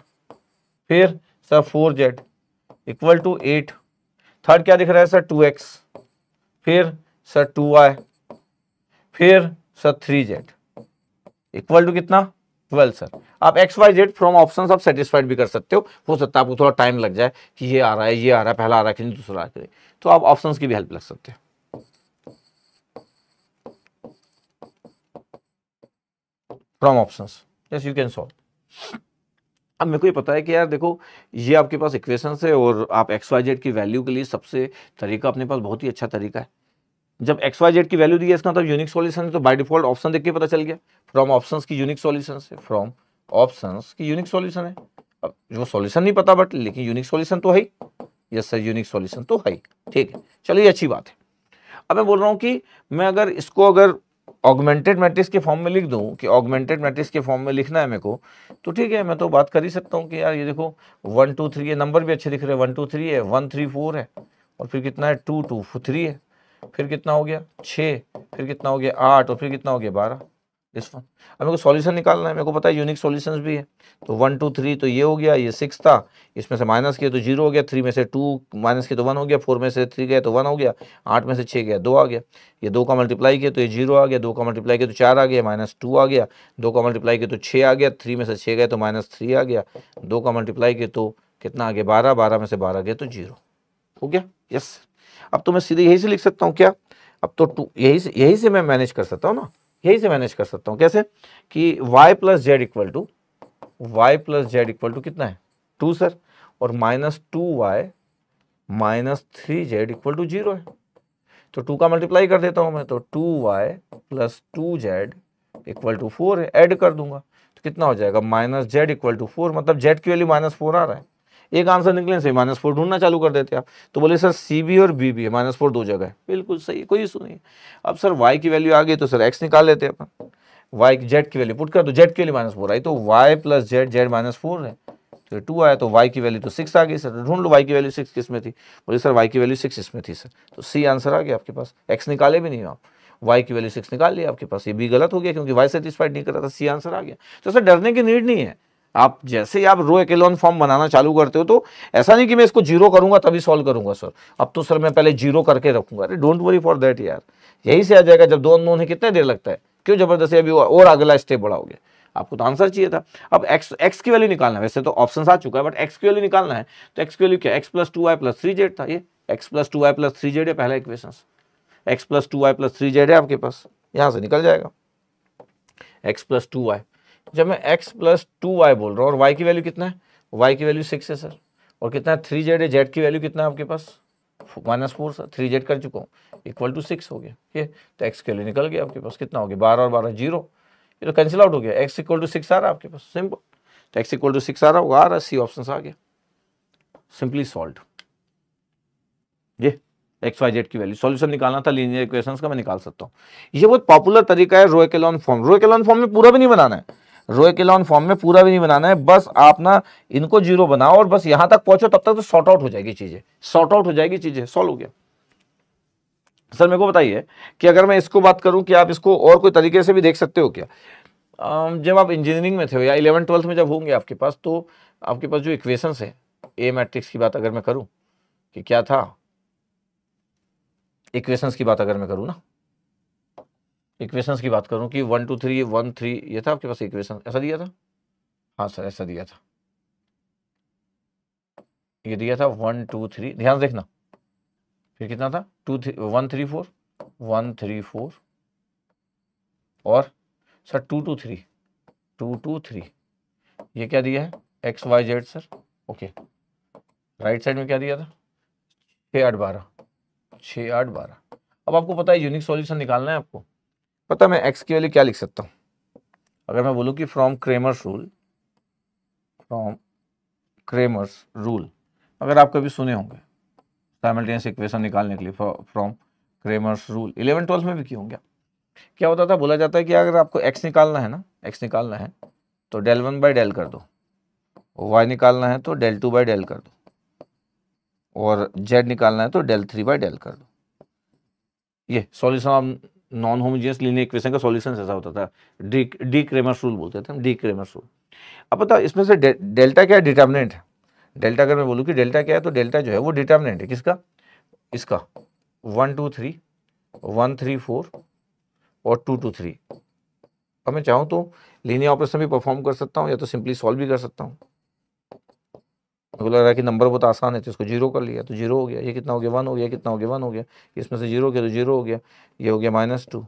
फिर sir four z equal to eight third क्या दिख रहा है सर टू एक्स फिर सर टू वाई फिर sir three z equal to कितना ट्वेल्व सर आप x Y z from option आप सेटिस्फाइड भी कर सकते हो हो सकता है आपको थोड़ा टाइम लग जाए कि ये आ रहा है ये आ रहा है पहला आ रहा है कि नहीं दूसरा आ रहा है तो आप ऑप्शन की भी हेल्प लग सकते हो from option yes you can solve अब मेरे को ये पता है कि यार देखो ये आपके पास इक्वेशंस है और आप एक्स वाई जेड की वैल्यू के लिए सबसे तरीका अपने पास बहुत ही अच्छा तरीका है जब एक्स वाई जेड की वैल्यू दी है इसका मतलब यूनिक सॉल्यूशन है तो बाय डिफॉल्ट ऑप्शन देख के पता चल गया फ्रॉम ऑप्शन की यूनिक सोल्यूशन है फ्रॉम ऑप्शन की यूनिक सोल्यूशन है अब जो सोल्यूशन नहीं पता बट लेकिन यूनिक सोल्यूशन तो है यस सर यूनिक सोल्यूशन तो है ठीक है चलिए अच्छी बात है अब मैं बोल रहा हूँ कि मैं अगर इसको अगर ऑगमेंटेड मैट्रिक्स के फॉर्म में लिख दूँ कि ऑगमेंटेड मैट्रिक्स के फॉर्म में लिखना है मेरे को तो ठीक है मैं तो बात कर ही सकता हूँ कि यार ये देखो वन टू थ्री है नंबर भी अच्छे दिख रहे हैं वन टू थ्री है वन थ्री फोर है और फिर कितना है टू टू थ्री है फिर कितना हो गया छः फिर कितना हो गया आठ और फिर कितना हो गया बारह दिस वन अब मेरे को सॉल्यूशन निकालना है मेरे को पता है यूनिक सॉल्यूशंस भी है तो वन टू थ्री तो ये हो गया ये सिक्स था इसमें से माइनस किया तो जीरो हो गया थ्री में से टू माइनस किया तो वन हो गया फोर में से थ्री गया तो वन हो गया आठ में से छः गया दो आ गया ये दो का मल्टीप्लाई किया तो ये जीरो आ गया दो का मल्टीप्लाई किया तो चार आ गया माइनस टू आ गया दो का मल्टीप्लाई किया तो छः आ गया थ्री में से छः गया तो माइनस थ्री आ गया दो का मल्टीप्लाई किया तो कितना आ गया बारह बारह में से बारह गया तो जीरो हो गया यस अब तो मैं सीधे यही से लिख सकता हूँ क्या अब तो टू यही से यही से मैं मैनेज कर सकता हूँ ना यही से मैनेज कर सकता हूँ कैसे कि y plus z equal to Y plus z equal to कितना है टू सर और minus two y minus three z equal to zero है तो टू का मल्टीप्लाई कर देता हूँ मैं तो two Y plus two z equal to four है एड कर दूंगा तो कितना हो जाएगा minus z equal to four मतलब जेड की वैल्यू माइनस फोर आ रहा है एक आंसर निकले सही माइनस फोर ढूंढना चालू कर देते आप तो बोले सर सी बी और बी बी है माइनस फोर दो जगह है बिल्कुल सही कोई इशू नहीं है अब सर वाई की वैल्यू आ गई तो सर एक्स निकाल लेते हैं अपन वाई जेड की वैल्यू पुट कर दो जेड की वैल्यू माइनस फोर आई तो Y plus Z Z minus four है तो टू आया तो वाई की वैल्यू तो सिक्स आ गई सर ढूंढ लो वाई की वैल्यू सिक्स किस में थी बोले सर वाई की वैल्यू सिक्स इसमें थी सर तो सी आंसर आ गया आपके पास एक्स निकाले भी नहीं आप वाई की वैल्यू सिक्स निकाल लिया आपके पास ये बी गलत हो गया क्योंकि वाई सेटिस्फाइड नहीं कर रहा था सी आंसर आ गया तो सर डरने की नीड नहीं है आप जैसे ही आप रो एकेलॉन फॉर्म बनाना चालू करते हो तो ऐसा नहीं कि मैं इसको जीरो करूंगा तभी सॉल्व करूंगा सर अब तो सर मैं पहले जीरो करके रखूंगा अरे डोंट वरी फॉर देट यार यही से आ जाएगा जब दो अननोन है कितने देर लगता है क्यों जबरदस्ती अभी और अगला स्टेप बढ़ाओगे आपको तो आंसर चाहिए था अब एक्स एक्स की वैल्यू निकालना है वैसे तो ऑप्शन आ चुका है बट एक्स की वैल्यू निकालना है तो एक्स की वैल्यू क्या X plus two Y plus three Z था ये X plus two Y plus three Z है पहला equation X plus two Y plus three Z है आपके पास यहाँ से निकल जाएगा एक्स प्लस टू वाई जब मैं x प्लस टू वाई बोल रहा हूँ और y की वैल्यू कितना है y की वैल्यू सिक्स है सर और कितना है थ्री जेड है जेड की वैल्यू कितना है आपके पास minus four sir three Z कर चुका हूँ इक्वल टू सिक्स हो गया ये तो एक्स के वैल्यू निकल गया आपके पास कितना हो गया बारह और बारह जीरो ये तो कैंसिल आउट हो गया एक्स इक्वल टू सिक्स आ रहा है आपके पास सिंपल तो एक्स इक्वल टू सिक्स आ रहा होगा आ रहा है सी ऑप्शन आ गया सिंपली सॉल्व ये एक्स वाई जेड की वैल्यू सॉल्यूशन निकालना था लीनियर इक्वेशंस का मैं निकाल सकता हूँ ये बहुत पॉपुलर तरीका है रोएकेलॉन फॉर्म रोएकेलॉन फॉर्म में पूरा भी नहीं बनाना है रोए फॉर्म में पूरा भी नहीं बनाना है बस आप ना इनको जीरो बनाओ और बस यहां तक पहुंचो तब तक तो शॉर्ट आउट हो जाएगी चीजें शॉर्ट आउट हो जाएगी चीजें सॉल्व हो गया सर मेरे को बताइए कि अगर मैं इसको बात करूं कि आप इसको और कोई तरीके से भी देख सकते हो क्या जब आप इंजीनियरिंग में थे या इलेवन ट्वेल्थ में जब होंगे आपके पास तो आपके पास जो इक्वेशन है ए मैट्रिक्स की बात अगर मैं करूं कि क्या था इक्वेशंस की बात अगर मैं करूं ना इक्वेशंस की बात करूं कि one two three one three ये था आपके पास इक्वेशन ऐसा दिया था हाँ सर ऐसा दिया था ये दिया था वन टू थ्री ध्यान देखना फिर कितना था two three one three four one three four और sir two two three two two three ये क्या दिया है X Y Z sir okay right side में क्या दिया था छः आठ बारह छः आठ बारह अब आपको पता है यूनिक सॉल्यूशन निकालना है आपको पता मैं एक्स की वैल्यू क्या लिख सकता हूँ अगर मैं बोलूँ कि from Cramer's rule from Cramer's rule अगर आप कभी सुने होंगे साइमल्टेनियस इक्वेशन निकालने के लिए from Cramer's rule eleven twelfth में भी क्यों होंगे क्या होता था बोला जाता है कि अगर आपको एक्स निकालना है ना एक्स निकालना है तो डेल वन बाई डेल कर दो वाई निकालना है तो डेल टू बाई डेल कर दो और जेड निकालना है तो डेल थ्री बाई डेल कर दो ये सॉल्यूशन आप नॉन होमोजीनियस लीनियर इक्वेशन का सॉल्यूशन ऐसा होता था डी डी क्रेमर रूल बोलते थे हम डी क्रेमर रूल अब बताओ इसमें से डेल्टा क्या है डिटर्मिनेंट है डेल्टा अगर मैं बोलूँ कि डेल्टा क्या है तो डेल्टा जो है वो डिटर्मिनेंट है किसका इसका one two three one three four और टू टू थ्री अब मैं चाहूँ तो लीनियर ऑपरेशन भी परफॉर्म कर सकता हूँ या तो सिंपली सॉल्व भी कर सकता हूँ आपको लग रहा है कि नंबर बहुत आसान है तो इसको जीरो कर लिया तो जीरो हो गया ये कितना हो गया वन हो गया कितना हो गया वन हो गया इसमें से जीरो हो गया तो जीरो हो गया ये हो गया माइनस टू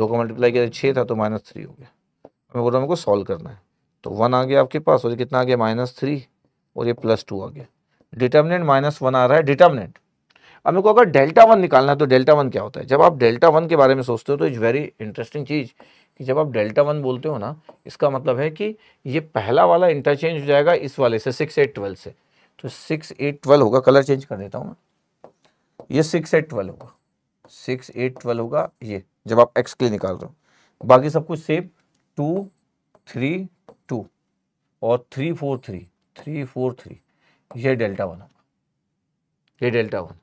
दो का मल्टीप्लाई किया तो छः था तो माइनस थ्री हो गया मैं बोल रहा हूँ हमको सॉल्व करना है तो वन आ गया आपके पास और ये कितना आ गया माइनस थ्री और ये प्लस टू आ गया डिटर्मिनेंट माइनस वन आ रहा है डिटर्मिनेंट अब मेरे को अगर डेल्टा वन निकालना है तो डेल्टा वन क्या होता है जब आप डेल्टा वन के बारे में सोचते हो तो इज वेरी इंटरेस्टिंग चीज़ कि जब आप डेल्टा वन बोलते हो ना इसका मतलब है कि ये पहला वाला इंटरचेंज हो जाएगा इस वाले से सिक्स एट ट्वेल्व से तो सिक्स एट ट्वेल्व होगा कलर चेंज कर देता हूँ मैं ये सिक्स एट ट्वेल्व होगा सिक्स एट ट्वेल्व होगा ये जब आप एक्स के लिए निकाल रहे हो बाकी सब कुछ सेम टू थ्री टू और three four three three four three ये डेल्टा वन होगा ये डेल्टा वन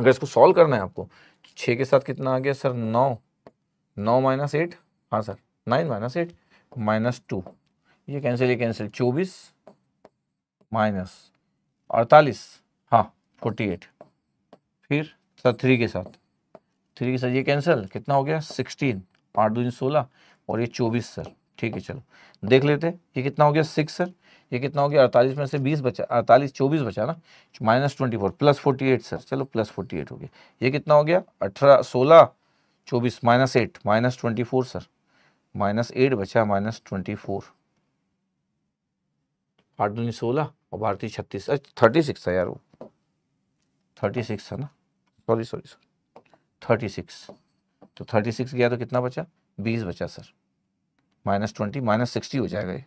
अगर इसको सॉल्व करना है आपको छः के साथ कितना आ गया सर नौ नौ माइनस एट हाँ sir nine minus eight minus two ये कैंसिल ये कैंसिल चौबीस माइनस अड़तालीस हाँ फोर्टी एट फिर सर थ्री के साथ थ्री के साथ ये कैंसिल कितना हो गया सिक्सटीन आठ दो सोलह और ये चौबीस सर ठीक है चलो देख लेते ये कितना हो गया सिक्स सर ये कितना हो गया अड़तालीस में से बीस बचा अड़तालीस चौबीस बचा ना minus twenty four plus forty eight sir चलो प्लस फोर्टी एट हो गया ये कितना हो गया अठारह सोलह चौबीस minus eight minus twenty four sir minus eight बचा माइनस ट्वेंटी फोर आठ दूनी सोलह और भारतीय छत्तीस थर्टी सिक्स है यार वो थर्टी सिक्स है ना sorry sorry sorry thirty six तो थर्टी सिक्स गया तो कितना बचा बीस बचा sir minus twenty minus sixty हो जाएगा ये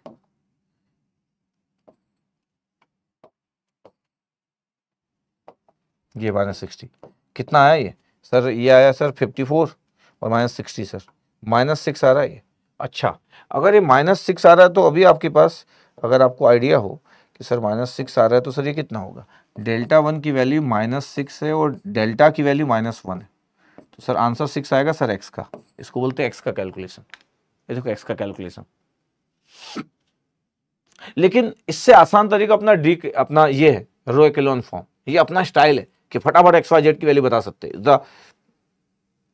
ये माइनस सिक्सटी कितना आया ये सर ये आया सर फिफ्टी फोर और minus sixty sir minus six आ रहा है ये अच्छा अगर ये माइनस सिक्स आ रहा है तो अभी आपके पास अगर आपको आइडिया हो कि सर माइनस सिक्स आ रहा है तो सर ये कितना होगा डेल्टा वन की वैल्यू माइनस सिक्स है और डेल्टा की वैल्यू माइनस वन है तो सर आंसर सिक्स आएगा सर एक्स का इसको बोलते हैं एक्स का कैलकुलेशन ये देखो एक्स का कैलकुलेशन लेकिन इससे आसान तरीका अपना डी अपना ये है रो एक फॉर्म ये अपना स्टाइल है कि फटाफट एक्स वाई जेड की वैल्यू बता सकते हैं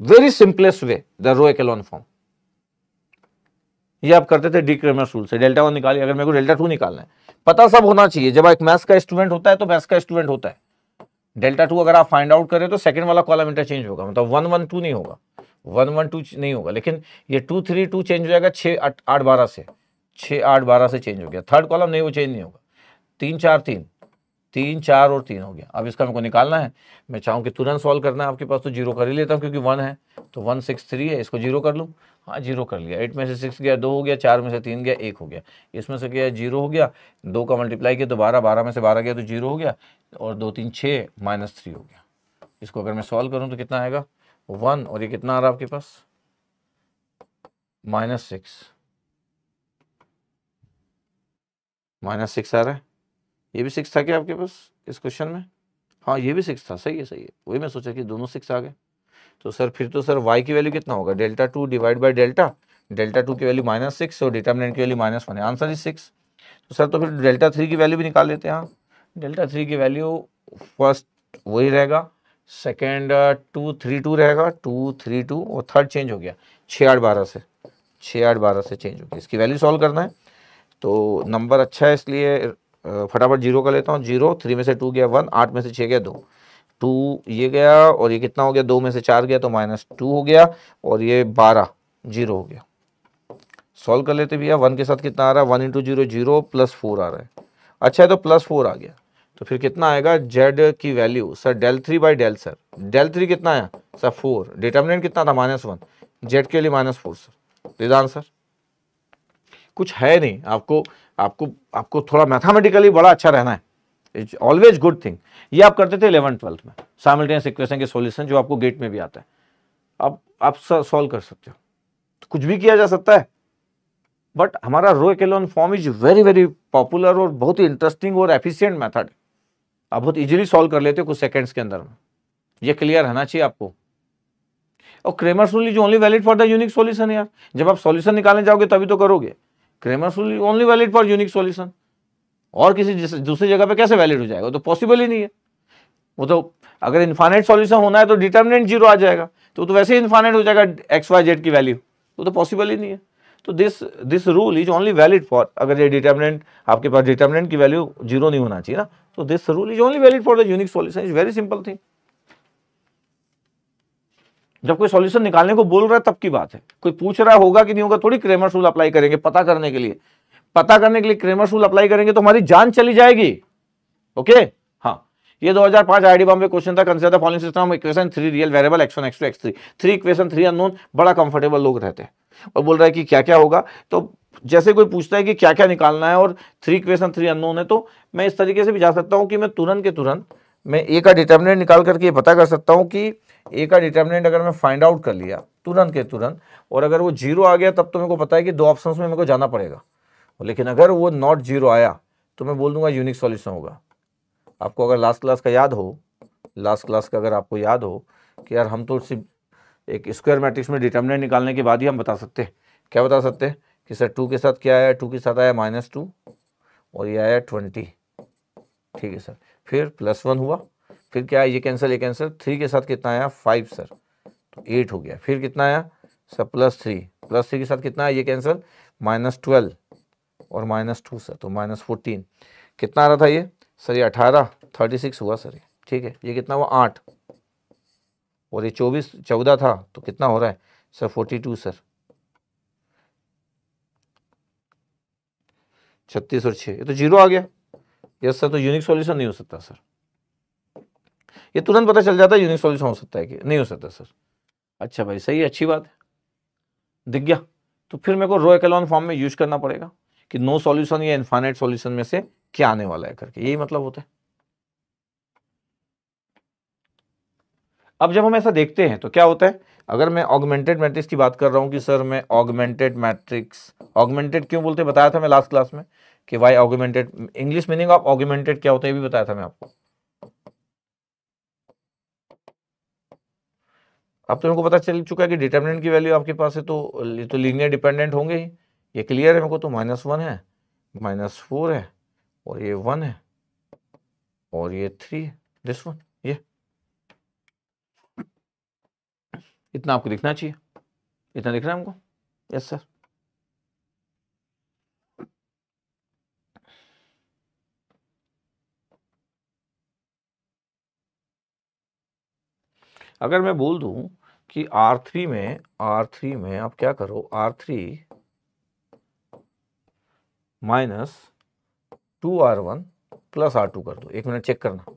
very simplest way the row echelon form ये आप करते थे डी क्रेमर रूल से डेल्टा वन निकालिए अगर मेरे को डेल्टा टू निकालना है पता सब होना चाहिए जब एक मैथ्स का स्टूडेंट होता है तो मैथ्स का स्टूडेंट होता है डेल्टा टू अगर आप फाइंड आउट करें तो सेकंड वाला कॉलम इंटरचेंज होगा मतलब वन वन टू नहीं होगा वन वन टू नहीं होगा लेकिन ये टू थ्री टू चेंज हो जाएगा छः आठ आठ बारह से छः आठ बारह से चेंज हो गया थर्ड कॉलम नहीं वो चेंज नहीं होगा तीन चार तीन तीन चार और तीन हो गया अब इसका को निकालना है मैं चाहूँ कि तुरंत सॉल्व करना है आपके पास तो जीरो कर ही लेता हूँ क्योंकि वन है तो वन सिक्स थ्री है इसको जीरो कर लूँ हाँ जीरो कर लिया एट में से सिक्स गया दो हो गया चार में से तीन गया एक हो गया इसमें से गया जीरो हो गया दो का मल्टीप्लाई किया तो बारह बारह में से बारह गया तो जीरो हो गया और दो तीन छः माइनस थ्री हो गया इसको अगर मैं सॉल्व करूँ तो कितना आएगा वन और ये कितना आ रहा है आपके पास माइनस सिक्स माइनस सिक्स आ रहा है ये भी सिक्स था क्या आपके पास इस क्वेश्चन में हाँ ये भी सिक्स था सही है सही है वही मैं सोचा कि दोनों सिक्स आ गए तो सर फिर तो सर वाई की वैल्यू कितना होगा delta two divide by delta delta two की वैल्यू माइनस सिक्स और डिटर्मिनेंट की वैल्यू माइनस वन है आंसर इज सिक्स तो सर तो फिर डेल्टा थ्री की वैल्यू भी निकाल लेते हैं हाँ डेल्टा थ्री की वैल्यू फर्स्ट वही रहेगा सेकेंड टू थ्री टू रहेगा टू थ्री टू और थर्ड चेंज हो गया छः आठ बारह से छः आठ बारह से चेंज हो गया इसकी वैल्यू सॉल्व करना है तो नंबर अच्छा है इसलिए फटाफट जीरो कर लेता हूँ जीरो थ्री में से टू गया वन आठ में से छः गया दो टू ये गया और ये कितना हो गया दो में से चार गया तो माइनस टू हो गया और ये बारह जीरो हो गया सॉल्व कर लेते भैया वन के साथ कितना आ रहा है one into zero zero plus four आ रहा है अच्छा है तो प्लस फोर आ गया तो फिर कितना आएगा जेड की value sir del three by del sir del three कितना आया सर फोर डिटर्मिनेंट कितना था माइनस वन जेड के लिए माइनस फोर सर दिदान सर कुछ है नहीं आपको आपको आपको थोड़ा मैथामेटिकली बड़ा अच्छा रहना है इट्स ऑलवेज गुड थिंग ये आप करते थे इलेवन ट्वेल्थ में साइमल्टेनियस इक्वेशन के सोल्यूशन जो आपको गेट में भी आता है अब आप सॉल्व कर सकते हो तो कुछ भी किया जा सकता है बट हमारा row echelon form is very very popular और बहुत ही इंटरेस्टिंग और एफिशिएंट मेथड आप बहुत इजीली सॉल्व कर लेते हो कुछ सेकंड्स के अंदर में ये क्लियर रहना चाहिए आपको और Cramer's rule is only valid for the unique solution यार जब आप सॉल्यूशन निकालने जाओगे तभी तो करोगे Cramer rule only valid for unique solution और किसी दूसरी जगह पे कैसे वैलिड हो जाएगा तो पॉसिबल ही नहीं है वो तो अगर इन्फानेट सॉल्यूशन होना है तो डिटर्मिनेंट जीरो आ जाएगा तो तो वैसे ही इन्फानेट हो जाएगा एक्स वाई जेड की वैल्यू वो तो पॉसिबल ही नहीं है तो this this rule is only valid for अगर ये डिटर्मिनेंट आपके पास डिटर्मिनेंट की वैल्यू जीरो नहीं होना चाहिए ना तो this rule is only valid for the unique solution is very simple thing जब कोई सॉल्यूशन निकालने को बोल रहा है तब की बात है कोई पूछ रहा होगा कि नहीं होगा थोड़ी क्रेमर रूल अप्लाई करेंगे पता करने के लिए पता करने के लिए क्रेमर रूल अप्लाई करेंगे तो हमारी जान चली जाएगी ओके हाँ ये 2005 आईडी बॉम्बे क्वेश्चन था consider the following system equation three real variable X one x two x three three equation three unknown बड़ा कंफर्टेबल लोग रहते हैं और बोल रहा है कि क्या क्या होगा तो जैसे कोई पूछता है कि क्या क्या निकालना है और थ्री इक्वेशन थ्री अनोन है तो मैं इस तरीके से भी जा सकता हूँ कि मैं तुरंत के तुरंत मैं ए का डिटर्मिनेंट निकाल करके ये पता कर सकता हूँ कि ए का डिटर्मिनेंट अगर मैं फाइंड आउट कर लिया तुरंत के तुरंत और अगर वो जीरो आ गया तब तो मेरे को पता है कि दो ऑप्शन में मेरे को जाना पड़ेगा लेकिन अगर वो नॉट जीरो आया तो मैं बोल दूंगा यूनिक सॉल्यूशन होगा आपको अगर लास्ट क्लास का याद हो लास्ट क्लास का अगर आपको याद हो कि यार हम तो सिर्फ एक स्क्वायर मैट्रिक्स में डिटर्मिनेंट निकालने के बाद ही हम बता सकते हैं क्या बता सकते हैं कि सर टू के साथ क्या आया टू के साथ आया माइनस टू और ये आया ट्वेंटी ठीक है सर फिर प्लस वन हुआ फिर क्या ये कैंसिल ये कैंसिल थ्री के साथ कितना आया फाइव सर तो एट हो गया फिर कितना आया sir plus three plus three के साथ कितना आया ये कैंसिल माइनस ट्वेल्व और माइनस टू सर तो माइनस फोर्टीन कितना आ रहा था ये सर ये अठारह थर्टी सिक्स हुआ सर ये ठीक है ये कितना हुआ आठ और ये चौबीस चौदह था तो कितना हो रहा है सर फोर्टी टू सर छत्तीस और छः ये तो जीरो आ गया यस सर तो यूनिक सॉल्यूशन नहीं हो सकता सर ये तुरंत पता चल जाता है यूनिक सोल्यूशन हो सकता है कि नहीं हो सकता सर अच्छा भाई सही अच्छी बात है दिख गया तो फिर मेरे को रो एकलॉन फॉर्म में यूज करना पड़ेगा कि नो सॉल्यूशन या इन्फाइनाइट सॉल्यूशन में से क्या आने वाला है करके यही मतलब होता है अब जब हम ऐसा देखते हैं तो क्या होता है अगर मैं ऑगमेंटेड मैट्रिक्स की बात कर रहा हूं कि सर मैं ऑगमेंटेड मैट्रिक्स ऑगमेंटेड क्यों बोलते बताया था मैं लास्ट क्लास में कि why augmented English meaning of augmented क्या होता है ये भी बताया था मैं आपको अब तो को पता चल चुका है कि डिटर्मिनेंट की वैल्यू आपके पास है तो तो लीनियर डिपेंडेंट होंगे ही ये क्लियर है मेरे को तो माइनस वन है माइनस फोर है और ये वन है और ये थ्री है दिस वन ये इतना आपको दिखना चाहिए इतना दिख रहा है हमको यस सर अगर मैं बोल दूं कि आर थ्री में आर थ्री में आप क्या करो R three minus two R one plus R two कर दो एक मिनट चेक करना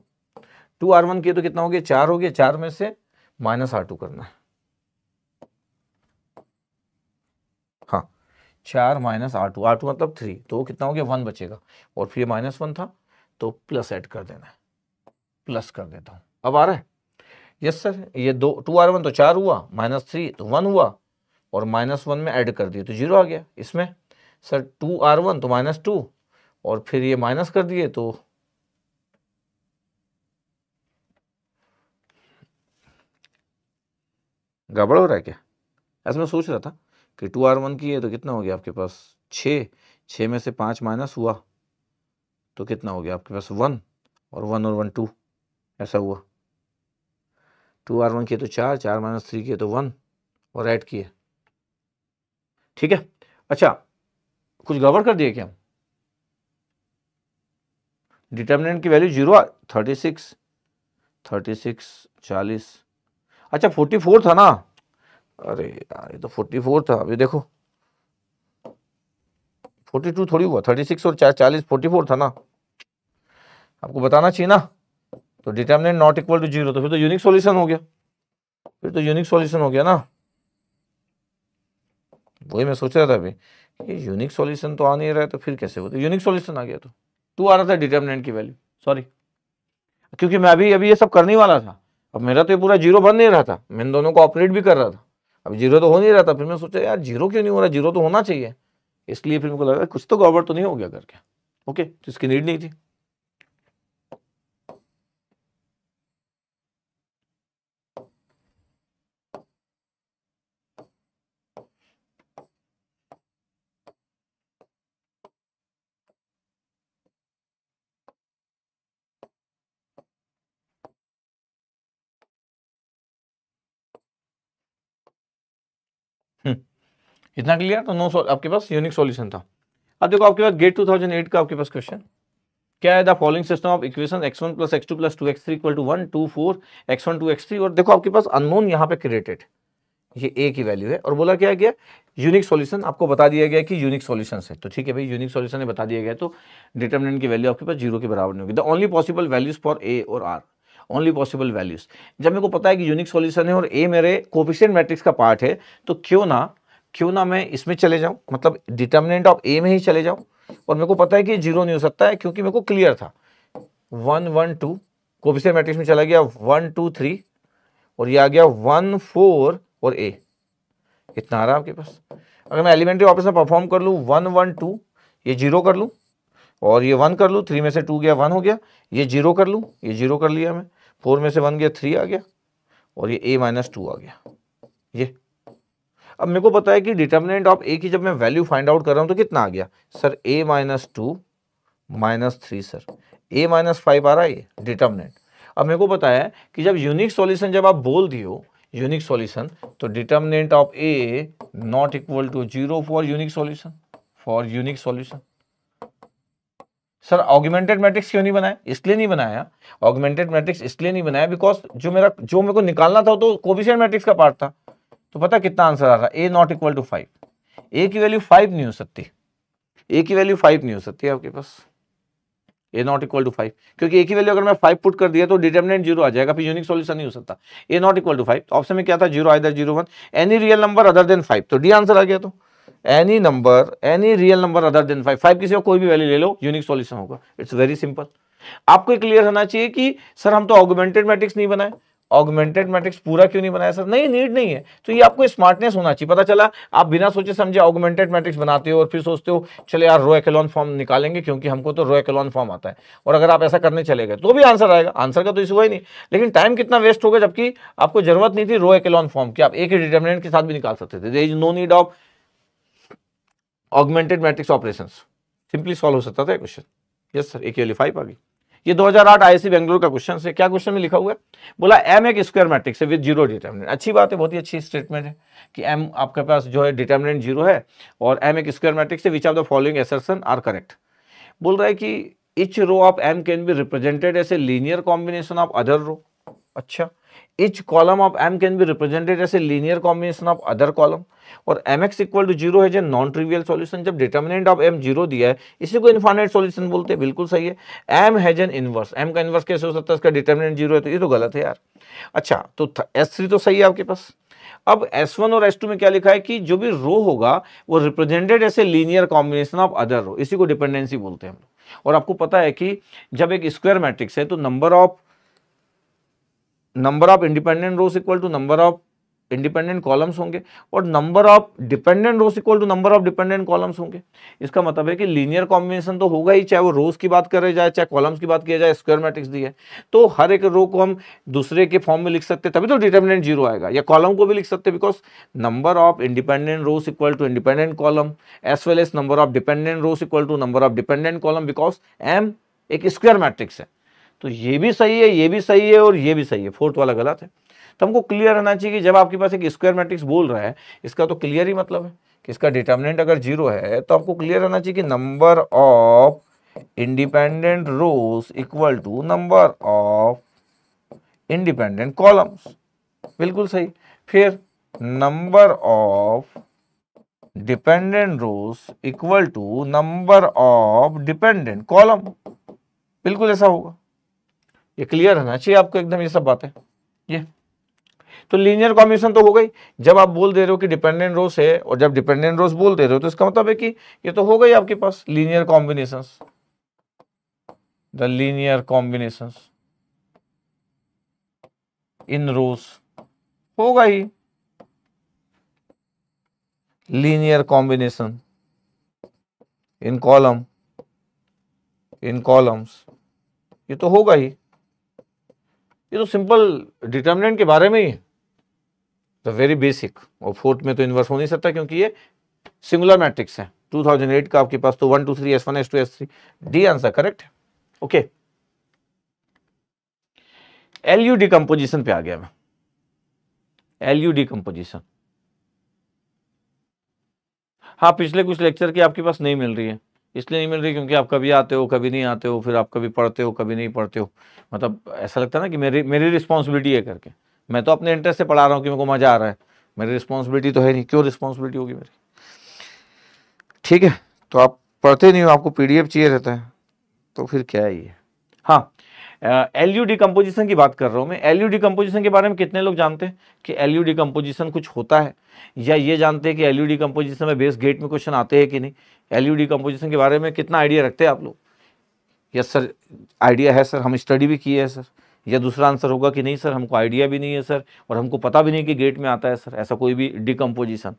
टू आर वन किए तो कितना हो गया चार हो गया चार में से माइनस आर टू करना है हाँ चार minus R two R two मतलब थ्री तो कितना हो गया वन बचेगा और फिर माइनस वन था तो प्लस ऐड कर देना है प्लस कर देता हूं अब आ रहा है यस सर ये दो टू आर वन तो चार हुआ माइनस थ्री तो वन हुआ और माइनस वन में ऐड कर दिए तो जीरो आ गया इसमें सर टू आर वन तो माइनस टू और फिर ये माइनस कर दिए तो गड़बड़ हो रहा है क्या ऐसा मैं सोच रहा था कि टू आर वन की है तो कितना हो गया आपके पास छः छः में से पाँच माइनस हुआ तो कितना हो गया आपके पास वन और वन और वन टू ऐसा हुआ टू आर वन किए तो चार चार माइनस थ्री किए तो वन और ऐड किए ठीक है अच्छा कुछ गड़बड़ कर दिए क्या हम डिटर्मिनेंट की value zero thirty six thirty six चालीस अच्छा फोर्टी फोर था ना अरे यार ये तो फोर्टी फोर था अभी देखो फोर्टी टू थोड़ी हुआ थर्टी सिक्स और चालीस फोर्टी फोर था ना आपको बताना चाहिए ना तो determinant not equal to zero तो फिर तो यूनिक सॉल्यूशन हो गया फिर तो यूनिक सॉल्यूशन हो गया ना वही मैं सोच रहा था अभी ये यूनिक सॉल्यूशन तो आ नहीं रहा है तो फिर कैसे हो तो यूनिक सॉल्यूशन आ गया तो टू आ रहा था डिटर्मिनेंट की वैल्यू सॉरी क्योंकि मैं अभी अभी ये सब करने वाला था अब मेरा तो ये पूरा जीरो बन नहीं रहा था मैं इन दोनों को ऑपरेट भी कर रहा था अब जीरो तो हो नहीं रहा था फिर मैं सोचा यार जीरो क्यों नहीं हो रहा जीरो तो होना चाहिए इसलिए फिर मुझे लगा कुछ तो गड़बड़ तो नहीं हो गया करके ओके तो इसकी नीड नहीं थी इतना क्लियर तो नो आपके पास यूनिक सॉल्यूशन था अब देखो आपके पास गेट 2008 का आपके पास क्वेश्चन क्या है the following system of equation X one plus x two plus two x three equal to one two four x one two x three और देखो आपके पास अननोन यहाँ पे क्रिएटेड ये ए की वैल्यू है और बोला क्या गया यूनिक सॉल्यूशन आपको बता दिया गया कि यूनिक सॉल्यूशन है तो ठीक है भाई यूनिक सॉल्यूशन ने बता दिया गया तो डिटर्मिनेंट की वैल्यू आपके पास जीरो के बराबर नहीं होगी the only possible values for A और आर ओनली पॉसिबल वैल्यूज जब मेरे को पता है कि यूनिक सॉल्यूशन है और ए मेरे कोफिशियंट मैट्रिक्स का पार्ट है तो क्यों ना क्यों ना मैं इसमें चले जाऊं मतलब डिटर्मिनेंट ऑफ ए में ही चले जाऊं और मेरे को पता है कि जीरो नहीं हो सकता है क्योंकि मेरे को क्लियर था वन वन टू से मैट्रिक्स में चला गया वन टू थ्री और ये आ गया वन फोर और ए इतना आ रहा है आपके पास अगर मैं एलिमेंट्री में परफॉर्म कर लूँ वन वन टू ये जीरो कर लूँ और ये वन कर लूँ थ्री में से टू गया वन हो गया ये जीरो कर लूँ ये जीरो कर लिया मैं फोर में से वन गया थ्री आ गया और ये ए माइनस टू आ गया ये अब मेरे को पता है कि डिटर्मिनेंट ऑफ ए की जब मैं वैल्यू फाइंड आउट कर रहा हूँ तो कितना आ गया sir A minus two minus three sir A minus five आ रहा है डिटर्मिनेंट अब मेरे को पता है कि जब यूनिक सॉल्यूशन जब आप बोल दियो यूनिक सॉल्यूशन तो determinant of A not equal to zero for unique solution for unique solution sir augmented matrix क्यों नहीं बनाया इसलिए नहीं बनाया ऑगमेंटेड मैट्रिक्स इसलिए नहीं बनाया बिकॉज जो मेरा जो मेरे को निकालना था तो कोविशियन मैट्रिक्स का पार्ट था तो पता कितना आंसर आ रहा A not equal to five A की वैल्यू फाइव नहीं हो सकती ए की वैल्यू फाइव नहीं हो सकती आपके पास A not equal to five क्योंकि ए की वैल्यू अगर मैं फाइव पुट कर दिया तो डिटर्मिनेंट जीरो आ जाएगा फिर यूनिक सॉल्यूशन नहीं हो सकता A not equal to five option में क्या था zero either zero one any real number other than five तो डी आंसर आ गया तो any number any real number other than five five किसी को कोई भी वैल्यू ले लो यूनिक सॉल्यूशन होगा इट्स वेरी सिंपल आपको क्लियर होना चाहिए कि सर हम तो ऑगुमेंटेड मैट्रिक्स नहीं बनाए ऑगमेंटेड मैट्रिक्स पूरा क्यों नहीं बनाया सर नहीं नीड नहीं है तो ये आपको स्मार्टनेस होना चाहिए पता चला आप बिना सोचे समझे ऑगमेंटेड मैट्रिक्स बनाते हो और फिर सोचते हो चले यार रो एकेलॉन फॉर्म निकालेंगे क्योंकि हमको तो रो एकेलॉन फॉर्म आता है और अगर आप ऐसा करने चले गए तो भी आंसर आएगा आंसर का तो इशू ही नहीं लेकिन टाइम कितना वेस्ट होगा जबकि आपको जरूरत नहीं थी रो एकेलॉन फॉर्म की आप एक ही डिटर्मिनेंट के साथ भी निकाल सकते थे there is no need of augmented matrix operation simply solve हो सकता था क्वेश्चन यस सर एक आ गई ये 2008 सी बेंगलुरु का क्वेश्चन है क्या क्वेश्चन में लिखा हुआ है बोला एम एक स्क्वायर मैट्रिक्स है विद जीरो डिटर्मिनेंट अच्छी बात है बहुत ही अच्छी स्टेटमेंट है कि एम आपके पास जो है डिटर्मिनेंट जीरो है और एम एक स्क्वायर मैट्रिक्स है which are the following assertion are correct बोल रहा है कि each row of M can be represented as a linear combination of other row अच्छा each column of m can be represented as a linear combination of other column और M X equal to zero है जो नॉन ट्रिवियल सॉल्यूशन जब डिटर्मिनेंट ऑफ एम जीरो दिया है इसी को इनफाइनाइट सॉल्यूशन बोलते हैं बिल्कुल सही है M has an inverse M का इनवर्स कैसे हो सकता है इसका डिटर्मिनेंट जीरो है तो ये तो गलत है यार अच्छा तो एस थ्री तो सही है आपके पास अब S1 और S2 में क्या लिखा है कि जो भी रो होगा वो represented as a linear combination of other row इसी को डिपेंडेंसी बोलते हैं हम और आपको पता है कि जब एक स्क्वायर मैट्रिक्स है तो number of number of independent rows equal to number of independent columns होंगे और number of dependent rows equal to number of dependent columns होंगे इसका मतलब है कि लीनियर कॉम्बिनेशन तो होगा ही चाहे वो रोज की बात करे जाए चाहे कॉलम्स की बात किया जाए स्क्वायर मैट्रिक्स दी है तो हर एक रो को हम दूसरे के फॉर्म में लिख सकते तभी तो डिटर्मिनेंट जीरो आएगा या कॉलम को भी लिख सकते because number of independent rows equal to independent column as well as number of dependent rows equal to number of dependent column because M एक स्क्वायर मैट्रिक्स है तो ये भी सही है ये भी सही है और ये भी सही है फोर्थ वाला गलत है तो हमको क्लियर रहना चाहिए कि जब आपके पास एक स्क्वायर मैट्रिक्स बोल रहा है इसका तो क्लियर ही मतलब है कि इसका डिटर्मिनेंट अगर जीरो है तो आपको क्लियर रहना चाहिए कि number of independent rows equal to number of independent columns बिल्कुल सही फिर number of dependent rows equal to number of dependent column बिल्कुल ऐसा होगा ये क्लियर रहना चाहिए आपको एकदम ये सब बातें ये तो लीनियर कॉम्बिनेशन तो हो गई जब आप बोल दे रहे हो कि डिपेंडेंट रोस है और जब डिपेंडेंट रोस बोल दे रहे हो तो इसका मतलब है कि ये तो हो गई आपके पास linear combination the linear combination in rows होगा ही linear combination in column in columns ये तो होगा ही ये तो सिंपल डिटर्मिनेंट के बारे में ही द वेरी बेसिक और फोर्थ में तो इन्वर्स हो नहीं सकता क्योंकि ये सिंगुलर मैट्रिक्स है 2008 का आपके पास तो one two three S one S two S three D answer correct okay L U decomposition पे आ गया मैं एल यू डिकम्पोजिशन हाँ पिछले कुछ लेक्चर की आपके पास नहीं मिल रही है इसलिए नहीं मिल रही क्योंकि आप कभी आते हो कभी नहीं आते हो फिर आप कभी पढ़ते हो कभी नहीं पढ़ते हो मतलब ऐसा लगता है ना कि मेरी मेरी रिस्पॉन्सिबिलिटी है करके मैं तो अपने इंटरेस्ट से पढ़ा रहा हूँ कि मेरे को मज़ा आ रहा है मेरी रिस्पॉन्सिबिलिटी तो है नहीं क्यों रिस्पॉन्सिबिलिटी होगी मेरी ठीक है तो आप पढ़ते नहीं हो आपको एफ चाहिए रहता है तो फिर क्या है ये हाँ एल यू डिकम्पोजिशन की बात कर रहा हूँ मैं एल यू डिकम्पोजिशन के बारे में कितने लोग जानते हैं कि एल यू डिकम्पोजिशन कुछ होता है या ये जानते हैं कि एल यू डिकम्पोजिशन में बेस गेट में क्वेश्चन आते हैं कि नहीं एल यू डिकम्पोजिशन के बारे में कितना आइडिया रखते हैं आप लोग यस सर आइडिया है सर हम स्टडी भी किए हैं सर या दूसरा आंसर होगा कि नहीं सर हमको आइडिया भी नहीं है सर और हमको पता भी नहीं कि गेट में आता है सर ऐसा कोई भी डिकम्पोजिशन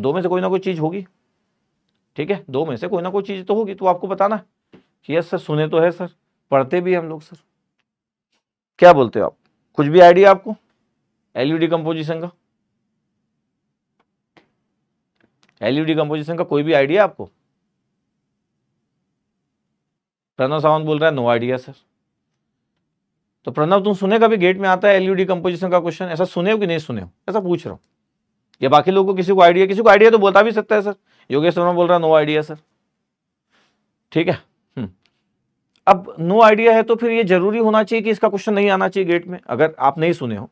दो में से कोई ना कोई चीज़ होगी ठीक है दो में से कोई ना कोई चीज़ तो होगी तो आपको बताना कि यस सर सुने तो है सर पढ़ते भी हम लोग सर क्या बोलते हो आप कुछ भी आइडिया आपको एल यू e का एलयू कंपोजिशन e का कोई भी आइडिया आपको प्रणव सावंत बोल रहा है नो आइडिया सर तो प्रणव तुम सुने कभी गेट में आता है एलईडी कंपोजिशन e का क्वेश्चन ऐसा सुने हो कि नहीं सुने हो ऐसा पूछ रहा हूँ या बाकी लोगों को किसी को आइडिया किसी को आइडिया तो बता भी सकता है सर योगेश शर्मा बोल रहा है नो आइडिया सर ठीक है हम्म। अब नो आइडिया है तो फिर ये जरूरी होना चाहिए कि इसका क्वेश्चन नहीं आना चाहिए गेट में अगर आप नहीं सुने हो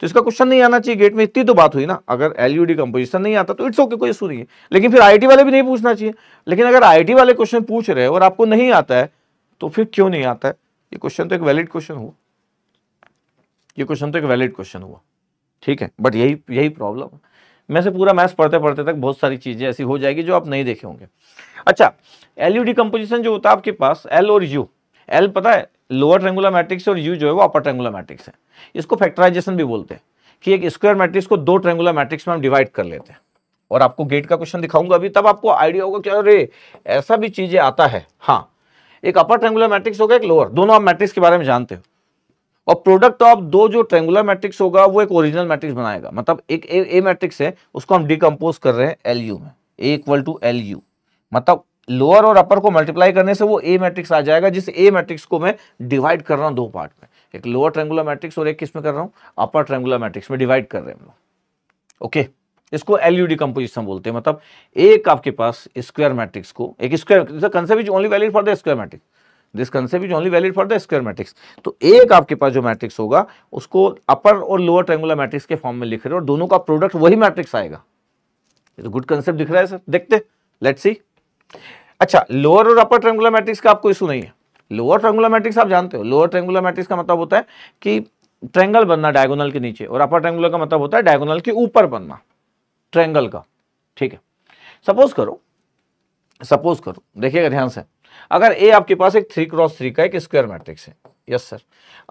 तो इसका क्वेश्चन नहीं आना चाहिए गेट में इतनी तो बात हुई ना अगर एलयूडी कंपोजिशन नहीं आता तो इट्स ओके कोई इशू नहीं है लेकिन फिर आई टी वाले भी नहीं पूछना चाहिए लेकिन अगर आई टी वाले क्वेश्चन पूछ रहे हैं और आपको नहीं आता है तो फिर क्यों नहीं आता है ये क्वेश्चन तो एक वैलिड क्वेश्चन हुआ ये क्वेश्चन तो एक वैलिड क्वेश्चन हुआ ठीक है बट यही यही प्रॉब्लम मैं से पूरा मैथ्स पढ़ते पढ़ते तक बहुत सारी चीज़ें ऐसी हो जाएगी जो आप नहीं देखे होंगे अच्छा एलयूडी कंपोजिशन जो होता है आपके पास एल और यू एल पता है लोअर ट्रेंगुलर मैट्रिक्स और यू जो है वो अपर ट्रेंगुलर मैट्रिक्स है इसको फैक्टराइजेशन भी बोलते हैं कि एक स्क्वायर मैट्रिक्स को दो ट्रेंगुलर मैट्रिक्स में हम डिवाइड कर लेते हैं और आपको गेट का क्वेश्चन दिखाऊंगा अभी तब आपको आइडिया होगा कि अरे ऐसा भी चीज़ें आता है हाँ एक अपर ट्रेंगुलर मैट्रिक्स होगा एक लोअर दोनों आप मैट्रिक्स के बारे में जानते हो और प्रोडक्ट ऑफ दो जो ट्रेंगुलर मैट्रिक्स होगा वो एक ओरिजिनल मैट्रिक्स बनाएगा मतलब एक ए, ए मैट्रिक्स है उसको हम डिकम्पोज कर रहे हैं एल यू में A equal to L U मतलब लोअर और अपर को मल्टीप्लाई करने से वो ए मैट्रिक्स आ जाएगा जिस ए मैट्रिक्स को मैं डिवाइड कर रहा हूँ दो पार्ट में एक लोअर ट्रेंगुलर मैट्रिक्स और एक किस में कर रहा हूँ अपर ट्रेंगुलर मैट्रिक्स में डिवाइड कर रहे हैं हम ओके इसको एल यू डिकम्पोजिशन बोलते हैं मतलब एक आपके पास स्क्वायर मैट्रिक्स को एक square concept is only valid for the square matrix this concept is only valid for the square matrix तो एक आपके पास जो मैट्रिक्स होगा उसको अपर और लोअर ट्रेंगुलर मैट्रिक्स के फॉर्म में लिख रहे हो और दोनों का प्रोडक्ट वही मैट्रिक्स आएगा ये तो गुड कंसेप्ट दिख रहा है सर देखते लेट्स सी अच्छा लोअर और अपर ट्रेंगुलर मैट्रिक्स का आपको इशू नहीं है लोअर ट्रेंगुलर मैट्रिक्स आप जानते हो लोअर ट्रेंगुलर मैट्रिक्स का मतलब होता है कि ट्रेंगल बनना डायगोनल के नीचे और अपर ट्रेंगुलर का मतलब होता है डायगोनल के ऊपर बनना ट्रेंगल का ठीक है सपोज करो सपोज करो देखिएगा ध्यान से अगर ए आपके पास एक थ्री क्रॉस थ्री का एक स्क्वायर मैट्रिक्स है यस सर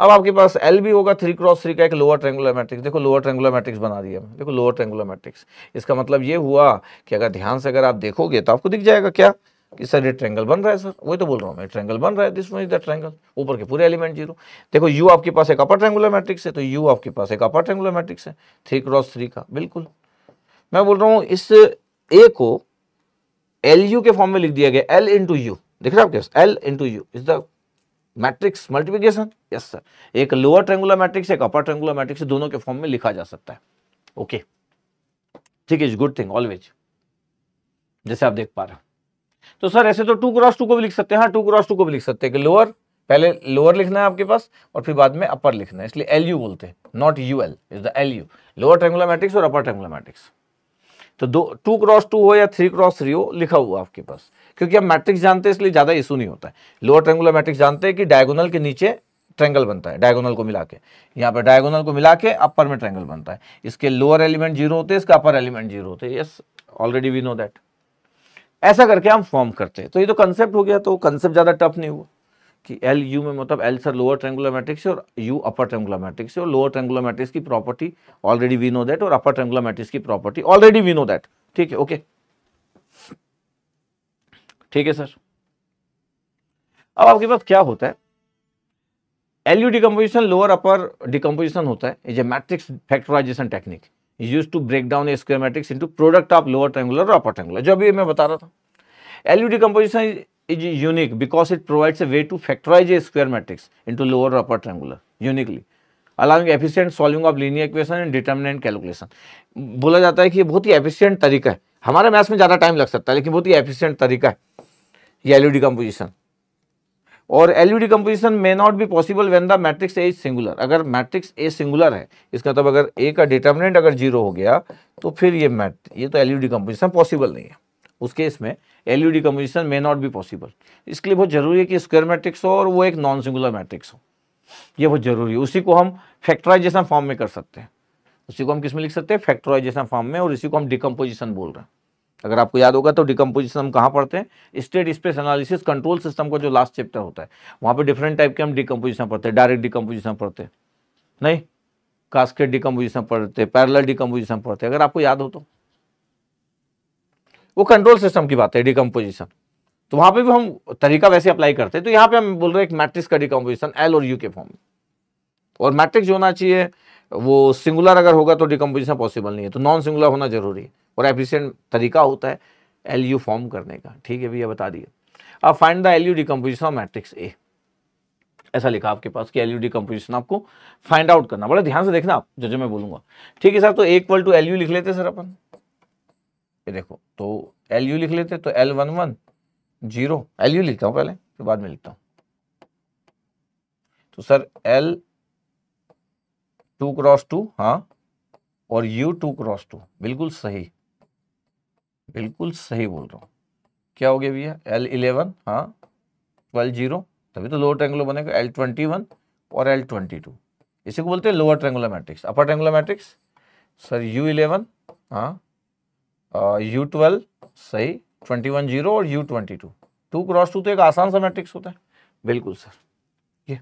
अब आपके पास एल भी होगा थ्री क्रॉस थ्री का एक लोअर ट्रेंगुलर मैट्रिक्स देखो लोअर ट्रेंगुलर मैट्रिक्स बना दिया हमने देखो लोअर ट्रेंगुलर मैट्रिक्स इसका मतलब ये हुआ कि अगर ध्यान से अगर आप देखोगे तो आपको दिख जाएगा क्या कि सर ये ट्रेंगल बन रहा है सर वही तो बोल रहा हूँ मैं ट्रेंगल बन रहा है this one is the triangle ऊपर के पूरे एलिमेंट जीरो देखो यू आपके पास एक अपर ट्रेंगुलर मैट्रिक्स है तो यू आपके पास एक अपर ट्रेंगुलर मैट्रिक्स है थ्री क्रॉस थ्री का बिल्कुल मैं बोल रहा हूँ इस ए को एल यू के फॉर्म में लिख दिया गया एल इंटू यू देख रहे हो आपके पास L into U is the matrix multiplication yes sir एक लोअर ट्रेंगुलर मैट्रिक्स एक अपर ट्रेंगुलर मैट्रिक्स दोनों के फॉर्म में लिखा जा सकता है ओके ठीक इज गुड थिंग ऑलवेज जैसे आप देख पा रहे हो तो सर ऐसे तो टू क्रॉस टू को भी लिख सकते हैं हाँ टू क्रॉस टू को भी लिख सकते हैं कि लोअर पहले लोअर लिखना है आपके पास और फिर बाद में अपर लिखना है इसलिए एल यू बोलते हैं not U L is the L U lower triangular matrix और अपर ट्रेंगुलर मैट्रिक्स तो दो टू क्रॉस टू हो या थ्री क्रॉस थ्री हो लिखा हुआ आपके पास क्योंकि आप मैट्रिक्स जानते हैं इसलिए ज़्यादा इशू नहीं होता है लोअर ट्रेंगुलर मैट्रिक्स जानते हैं कि डायगोनल के नीचे ट्रेंगल बनता है डायगोनल को मिला के यहाँ पर डायगोनल को मिला के अपर में ट्रेंगल बनता है इसके लोअर एलिमेंट जीरो होते हैं इसका अपर एलिमेंट जीरो होते हैं yes already we know that ऐसा करके हम फॉर्म करते हैं तो ये तो कंसेप्ट हो गया तो कंसेप्ट ज़्यादा टफ नहीं हुआ कि एल यू में मतलब L sir lower triangular matrix और यू अपर ट्रेंगुलर मैट्रिक्स और लोअर ट्रेंगुलर मैट्रिक्स की property already we know that और अपर ट्रेंगुलर मैट्रिक्स की property already we know that ठीक है ओके ठीक है सर अब आपके पास क्या होता है L U decomposition lower upper decomposition होता है is a matrix factorisation technique use to break down a square matrix into product of lower triangular और अपर ट्रेंगुलर जो अभी मैं बता रहा था L U decomposition is unique because it provides a way to factorize a square matrix into lower upper triangular uniquely allowing efficient solving of linear equation and determinant calculation बोला जाता है कि बहुत ही एफिशियंट तरीका है हमारे मैथ्स में ज़्यादा टाइम लग सकता है लेकिन बहुत ही एफिशियंट तरीका है ये एल एलयू डिकम्पोजिशन और decomposition may not be possible when the matrix A is singular अगर मैट्रिक्स ए सिंगुलर है इसका मतलब अगर ए का डिटर्मिनेंट अगर जीरो हो गया तो फिर ये मैट ये तो L U decomposition possible नहीं है उस केस में L U composition may not be possible इसके लिए बहुत जरूरी है कि स्क्वेयर मैट्रिक्स हो और वो एक नॉन सिंगुलर मैट्रिक्स हो ये बहुत जरूरी है उसी को हम फैक्टराइजेशन फॉर्म में कर सकते हैं उसी को हम किस में लिख सकते हैं फैक्टराइजेशन फॉर्म में और इसी को हम डिकम्पोजिशन बोल रहे हैं अगर आपको याद होगा तो डिकम्पोजिशन हम कहाँ पढ़ते हैं state space analysis control system का जो लास्ट चैप्टर होता है वहाँ पर डिफरेंट टाइप के हम डिकम्पोजिशन पढ़ते हैं डायरेक्ट डिकम्पोजिशन पढ़ते हैं नहीं कास्केट डिकम्पोजिशन पढ़ते हैं पैरल डिकम्पोजिशन पढ़ते हैं अगर आपको याद हो तो वो कंट्रोल सिस्टम की बात है डिकम्पोजिशन तो वहां पे भी हम तरीका वैसे अप्लाई करते हैं तो यहाँ पे हम बोल रहे हैं एक मैट्रिक्स का डिकम्पोजिशन एल और यू के फॉर्म में और मैट्रिक्स जो होना चाहिए वो सिंगुलर अगर होगा तो डिकम्पोजिशन पॉसिबल नहीं है तो नॉन सिंगुलर होना जरूरी है और एफिशियंट तरीका होता है एल यू फॉर्म करने का ठीक है भैया बता दिए अब find the L U decomposition of matrix A ऐसा लिखा आपके पास कि एल यू डिकम्पोजिशन आपको फाइंड आउट करना बड़ा ध्यान से देखना आप जो जो मैं बोलूंगा ठीक है सर तो एक्वल टू एल यू लिख लेते सर अपन ये देखो तो एल यू लिख लेते तो L one one zero L U लिखता हूँ पहले फिर बाद में लिखता हूँ तो sir L two cross two हाँ और यू टू क्रॉस टू बिल्कुल सही बिल्कुल सही बोल रहा हूँ क्या हो गया भैया एल इलेवन हाँ ट्वेल्व जीरो तभी तो लोअर ट्रेंगुलर बनेगा एल ट्वेंटी वन और एल ट्वेंटी टू इसी को बोलते हैं lower triangular matrix upper triangular matrix sir U eleven हाँ यू ट्वेल्व सही ट्वेंटी वन जीरो और U twenty two two cross two तो एक आसान सा मैट्रिक्स होता है बिल्कुल सर ये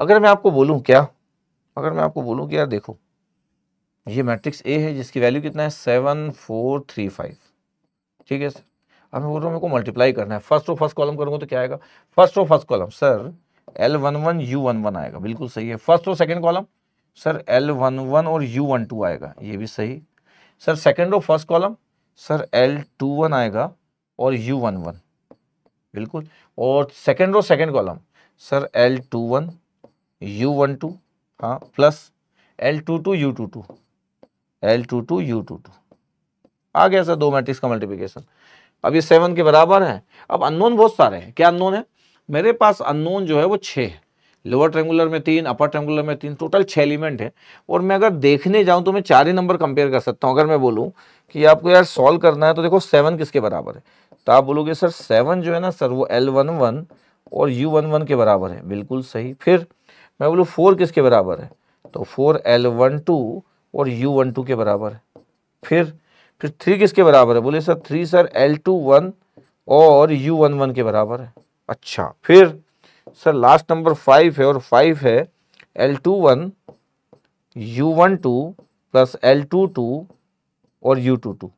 अगर मैं आपको बोलूँ क्या अगर मैं आपको बोलूँ कि यार देखो ये मैट्रिक्स ए है जिसकी वैल्यू कितना है सेवन फोर थ्री फाइव ठीक है सर अब मैं बोल रहा हूँ मेरे को मल्टीप्लाई करना है फर्स्ट और फर्स्ट कॉलम करूँगा तो क्या आएगा फर्स्ट और first column sir L one one U one one आएगा बिल्कुल सही है फर्स्ट और second column sir L one one और यू वन टू आएगा ये भी सही sir second row first column sir L two one आएगा और यू वन वन बिल्कुल और second row second column sir L two one U one two हाँ plus L two two U two two L two two U two two आ गया सर दो मैट्रिक्स का मल्टीप्लिकेशन अब ये सेवन के बराबर है अब अननोन बहुत सारे हैं क्या अननोन है मेरे पास अननोन जो है वो छः है लोअर ट्रेंगुलर में तीन अपर ट्रेंगुलर में तीन टोटल छः एलिमेंट है और मैं अगर देखने जाऊँ तो मैं चार ही नंबर कंपेयर कर सकता हूँ अगर मैं बोलूँ कि आपको यार सॉल्व करना है तो देखो सेवन किसके बराबर है तो आप बोलोगे सर सेवन जो है ना सर वो एल वन वन और यू वन वन के बराबर है बिल्कुल सही फिर मैं बोलूँ फोर किसके बराबर है तो फोर एल वन टू और यू वन टू के बराबर है फिर फिर थ्री किसके बराबर है बोले sir three sir L two one और यू वन वन के बराबर है अच्छा फिर सर लास्ट नंबर फाइव है और फाइव है L two one U one two plus L two two और यू टू टू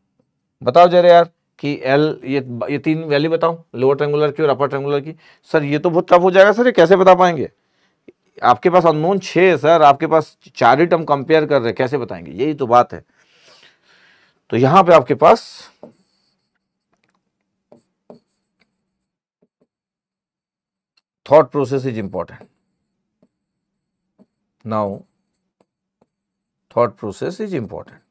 बताओ जरा यार कि एल ये ये तीन वैल्यू बताओ लोअर ट्रेंगुलर की और अपर ट्रेंगुलर की सर ये तो बहुत टफ हो जाएगा सर ये कैसे बता पाएंगे आपके पास अननोन छः है सर आपके पास चार ही टर्म कंपेयर कर रहे हैं कैसे बताएंगे यही तो बात है तो यहाँ पे आपके पास thought process is important. Now, thought process is important.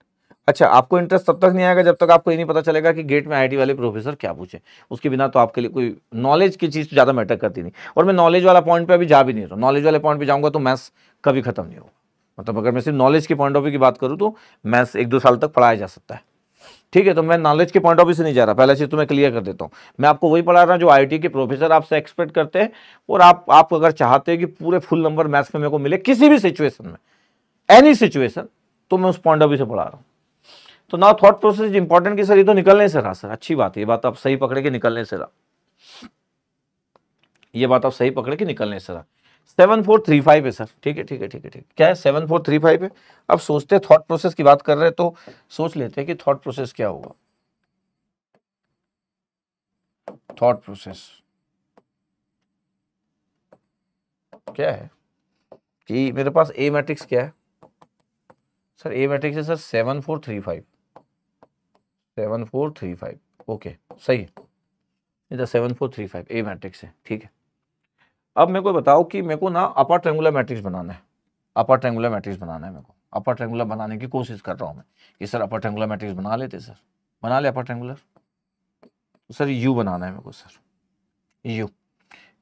अच्छा आपको इंटरेस्ट तब तक नहीं आएगा जब तक आपको ये नहीं पता चलेगा कि गेट में आईटी वाले प्रोफेसर क्या पूछे उसके बिना तो आपके लिए कोई नॉलेज की चीज़ तो ज़्यादा मैटर करती नहीं और मैं नॉलेज वाला पॉइंट पे अभी जा भी नहीं रहा नॉलेज वाले पॉइंट पे जाऊंगा तो मैथ्स कभी खत्म नहीं होगा मतलब अगर मैं सिर्फ नॉलेज के पॉइंट ऑफ व्यू की बात करूँ तो मैथ्स एक दो साल तक पढ़ाया जा सकता है ठीक है तो मैं नॉलेज के पॉइंट ऑफ व्यू से नहीं जा रहा पहले चीज़ तो मैं क्लियर कर देता हूँ मैं आपको वही पढ़ा रहा हूँ जो आईटी के प्रोफेसर आपसे एक्सपेक्ट करते हैं और आप आप अगर चाहते हैं कि पूरे फुल नंबर मैथ्स में मेरे को मिले किसी भी सिचुएशन में एनी सिचुएशन तो मैं उस पॉइंट ऑफ व्यू से पढ़ा रहा हूँ तो now thought process is important कि सर ये तो निकलने से रहा सर अच्छी बात है ये बात आप सही पकड़े के निकलने से रहा ये बात आप सही पकड़े के निकलने से रहा सेवन फोर थ्री फाइव है सर ठीक है ठीक है ठीक है ठीक क्या है सेवन फोर थ्री फाइव है अब सोचते थॉट प्रोसेस की बात कर रहे हैं तो सोच लेते हैं कि थॉट प्रोसेस क्या होगा थॉट प्रोसेस क्या है कि मेरे पास ए मैट्रिक्स क्या है सर ए मैट्रिक्स है sir seven four three five seven four three five okay सही है इधर seven four three five A matrix है ठीक है अब मेरे को बताओ कि मेरे को ना अपर ट्रेंगुलर मैट्रिक्स बनाना है अपर ट्रेंगुलर मैट्रिक्स बनाना है मेरे को अपर ट्रेंगुलर बनाने की कोशिश कर रहा हूँ मैं कि सर अपर ट्रेंगुलर मैट्रिक्स बना लेते सर बना ले अपर ट्रेंगुलर सर यू बनाना है मेरे को सर यू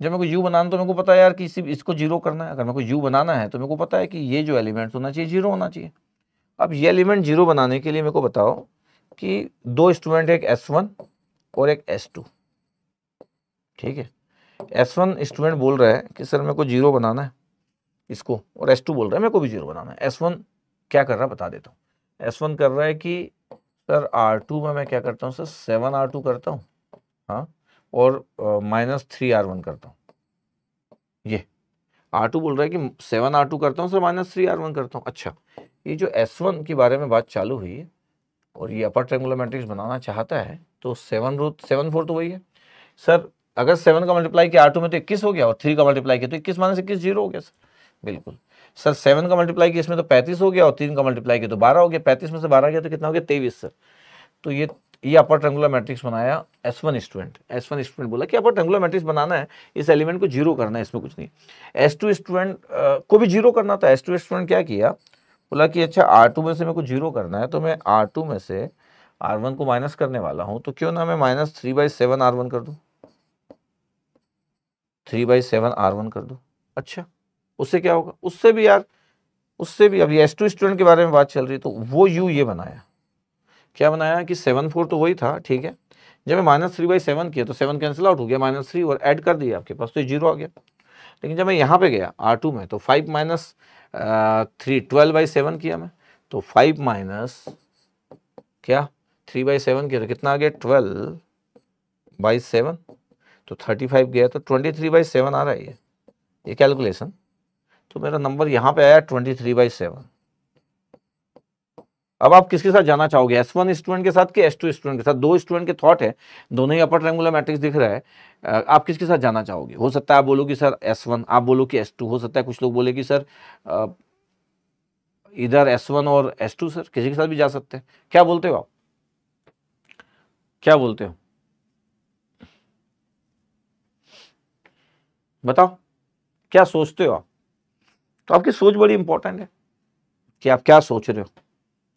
जब मेरे को यू बनाना तो मेरे को पता है यार कि सिर्फ इसको जीरो करना है अगर मेरे को यू बनाना है तो मेरे को पता है कि ये जो एलिमेंट्स होना चाहिए जीरो होना चाहिए अब ये एलिमेंट जीरो बनाने के लिए मेरे को बताओ कि दो स्टूडेंट एक एस वन और एक एस टू ठीक है एस वन स्टूडेंट बोल रहा है कि सर मेरे को जीरो बनाना है इसको और एस टू बोल रहा है मेरे को भी जीरो बनाना है एस वन क्या कर रहा है बता देता हूँ एस वन कर रहा है कि सर आर टू में मैं क्या करता हूँ सर सेवन आर टू करता हूँ हाँ और माइनस थ्री आर वन करता हूँ ये आर टू बोल रहा है कि सेवन आर टू करता हूँ sir minus three R one करता हूँ अच्छा ये जो एस वन के बारे में बात चालू हुई है और ये अपर ट्रेंगुलर मैट्रिक्स बनाना चाहता है तो सेवन रूट सेवन फोर तो वही है सर अगर सेवन का मल्टीप्लाई किया आर में तो इक्कीस हो गया और थ्री का मल्टीप्लाई किया तो इक्कीस माइनस इक्कीस जीरो हो गया सर बिल्कुल सर सेवन का मल्टीप्लाई किया इसमें तो पैंतीस हो गया और तीन का मल्टीप्लाई किया तो बारह हो गया पैंतीस में से बारह गया तो कितना हो गया तेईस सर तो ये ये अपर ट्रेंगुलर मैट्रिक्स बनाया S one student S one student बोला कि अपर ट्रेंगुलर मैट्रिक्स बनाना है इस एलिमेंट को जीरो करना है इसमें कुछ नहीं एस टू स्टूडेंट को भी जीरो करना था एस टू स्टूडेंट क्या किया बोला कि अच्छा आर टू में से मेरे को जीरो करना है तो मैं आर टू में से आर वन को माइनस करने वाला हूँ तो क्यों ना मैं minus three by seven R one कर दूँ three by seven R one कर दो अच्छा उससे क्या होगा उससे भी यार उससे भी अभी एस टू स्टूडेंट के बारे में बात चल रही तो वो यू ये बनाया क्या बनाया कि सेवन फोर तो वही था ठीक है जब मैं माइनस थ्री बाई सेवन किया तो सेवन कैंसिल आउट हो गया माइनस थ्री और ऐड कर दिया आपके पास तो जीरो आ गया लेकिन जब मैं यहाँ पे गया आर टू में तो five minus three twelve by seven किया मैं तो फाइव माइनस क्या थ्री बाई सेवन किया तो कितना आ गया ट्वेल्व बाई सेवन तो थर्टी फाइव गया तो ट्वेंटी थ्री बाई सेवन आ रहा है ये कैलकुलेशन तो मेरा नंबर यहाँ पे आया ट्वेंटी थ्री बाई सेवन अब आप किसके साथ जाना चाहोगे एस वन स्टूडेंट के साथ कि एस टू स्टूडेंट के साथ दो स्टूडेंट के थॉट है दोनों ही अपर ट्रेंगुलर मैट्रिक्स दिख रहा है आप किसके साथ जाना चाहोगे हो सकता है आप बोलो कि सर एस वन आप बोलो कि एस टू हो सकता है कुछ लोग बोले कि सर इधर एस वन और एस टू सर किसी के साथ भी जा सकते हैं क्या बोलते हो आप क्या बोलते हो बताओ क्या सोचते हो आप तो आपकी सोच बड़ी इंपॉर्टेंट है कि आप क्या सोच रहे हो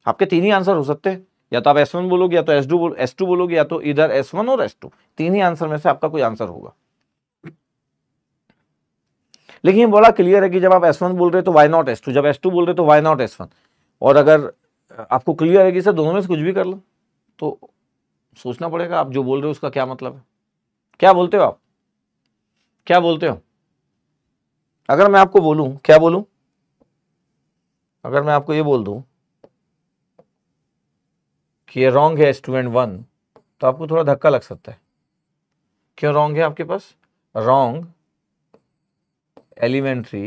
आपके तीन ही आंसर हो सकते हैं या तो आप एस वन बोलोगे या तो एस टू एस टू बोलोगे या तो इधर एस वन और एस टू तीन ही आंसर में से आपका कोई आंसर होगा लेकिन ये बड़ा क्लियर है कि जब आप एस वन बोल रहे हो तो वाई नॉट एस टू जब एस टू बोल रहे हो तो वाई नॉट एस वन और अगर आपको क्लियर है कि सर दोनों में से कुछ भी कर लो तो सोचना पड़ेगा आप जो बोल रहे हो उसका क्या मतलब है क्या बोलते हो आप क्या बोलते हो अगर मैं आपको बोलूं क्या बोलूं अगर मैं आपको ये बोल दूं कि ये रॉन्ग है स्टूडेंट वन तो आपको थोड़ा धक्का लग सकता है क्यों रॉन्ग है आपके पास wrong elementary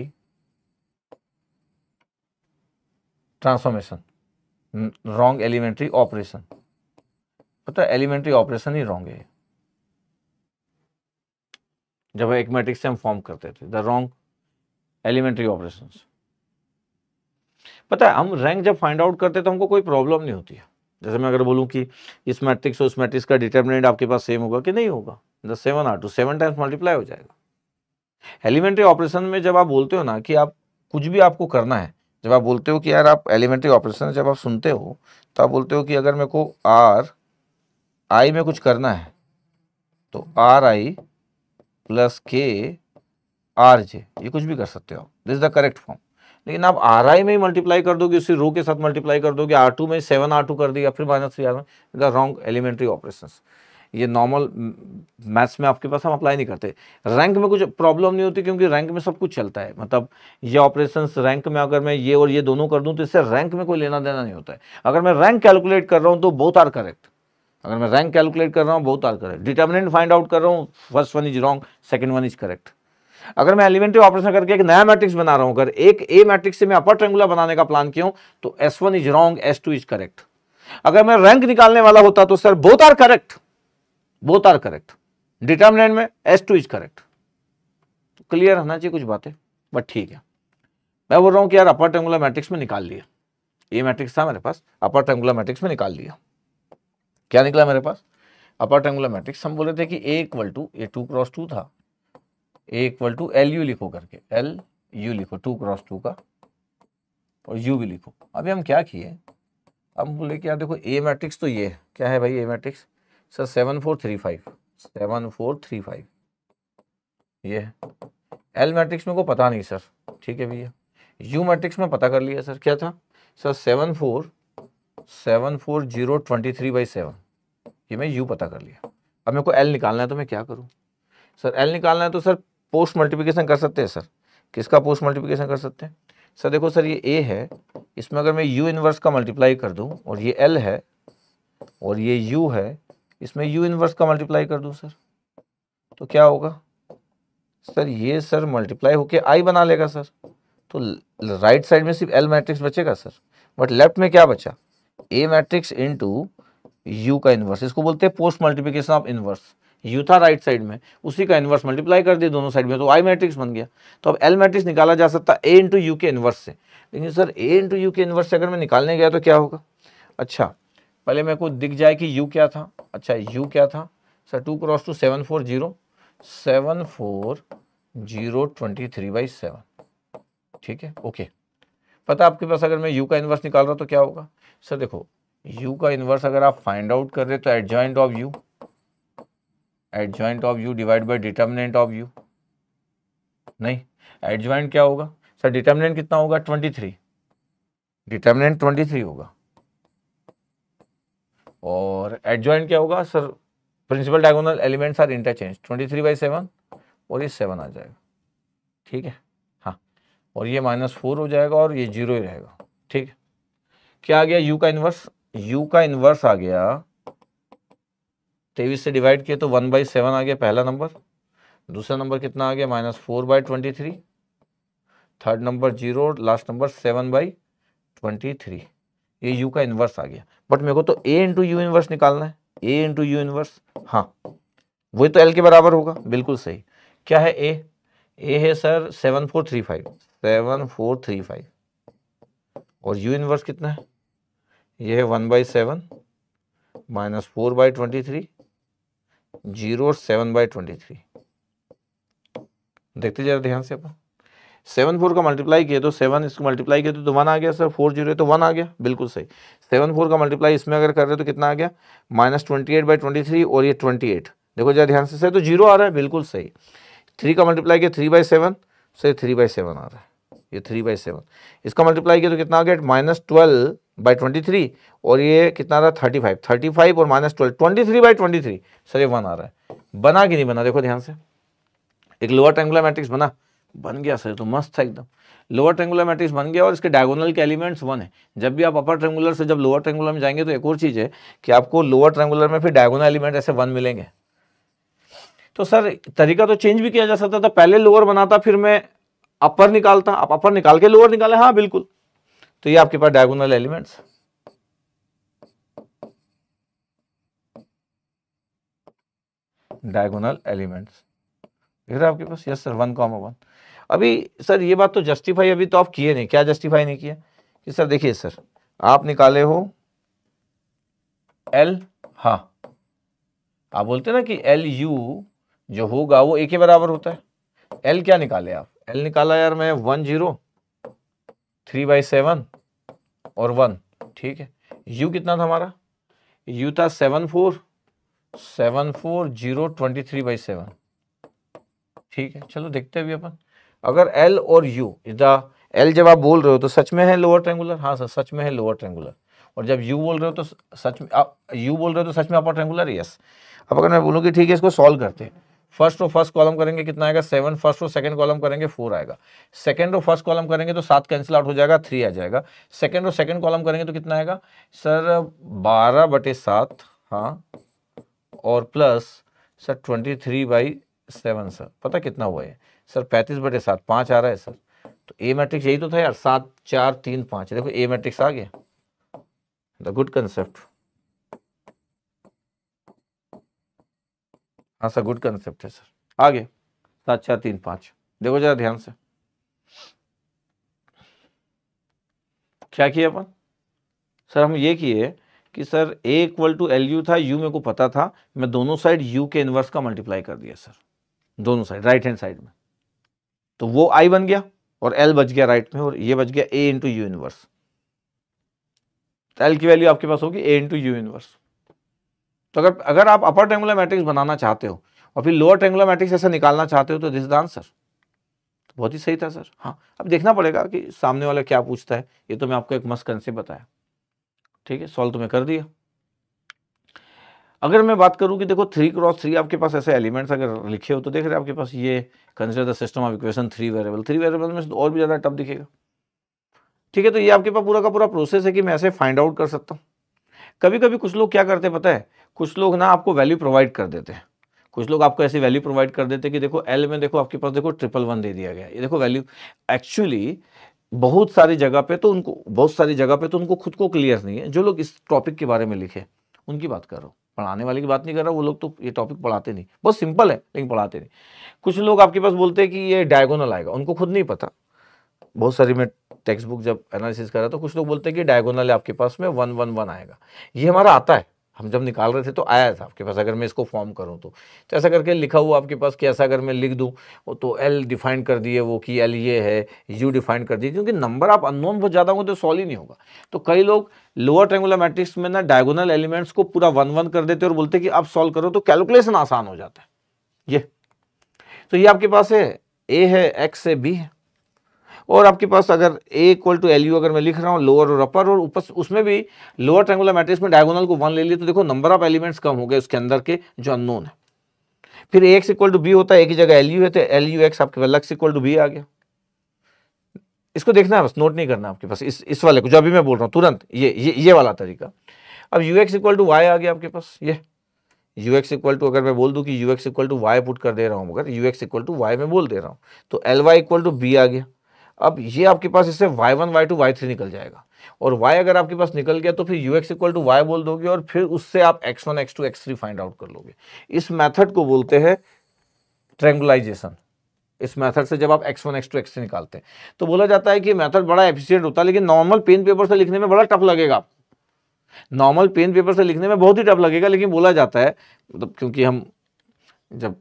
transformation wrong elementary operation पता है एलिमेंट्री ऑपरेशन ही रॉन्ग है जब एक मैट्रिक्स से हम फॉर्म करते थे द रॉन्ग एलिमेंट्री ऑपरेशन पता है हम रैंक जब फाइंड आउट करते तो हमको कोई प्रॉब्लम नहीं होती है जैसे मैं अगर बोलूँ कि इस मैट्रिक्स और उस मैट्रिक्स का डिटर्मिनेंट आपके पास सेम होगा कि नहीं होगा the seven R two seven times multiply हो जाएगा एलिमेंट्री ऑपरेशन में जब आप बोलते हो ना कि आप कुछ भी आपको करना है जब आप बोलते हो कि यार आप एलिमेंट्री ऑपरेशन जब आप सुनते हो तो आप बोलते हो कि अगर मेरे को आर आई में कुछ करना है तो R I plus K R J ये कुछ भी कर सकते हो this is the correct form लेकिन आप आर आई में ही मल्टीप्लाई कर दोगे उसी रो के साथ मल्टीप्लाई कर दोगे आर टू में सेवन आर टू कर दिया फिर माइनस थ्री आर में द रॉन्ग एलिमेंट्री ऑपरेशन ये नॉर्मल मैथ्स में आपके पास हम अप्लाई नहीं करते रैंक में कुछ प्रॉब्लम नहीं होती क्योंकि रैंक में सब कुछ चलता है मतलब ये ऑपरेशन रैंक में अगर मैं ये और ये दोनों कर दूं तो इससे रैंक में कोई लेना देना नहीं होता है अगर मैं रैंक कैलकुलेट कर रहा हूँ तो बोथ आर करेक्ट अगर मैं रैंक कैलकुलेट कर रहा हूँ बहुत R correct determinant find out कर रहा हूँ first one is wrong second one is correct अगर मैं एलिमेंट्री ऑपरेशन करके एक नया मैट्रिक्स बना रहा हूँ अगर एक ए मैट्रिक्स से मैं अपर ट्रेंगुलर बनाने का प्लान किया हूँ तो S one is wrong S two is correct अगर मैं रैंक निकालने वाला होता तो sir both are correct both are correct determinant में S two is correct clear रहना चाहिए कुछ बातें बट ठीक है मैं बोल रहा हूँ कि यार अपर ट्रेंगुलर मैट्रिक्स में निकाल लिया ए मैट्रिक्स था मेरे पास अपर ट्रेंगुलर मैट्रिक्स में निकाल लिया क्या निकला मेरे पास अपर ट्रेंगुलर मैट्रिक्स हम बोल रहे थे कि A equal to A two cross two था A equal to L U लिखो करके एल यू लिखो टू क्रॉस टू का और यू भी लिखो अभी हम क्या किए हम बोले कि यार देखो ए मैट्रिक्स तो ये है क्या है भाई A matrix sir seven four three five seven four three five ये है एल मैट्रिक्स में को पता नहीं सर ठीक है भैया यू मैट्रिक्स में पता कर लिया सर क्या था sir seven four seven four zero twenty three by seven ये मैं यू पता कर लिया अब मेरे को एल निकालना है तो मैं क्या करूँ सर एल निकालना है तो सर पोस्ट मल्टीप्लिकेशन कर सकते हैं सर किसका पोस्ट मल्टीप्लिकेशन कर सकते हैं सर देखो सर ये ए है इसमें अगर मैं यू इनवर्स का मल्टीप्लाई कर दूँ और ये एल है और ये यू है इसमें यू इनवर्स का मल्टीप्लाई कर दूँ सर तो क्या होगा सर ये सर मल्टीप्लाई होके आई बना लेगा सर तो राइट साइड में सिर्फ एल मैट्रिक्स बचेगा सर बट लेफ्ट में क्या बचा ए मैट्रिक्स इनटू यू का इन्वर्स इसको बोलते हैं post multiplication of inverse U था राइट साइड में उसी का इन्वर्स मल्टीप्लाई कर दिया दोनों साइड में तो आई मैट्रिक्स बन गया तो अब एल मैट्रिक्स निकाला जा सकता है ए इंटू यू के इन्वर्स से लेकिन सर ए इंटू यू के इन्वर्स से अगर मैं निकालने गया तो क्या होगा अच्छा पहले मेरे को दिख जाए कि यू क्या था अच्छा यू क्या था sir two cross two seven four zero seven four zero twenty three by seven ठीक है ओके पता आपके पास अगर मैं यू का इन्वर्स निकाल रहा हूँ तो क्या होगा सर देखो यू का इन्वर्स अगर आप फाइंड आउट कर रहे तो adjoint of U adjoint of U divide by determinant of U नहीं एट ज्वाइंट क्या होगा सर डिटर्मिनेंट कितना होगा twenty three determinant twenty three होगा और एट ज्वाइंट क्या होगा sir principal diagonal elements are interchange twenty three by seven और ये सेवन आ जाएगा ठीक है हाँ और ये माइनस फोर हो जाएगा और ये जीरो ही रहेगा ठीक है क्या आ गया यू का इनवर्स यू का इनवर्स आ गया तेईस से डिवाइड किए तो वन बाई सेवन आ गया पहला नंबर दूसरा नंबर कितना आ गया minus four by twenty three third number zero last number seven by twenty three ये यू का इन्वर्स आ गया बट मेरे को तो ए इंटू यू इनवर्स निकालना है ए इंटू यू इनवर्स हाँ वही तो एल के बराबर होगा बिल्कुल सही क्या है ए ए है sir seven four three five seven four three five और यू इनवर्स कितना है ये है one by seven minus four by twenty three zero और सेवन बाई ट्वेंटी थ्री देखते जरा ध्यान से अपन सेवन फोर का मल्टीप्लाई किया तो सेवन इसको मल्टीप्लाई किए तो, तो वन आ गया सर फोर जीरो तो वन आ गया बिल्कुल सही सेवन फोर का मल्टीप्लाई इसमें अगर कर रहे तो कितना आ गया minus twenty eight by twenty three और ये ट्वेंटी एट देखो जरा ध्यान से सही तो जीरो आ रहा है बिल्कुल सही थ्री का मल्टीप्लाई किया थ्री बाई सेवन सही थ्री बाई सेवन आ रहा है ये थ्री बाई सेवन इसका मल्टीप्लाई किया तो कितना आ गया minus twelve by twenty three और ये कितना रहा थर्टी फाइव थर्टी फाइव और minus twelve twenty three by twenty three sir ये वन आ रहा है बना कि नहीं बना देखो ध्यान से एक लोअर ट्रेंगुलर मैट्रिक्स बना बन गया सर तो मस्त था एकदम लोअर ट्रेंगुलर मैट्रिक्स बन गया और इसके डायगोनल के एलिमेंट्स वन है जब भी आप अपर ट्रेंगुलर से जब लोअर ट्रेंगुलर में जाएंगे तो एक और चीज़ है कि आपको लोअर ट्रेंगुलर में फिर डायगोनल एलिमेंट ऐसे वन मिलेंगे तो सर तरीका तो चेंज भी किया जा सकता था पहले लोअर बनाता फिर मैं अपर निकालता आप अपर निकाल के लोअर निकाले हाँ बिल्कुल तो ये आपके पास डायगोनल एलिमेंट्स डायगोनल एलिमेंट्स देख रहे आपके पास yes sir one comma one अभी सर ये बात तो जस्टिफाई अभी तो आप किए नहीं क्या जस्टिफाई नहीं किया कि सर देखिए सर आप निकाले हो एल हाँ आप बोलते ना कि एल यू जो होगा वो ए के बराबर होता है एल क्या निकाले आप एल निकाला यार मैं one zero three by seven और वन ठीक है यू कितना था हमारा यू था seven four seven four zero twenty three by seven ठीक है चलो देखते हैं अभी अपन अगर एल और यू इधर एल जब आप बोल रहे हो तो सच में है लोअर ट्रेंगुलर हाँ सर सच में है लोअर ट्रेंगुलर और जब यू तो बोल रहे हो तो सच में आप यू बोल रहे हो तो सच में अपर ट्रेंगुलर यस अब अगर मैं बोलूँगी ठीक है इसको सॉल्व करते हैं फर्स्ट और फर्स्ट कॉलम करेंगे कितना आएगा सेवन फर्स्ट और सेकंड कॉलम करेंगे फोर आएगा सेकंड और फर्स्ट कॉलम करेंगे तो सात कैंसिल आउट हो जाएगा थ्री आ जाएगा सेकंड और सेकंड कॉलम करेंगे तो कितना आएगा सर बारह बटे सात हाँ और plus sir twenty three by seven sir पता कितना हुआ है सर पैंतीस बटे सात पाँच आ रहा है सर तो ए मैट्रिक्स यही तो था यार सात चार तीन पाँच देखो ए मैट्रिक्स आ गया द गुड कंसेप्ट हाँ सर गुड कंसेप्ट है सर आगे सात चार तीन पाँच देखो जरा ध्यान से क्या किया अपन सर हम ये किए कि sir A equal to L U था यू मेरे को पता था मैं दोनों साइड यू के इनवर्स का मल्टीप्लाई कर दिया सर दोनों साइड राइट हैंड साइड में तो वो आई बन गया और एल बच गया राइट में और ये बच गया A into U inverse L की वैल्यू आपके पास होगी ए इंटू यू इनवर्स तो अगर अगर आप अपर ट्रेंगुलर मैट्रिक्स बनाना चाहते हो और फिर लोअर ट्रेंगुलर मैट्रिक्स ऐसा निकालना चाहते हो तो दिस द आंसर बहुत ही सही था सर हाँ अब देखना पड़ेगा कि सामने वाला क्या पूछता है ये तो मैं आपको एक मस्त कंसेप्ट बताया ठीक है सॉल्व तो मैं कर दिया अगर मैं बात करूं कि देखो थ्री क्रॉस थ्री आपके पास ऐसे एलिमेंट्स अगर लिखे हो तो देख रहे हैं आपके पास ये consider the system of equation three variable three variable में और भी ज़्यादा टफ दिखेगा ठीक है तो ये आपके पास पूरा का पूरा प्रोसेस है कि मैं ऐसे फाइंड आउट कर सकता हूँ कभी कभी कुछ लोग क्या करते हैं पता है कुछ लोग ना आपको वैल्यू प्रोवाइड कर देते हैं कुछ लोग आपको ऐसी वैल्यू प्रोवाइड कर देते हैं कि देखो एल में देखो आपके पास देखो ट्रिपल वन दे दिया गया ये देखो वैल्यू एक्चुअली बहुत सारी जगह पे तो उनको बहुत सारी जगह पे तो उनको खुद को क्लियर नहीं है जो लोग इस टॉपिक के बारे में लिखे उनकी बात कर रहा हूँ पढ़ाने वाले की बात नहीं कर रहा वो लोग तो ये टॉपिक पढ़ाते नहीं बहुत सिंपल है लेकिन पढ़ाते नहीं कुछ लोग आपके पास बोलते हैं कि ये डायगोनल आएगा उनको खुद नहीं पता बहुत सारी मैं टेक्स्ट बुक जब एनालिसिस कर रहा तो कुछ लोग बोलते हैं कि डायगोनल आपके पास में वन वन वन आएगा ये हमारा आता है हम जब निकाल रहे थे तो आया था आपके पास अगर मैं इसको फॉर्म करूँ तो तो ऐसा करके लिखा हुआ आपके पास कि ऐसा अगर मैं लिख दूँ तो एल डिफाइन कर दिए वो कि एल ये है यू डिफाइन कर दिए क्योंकि नंबर आप अननोन बहुत ज़्यादा होंगे तो सॉल्व ही नहीं होगा तो कई लोग लोअर ट्रेंगुलर मैट्रिक्स में ना डायगोनल एलिमेंट्स को पूरा वन वन कर देते और बोलते कि आप सॉल्व करो तो कैलकुलेशन आसान हो जाता है ये तो ये आपके पास है ए है एक्स है बी है और आपके पास अगर ए इक्वल टू एल अगर मैं लिख रहा हूँ लोअर और अपर और ऊपर उसमें भी लोअर ट्रेंगुलर मैट्रिक्स में डायगोनल को वन ले लिए तो देखो नंबर ऑफ एलिमेंट्स कम हो गए उसके अंदर के जो अननोन है फिर A x equal to B होता है एक ही जगह एल है तो एल यू एक्स आपके पास लक्स इक्वल टू बी आ गया इसको देखना है बस नोट नहीं करना आपके पास इस इस वाले को जो अभी मैं बोल रहा हूँ तुरंत ये ये ये वाला तरीका अब U X equal to Y आ गया आपके पास ये यू एक्स इक्वल टू अगर मैं बोल दूँ कि U X equal to Y put कर दे रहा हूँ मगर U X equal to Y में बोल दे रहा हूँ तो L Y equal to B आ गया अब ये आपके पास इससे Y one Y two Y three निकल जाएगा और y अगर आपके पास निकल गया तो फिर U X equal to Y बोल दोगे और फिर उससे आप X one x two x three find out कर लोगे इस मेथड को बोलते हैं ट्रेंगुलाइजेशन इस मेथड से जब आप X one x two x three निकालते हैं तो बोला जाता है कि मेथड बड़ा एफिशियंट होता है लेकिन नॉर्मल पेन पेपर से लिखने में बड़ा टफ लगेगा नॉर्मल पेन पेपर से लिखने में बहुत ही टफ लगेगा लेकिन बोला जाता है मतलब क्योंकि हम जब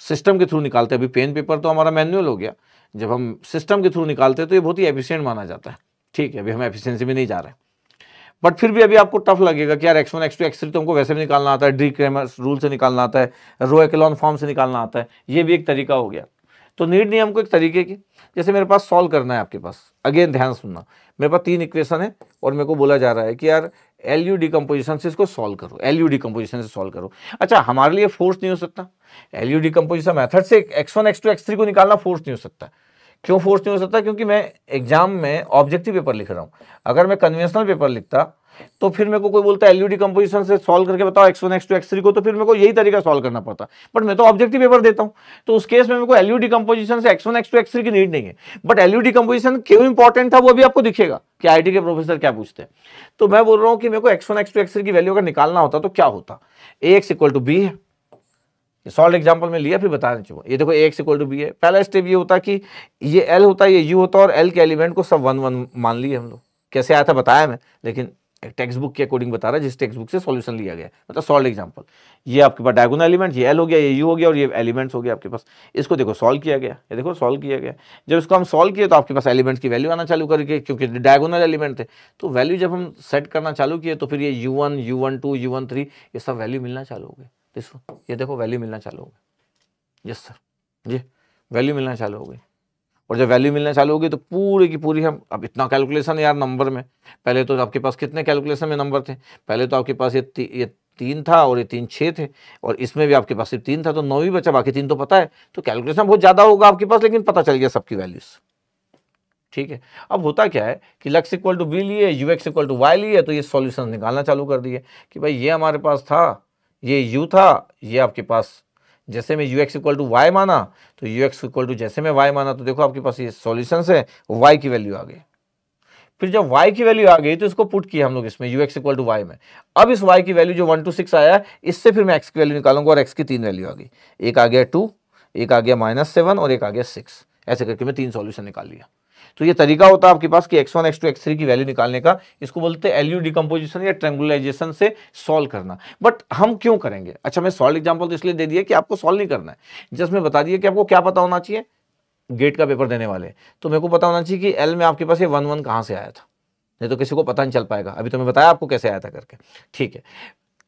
सिस्टम के थ्रू निकालते हैं अभी पेन पेपर तो हमारा मैनुअल हो गया जब हम सिस्टम के थ्रू निकालते हैं तो ये बहुत ही एफिशिएंट माना जाता है ठीक है अभी हम एफिशिएंसी में नहीं जा रहे बट फिर भी अभी आपको टफ लगेगा कि यार X one x two x three तो हमको वैसे भी निकालना आता है डी क्रेमर्स रूल से निकालना आता है रो फॉर्म से निकालना आता है ये भी एक तरीका हो गया तो नीड नहीं हमको एक तरीके की जैसे मेरे पास सॉल्व करना है आपके पास अगेन ध्यान सुनना मेरे पास तीन इक्वेशन है और मेरे को बोला जा रहा है कि यार एल यू डिकम्पोजिशन से इसको सॉल्व करो एल यू डिकम्पोजिशन से सॉल्व करो अच्छा हमारे लिए फोर्स नहीं हो सकता एल यू डिकम्पोजिशन मैथड से x one x two x three को निकालना फोर्स नहीं हो सकता क्यों फोर्स नहीं हो सकता क्योंकि मैं एग्जाम में ऑब्जेक्टिव पेपर लिख रहा हूँ अगर मैं कन्वेंशनल पेपर लिखता तो फिर मेरे को कोई बोलता है एलयूडी कंपोजिशन से सॉल्व करके बताओ X one x two x three को तो फिर मेरे को यही तरीका सॉल्व करना पड़ता है बट मैं तो ऑब्जेक्टिव पेपर देता हूं तो उस केस में मेरे को एलयूडी कंपोजिशन से x one x two x three की नीड नहीं है बट एलयूडी कंपोजिशन क्यों इंपॉर्टेंट था वो भी आपको दिखेगा कि आई के प्रोफेसर क्या पूछते हैं तो मैं बोल रहा हूँ कि मेरे को X one x two x three की वैल्यू अगर निकालना होता तो क्या होता A x equal to B है सॉल्व एग्जाम्पल में लिया फिर बताना चाहिए ये देखो A x equal to B है पहला स्टेप ये होता कि ये एल होता है ये यू होता और एल के एलिमेंट को सब वन वन मान लिए हम लोग कैसे आया था बताया मैं लेकिन टेक्स्ट बुक के अकॉर्डिंग बता रहा है जिस टेक्स्ट बुक से सॉल्यूशन लिया गया मतलब सॉल्व एग्जांपल ये आपके पास डायगोनल एलिमेंट ये एल हो गया ये यू हो गया और ये एलिमेंट्स हो गया आपके पास इसको देखो सॉल्व किया गया ये देखो सॉल्व किया गया जब इसको हम सॉल्व किए तो आपके पास एलिमेंट्स की वैल्यू आना चालू करके क्योंकि डायगोनल एलिमेंट थे तो वैल्यू जब हम सेट करना चालू किए तो फिर ये U one U one two U one three ये सब वैल्यू मिलना चालू हो गए ये देखो वैल्यू मिलना चालू हो गए यस सर जी वैल्यू मिलना चालू हो गई और जब वैल्यू मिलना चालू होगी तो पूरी की पूरी हम अब इतना कैलकुलेशन यार नंबर में पहले तो आपके पास कितने कैलकुलेशन में नंबर थे पहले तो आपके पास ये ती, ये तीन था और ये तीन छः थे और इसमें भी आपके पास सिर्फ तीन था तो नौ ही बचा बाकी तीन तो पता है तो कैलकुलेशन बहुत ज़्यादा होगा आपके पास लेकिन पता चल गया सबकी वैल्यूज़ ठीक है अब होता क्या है कि लक्स इक्वल टू बी लिए U X equal to Y लिए तो ये सॉल्यूशन निकालना चालू कर दिए कि भाई ये हमारे पास था ये यू था ये आपके पास जैसे मैं U X equal to Y माना तो यू एक्स इक्वल टू जैसे मैं वाई माना तो देखो आपके पास ये सॉल्यूशन है वाई की वैल्यू आ गई फिर जब y की वैल्यू आ गई तो इसको पुट किया हम लोग इसमें U X equal to Y में अब इस y की वैल्यू जो वन टू सिक्स आया इससे फिर मैं x की वैल्यू निकालूंगा और x की तीन वैल्यू आ गई एक आ गया टू एक आ गया माइनस सेवन और एक आ गया सिक्स ऐसे करके मैं तीन सॉल्यूशन निकाल लिया तो ये तरीका होता है आपके पास कि X one x two x three की वैल्यू निकालने का इसको बोलते हैं एल्यू डिकम्पोजिशन या ट्रेंगुलाइजेशन से सॉल्व करना बट हम क्यों करेंगे अच्छा मैं सॉल्व एग्जाम्पल तो इसलिए दे दिया कि आपको सॉल्व नहीं करना है जस्ट मैं बता दिया कि आपको क्या पता होना चाहिए गेट का पेपर देने वाले तो मेरे को पता होना चाहिए कि एल में आपके पास ये वन वन कहाँ से आया था नहीं तो किसी को पता नहीं चल पाएगा अभी तो मैं बताया आपको कैसे आया था करके ठीक है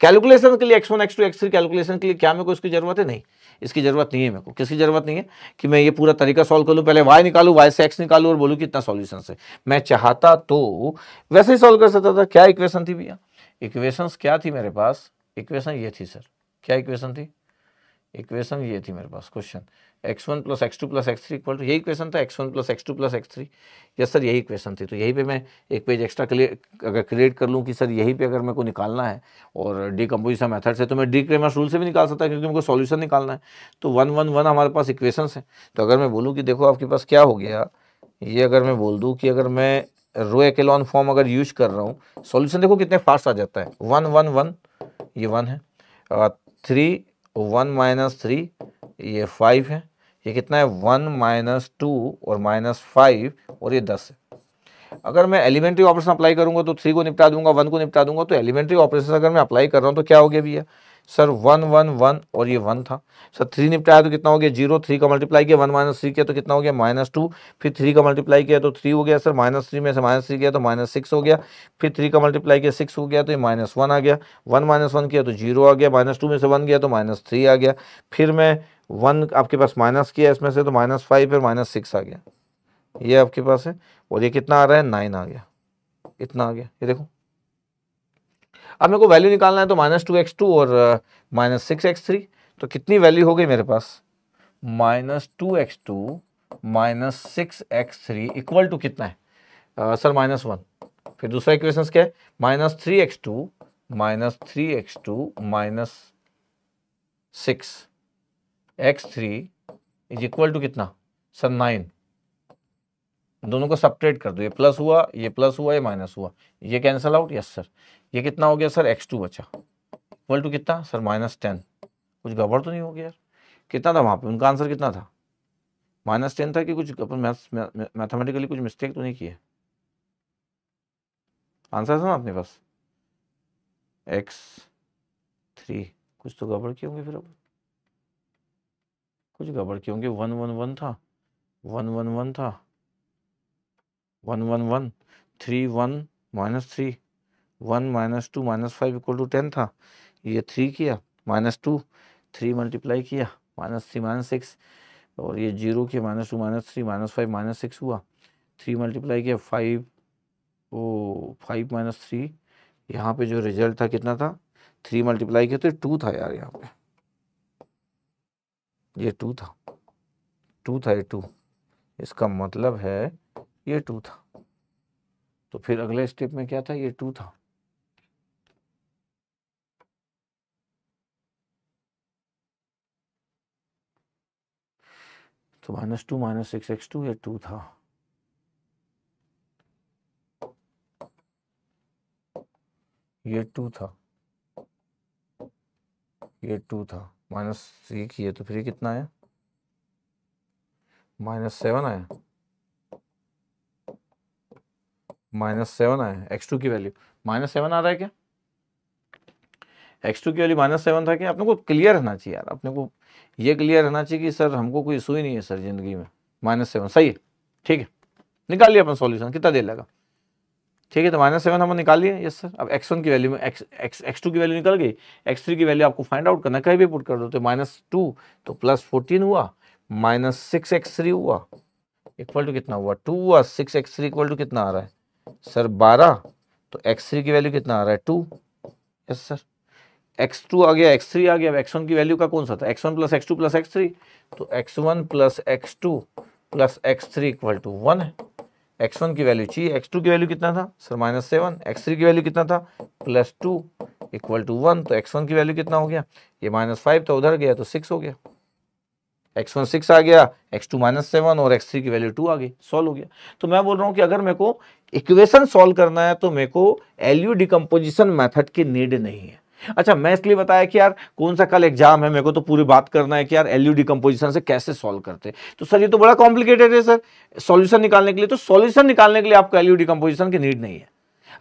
कैलकुलेशन के लिए X one x two x three calculation के लिए क्या मेरे को इसकी जरूरत है नहीं इसकी ज़रूरत नहीं है मेरे को किसकी ज़रूरत नहीं है कि मैं ये पूरा तरीका सॉल्व कर लूँ पहले वाई निकालू वाई से एक्स निकालू और बोलू कि इतना सॉल्यूशन है मैं चाहता तो वैसे ही सॉल्व कर सकता था क्या इक्वेशन थी भैया इक्वेशन क्या थी मेरे पास इक्वेशन ये थी सर क्या इक्वेशन थी इक्वेशन ये थी मेरे पास question X one plus x two plus x three equal to यही क्वेश्चन था x one plus x two plus x three yes sir यही क्वेश्चन थी तो यही पे मैं एक पेज एक्स्ट्रा क्लियर अगर क्रिएट कर लूँ कि सर यही पे अगर मेरे को निकालना है और कम्पोजिशन मेथड से तो मैं डी क्रेमर रूल से भी निकाल सकता है क्योंकि मुझे सोल्यूशन निकालना है तो वन वन वन हमारे पास इक्वेशन है तो अगर मैं बोलूँ कि देखो आपके पास क्या हो गया ये अगर मैं बोल दूँ कि अगर मैं रो एकेलॉन फॉर्म अगर यूज कर रहा हूँ सोल्यूशन देखो कितने फास्ट आ जाता है वन वन वन ये वन है थ्री वन माइनस थ्री ये फाइव है ये कितना है वन माइनस टू और माइनस फाइव और ये दस है अगर मैं एलिमेंट्री ऑपरेशन अप्लाई करूंगा तो थ्री को निपटा दूंगा वन को निपटा दूंगा तो एलिमेंट्री ऑपरेशन अगर मैं अप्लाई कर रहा हूँ तो क्या हो गया भैया सर वन वन वन और ये वन था सर थ्री निपटाया तो कितना हो गया जीरो थ्री का मल्टीप्लाई किया वन माइनस थ्री किया तो कितना हो गया माइनस टू फिर थ्री का मल्टीप्लाई किया तो थ्री हो गया सर माइनस थ्री में से माइनस थ्री किया तो माइनस सिक्स हो गया फिर थ्री का मल्टीप्लाई किया सिक्स हो गया तो ये माइनस वन आ गया वन माइनस वन किया तो जीरो आ गया माइनस टू में से वन गया तो माइनस थ्री आ गया फिर मैं वन आपके पास माइनस किया इसमें से तो माइनस फाइव फिर माइनस सिक्स आ गया ये आपके पास है और ये कितना आ रहा है नाइन आ गया इतना आ गया ये देखो अब मेरे को वैल्यू निकालना है तो माइनस टू एक्स टू और माइनस सिक्स एक्स थ्री तो कितनी वैल्यू हो गई मेरे पास minus two X two minus six x three equal to कितना है सर माइनस वन फिर दूसरा इक्वेशन क्या है minus three x two minus three x two minus six x three is equal to कितना सर नाइन दोनों को सपरेट कर दो ये प्लस हुआ ये प्लस हुआ ये माइनस हुआ ये कैंसल आउट यस सर ये कितना हो गया सर एक्स टू बचा इक्वल टू कितना सर माइनस टेन कुछ गड़बड़ तो नहीं हो गया यार कितना था वहाँ पे उनका आंसर कितना था माइनस टेन था कि कुछ अपन मैथमेटिकली कुछ मिस्टेक तो नहीं किया आंसर था ना अपने पास एक्स थ्री कुछ तो गड़बड़ किए होंगे फिर अपन कुछ गड़बड़ क्योंकि वन वन वन था वन वन वन था one one one three one minus three one minus two minus five equal to ten था ये थ्री किया माइनस टू थ्री मल्टीप्लाई किया माइनस थ्री माइनस सिक्स और ये जीरो किया minus two minus three minus five minus six हुआ थ्री मल्टीप्लाई किया five oh five minus three यहाँ पर जो रिजल्ट था कितना था थ्री मल्टीप्लाई किया तो टू था यार यहाँ पे ये टू था टू था ये टू इसका मतलब है ये टू था तो फिर अगले स्टेप में क्या था ये टू था तो minus two minus six X two ये टू था ये टू था ये टू था माइनस थ्री किए तो फिर कितना आया माइनस सेवन आया माइनस सेवन आया एक्स टू की वैल्यू माइनस सेवन आ रहा है क्या एक्स टू की वैल्यू माइनस सेवन था क्या अपने को क्लियर रहना चाहिए यार अपने को ये क्लियर रहना चाहिए कि सर हमको कोई इशू ही नहीं है सर जिंदगी में माइनस सेवन सही है ठीक है निकाल लिया अपन सॉल्यूशन कितना देर लगा ठीक है तो माइनस सेवन हमने निकाल लिए यस सर अब एक्स वन की वैल्यू में एक्स एक्स टू की वैल्यू निकल गई एक्स थ्री की वैल्यू आपको फाइंड आउट करना कहीं भी पुट कर दो तो माइनस टू तो प्लस फोर्टीन हुआ माइनस सिक्स एक्स थ्री हुआ इक्वल टू कितना हुआ टू हुआ six x three equal to कितना आ रहा है सर बारह तो एक्स थ्री की वैल्यू कितना आ रहा है two yes sir x two आ गया एक्स थ्री आ गया अब एक्स वन की वैल्यू का कौन सा था x one plus x two plus x three तो x one plus x two plus x three equal to one है एक्स वन की वैल्यू चाहिए एक्स टू की वैल्यू कितना था sir minus seven x three की वैल्यू कितना था plus two equal to one तो एक्स वन की वैल्यू कितना हो गया ये माइनस फाइव तो उधर गया तो सिक्स हो गया एक्स वन सिक्स आ गया एक्स टू माइनस सेवन और एक्स थ्री की वैल्यू टू आ गई सॉल्व हो गया तो मैं बोल रहा हूँ कि अगर मेरे को इक्वेशन सॉल्व करना है तो मेरे को एल्यू डिकम्पोजिशन मैथड की नीड नहीं है अच्छा मैं इसलिए बताया कि यार कौन सा कल एग्जाम है मेरे को तो पूरी बात करना है कि यार एल डिकम्पोजिशन से कैसे सॉल्व करते हैं तो सर ये तो बड़ा कॉम्प्लिकेटेड है सर सॉल्यूशन निकालने के लिए तो सॉल्यूशन निकालने के लिए आपको एल डिकम्पोजिशन की नीड नहीं है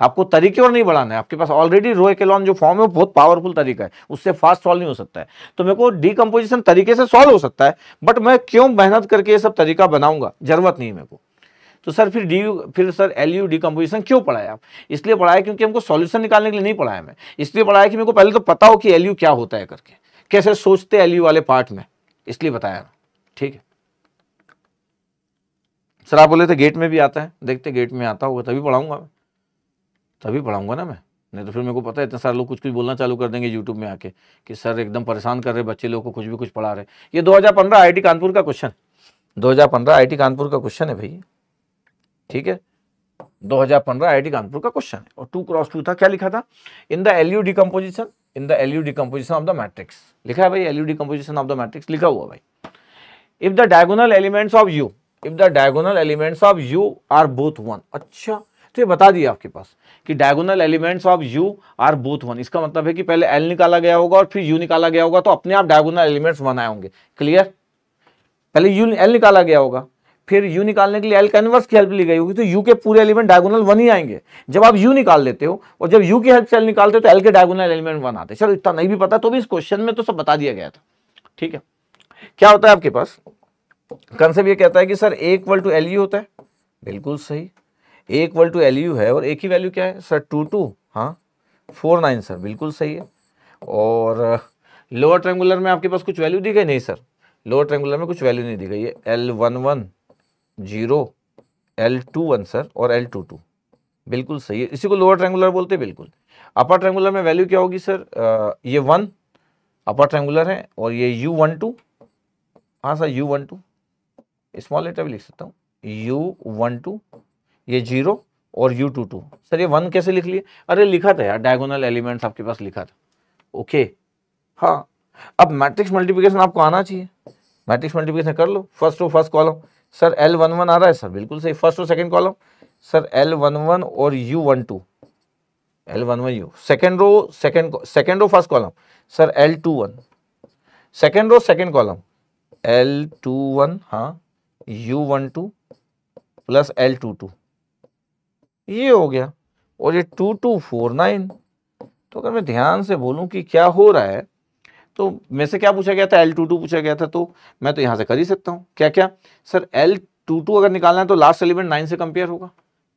आपको तरीके और नहीं बढ़ाना है आपके पास ऑलरेडी रो एकेलॉन जो फॉर्म है वो बहुत पावरफुल तरीका है उससे फास्ट सॉल्व नहीं हो सकता है तो मेरे को डिकम्पोजिशन तरीके से सॉल्व हो सकता है बट मैं क्यों मेहनत करके ये सब तरीका बनाऊंगा जरूरत नहीं है मेरे को तो सर फिर डी फिर सर एल यू डिकम्पोजिशन क्यों पढ़ाया इसलिए पढ़ाया क्योंकि हमको सॉल्यूशन निकालने के लिए नहीं पढ़ाया मैं इसलिए पढ़ाया कि मेरे को पहले तो पता हो कि एल यू क्या होता है करके कैसे सोचते एल यू वाले पार्ट में इसलिए बताया ठीक है सर आप बोले थे गेट में भी आता है देखते गेट में आता होगा तभी पढ़ाऊंगा मैं तभी पढ़ाऊंगा ना मैं नहीं तो फिर मेरे को पता है इतने सारे लोग कुछ कुछ बोलना चालू कर देंगे यूट्यूब में आके कि सर एकदम परेशान कर रहे बच्चे लोग को कुछ भी कुछ पढ़ा रहे ये 2015 टी कानपुर का क्वेश्चन 2015 टी कानपुर का क्वेश्चन है भाई ठीक है 2015 हजार आईआईटी कानपुर का क्वेश्चन है और टू क्रॉस टू था क्या लिखा था in the LU decomposition in the LU decomposition of the matrix लिखा है भाई LU decomposition of the matrix लिखा हुआ भाई if the diagonal elements of U if the diagonal elements of U are both one अच्छा तो ये बता दिया आपके पास कि diagonal elements of U are both one इसका मतलब है कि पहले एल निकाला गया होगा और फिर यू निकाला गया होगा तो अपने आप डायगोनल एलिमेंट्स वन आए होंगे क्लियर पहले यू एल निकाला गया होगा फिर यू निकालने के लिए एल कैनवर्स की हेल्प ली गई होगी तो यू के पूरे एलिमेंट डायगोनल वन ही आएंगे जब आप यू निकाल लेते हो और जब यू की हेल्प से एल निकालते हो तो एल के डायगोनल एलिमेंट वन आते चलो इतना नहीं भी पता तो भी इस क्वेश्चन में तो सब बता दिया गया था ठीक है क्या होता है आपके पास कंसेप्ट ये कहता है कि sir A equal to L U होता है बिल्कुल सही A equal to L U है और एक ही वैल्यू क्या है सर टू टू हाँ फोर नाइन सर बिल्कुल सही है और लोअर ट्रेंगुलर में आपके पास कुछ वैल्यू दी गई नहीं सर लोअर ट्रेंगुलर में कुछ वैल्यू नहीं दी गई है L one one zero L two one sir और एल टू टू बिल्कुल सही है इसी को लोअर ट्रेंगुलर बोलते हैं बिल्कुल अपर ट्रेंगुलर में वैल्यू क्या होगी सर आ, ये वन अपर ट्रेंगुलर है और ये यू वन टू हाँ sir U one two small letter भी लिख सकता हूँ यू वन टू ये जीरो और यू टू टू सर ये वन कैसे लिख लिए अरे लिखा था यार डायगोनल एलिमेंट्स आपके पास लिखा था ओके हाँ अब मैट्रिक्स मल्टीप्लिकेशन आपको आना चाहिए मैट्रिक्स मल्टीप्लिकेशन कर लो first two first column sir L one one आ रहा है सर बिल्कुल सही फर्स्ट और second column sir L one one और U one two L one one U second row second second row first column sir L two one second row second column L two one हाँ U one two plus L two two ये हो गया और ये टू टू फोर नाइन तो अगर मैं ध्यान से बोलूँ कि क्या हो रहा है तो मैं से क्या पूछा गया था एल टू टू पूछा गया था तो मैं तो यहाँ से कर ही सकता हूँ क्या क्या सर एल टू टू अगर निकालना है तो लास्ट एलिमेंट नाइन से कंपेयर होगा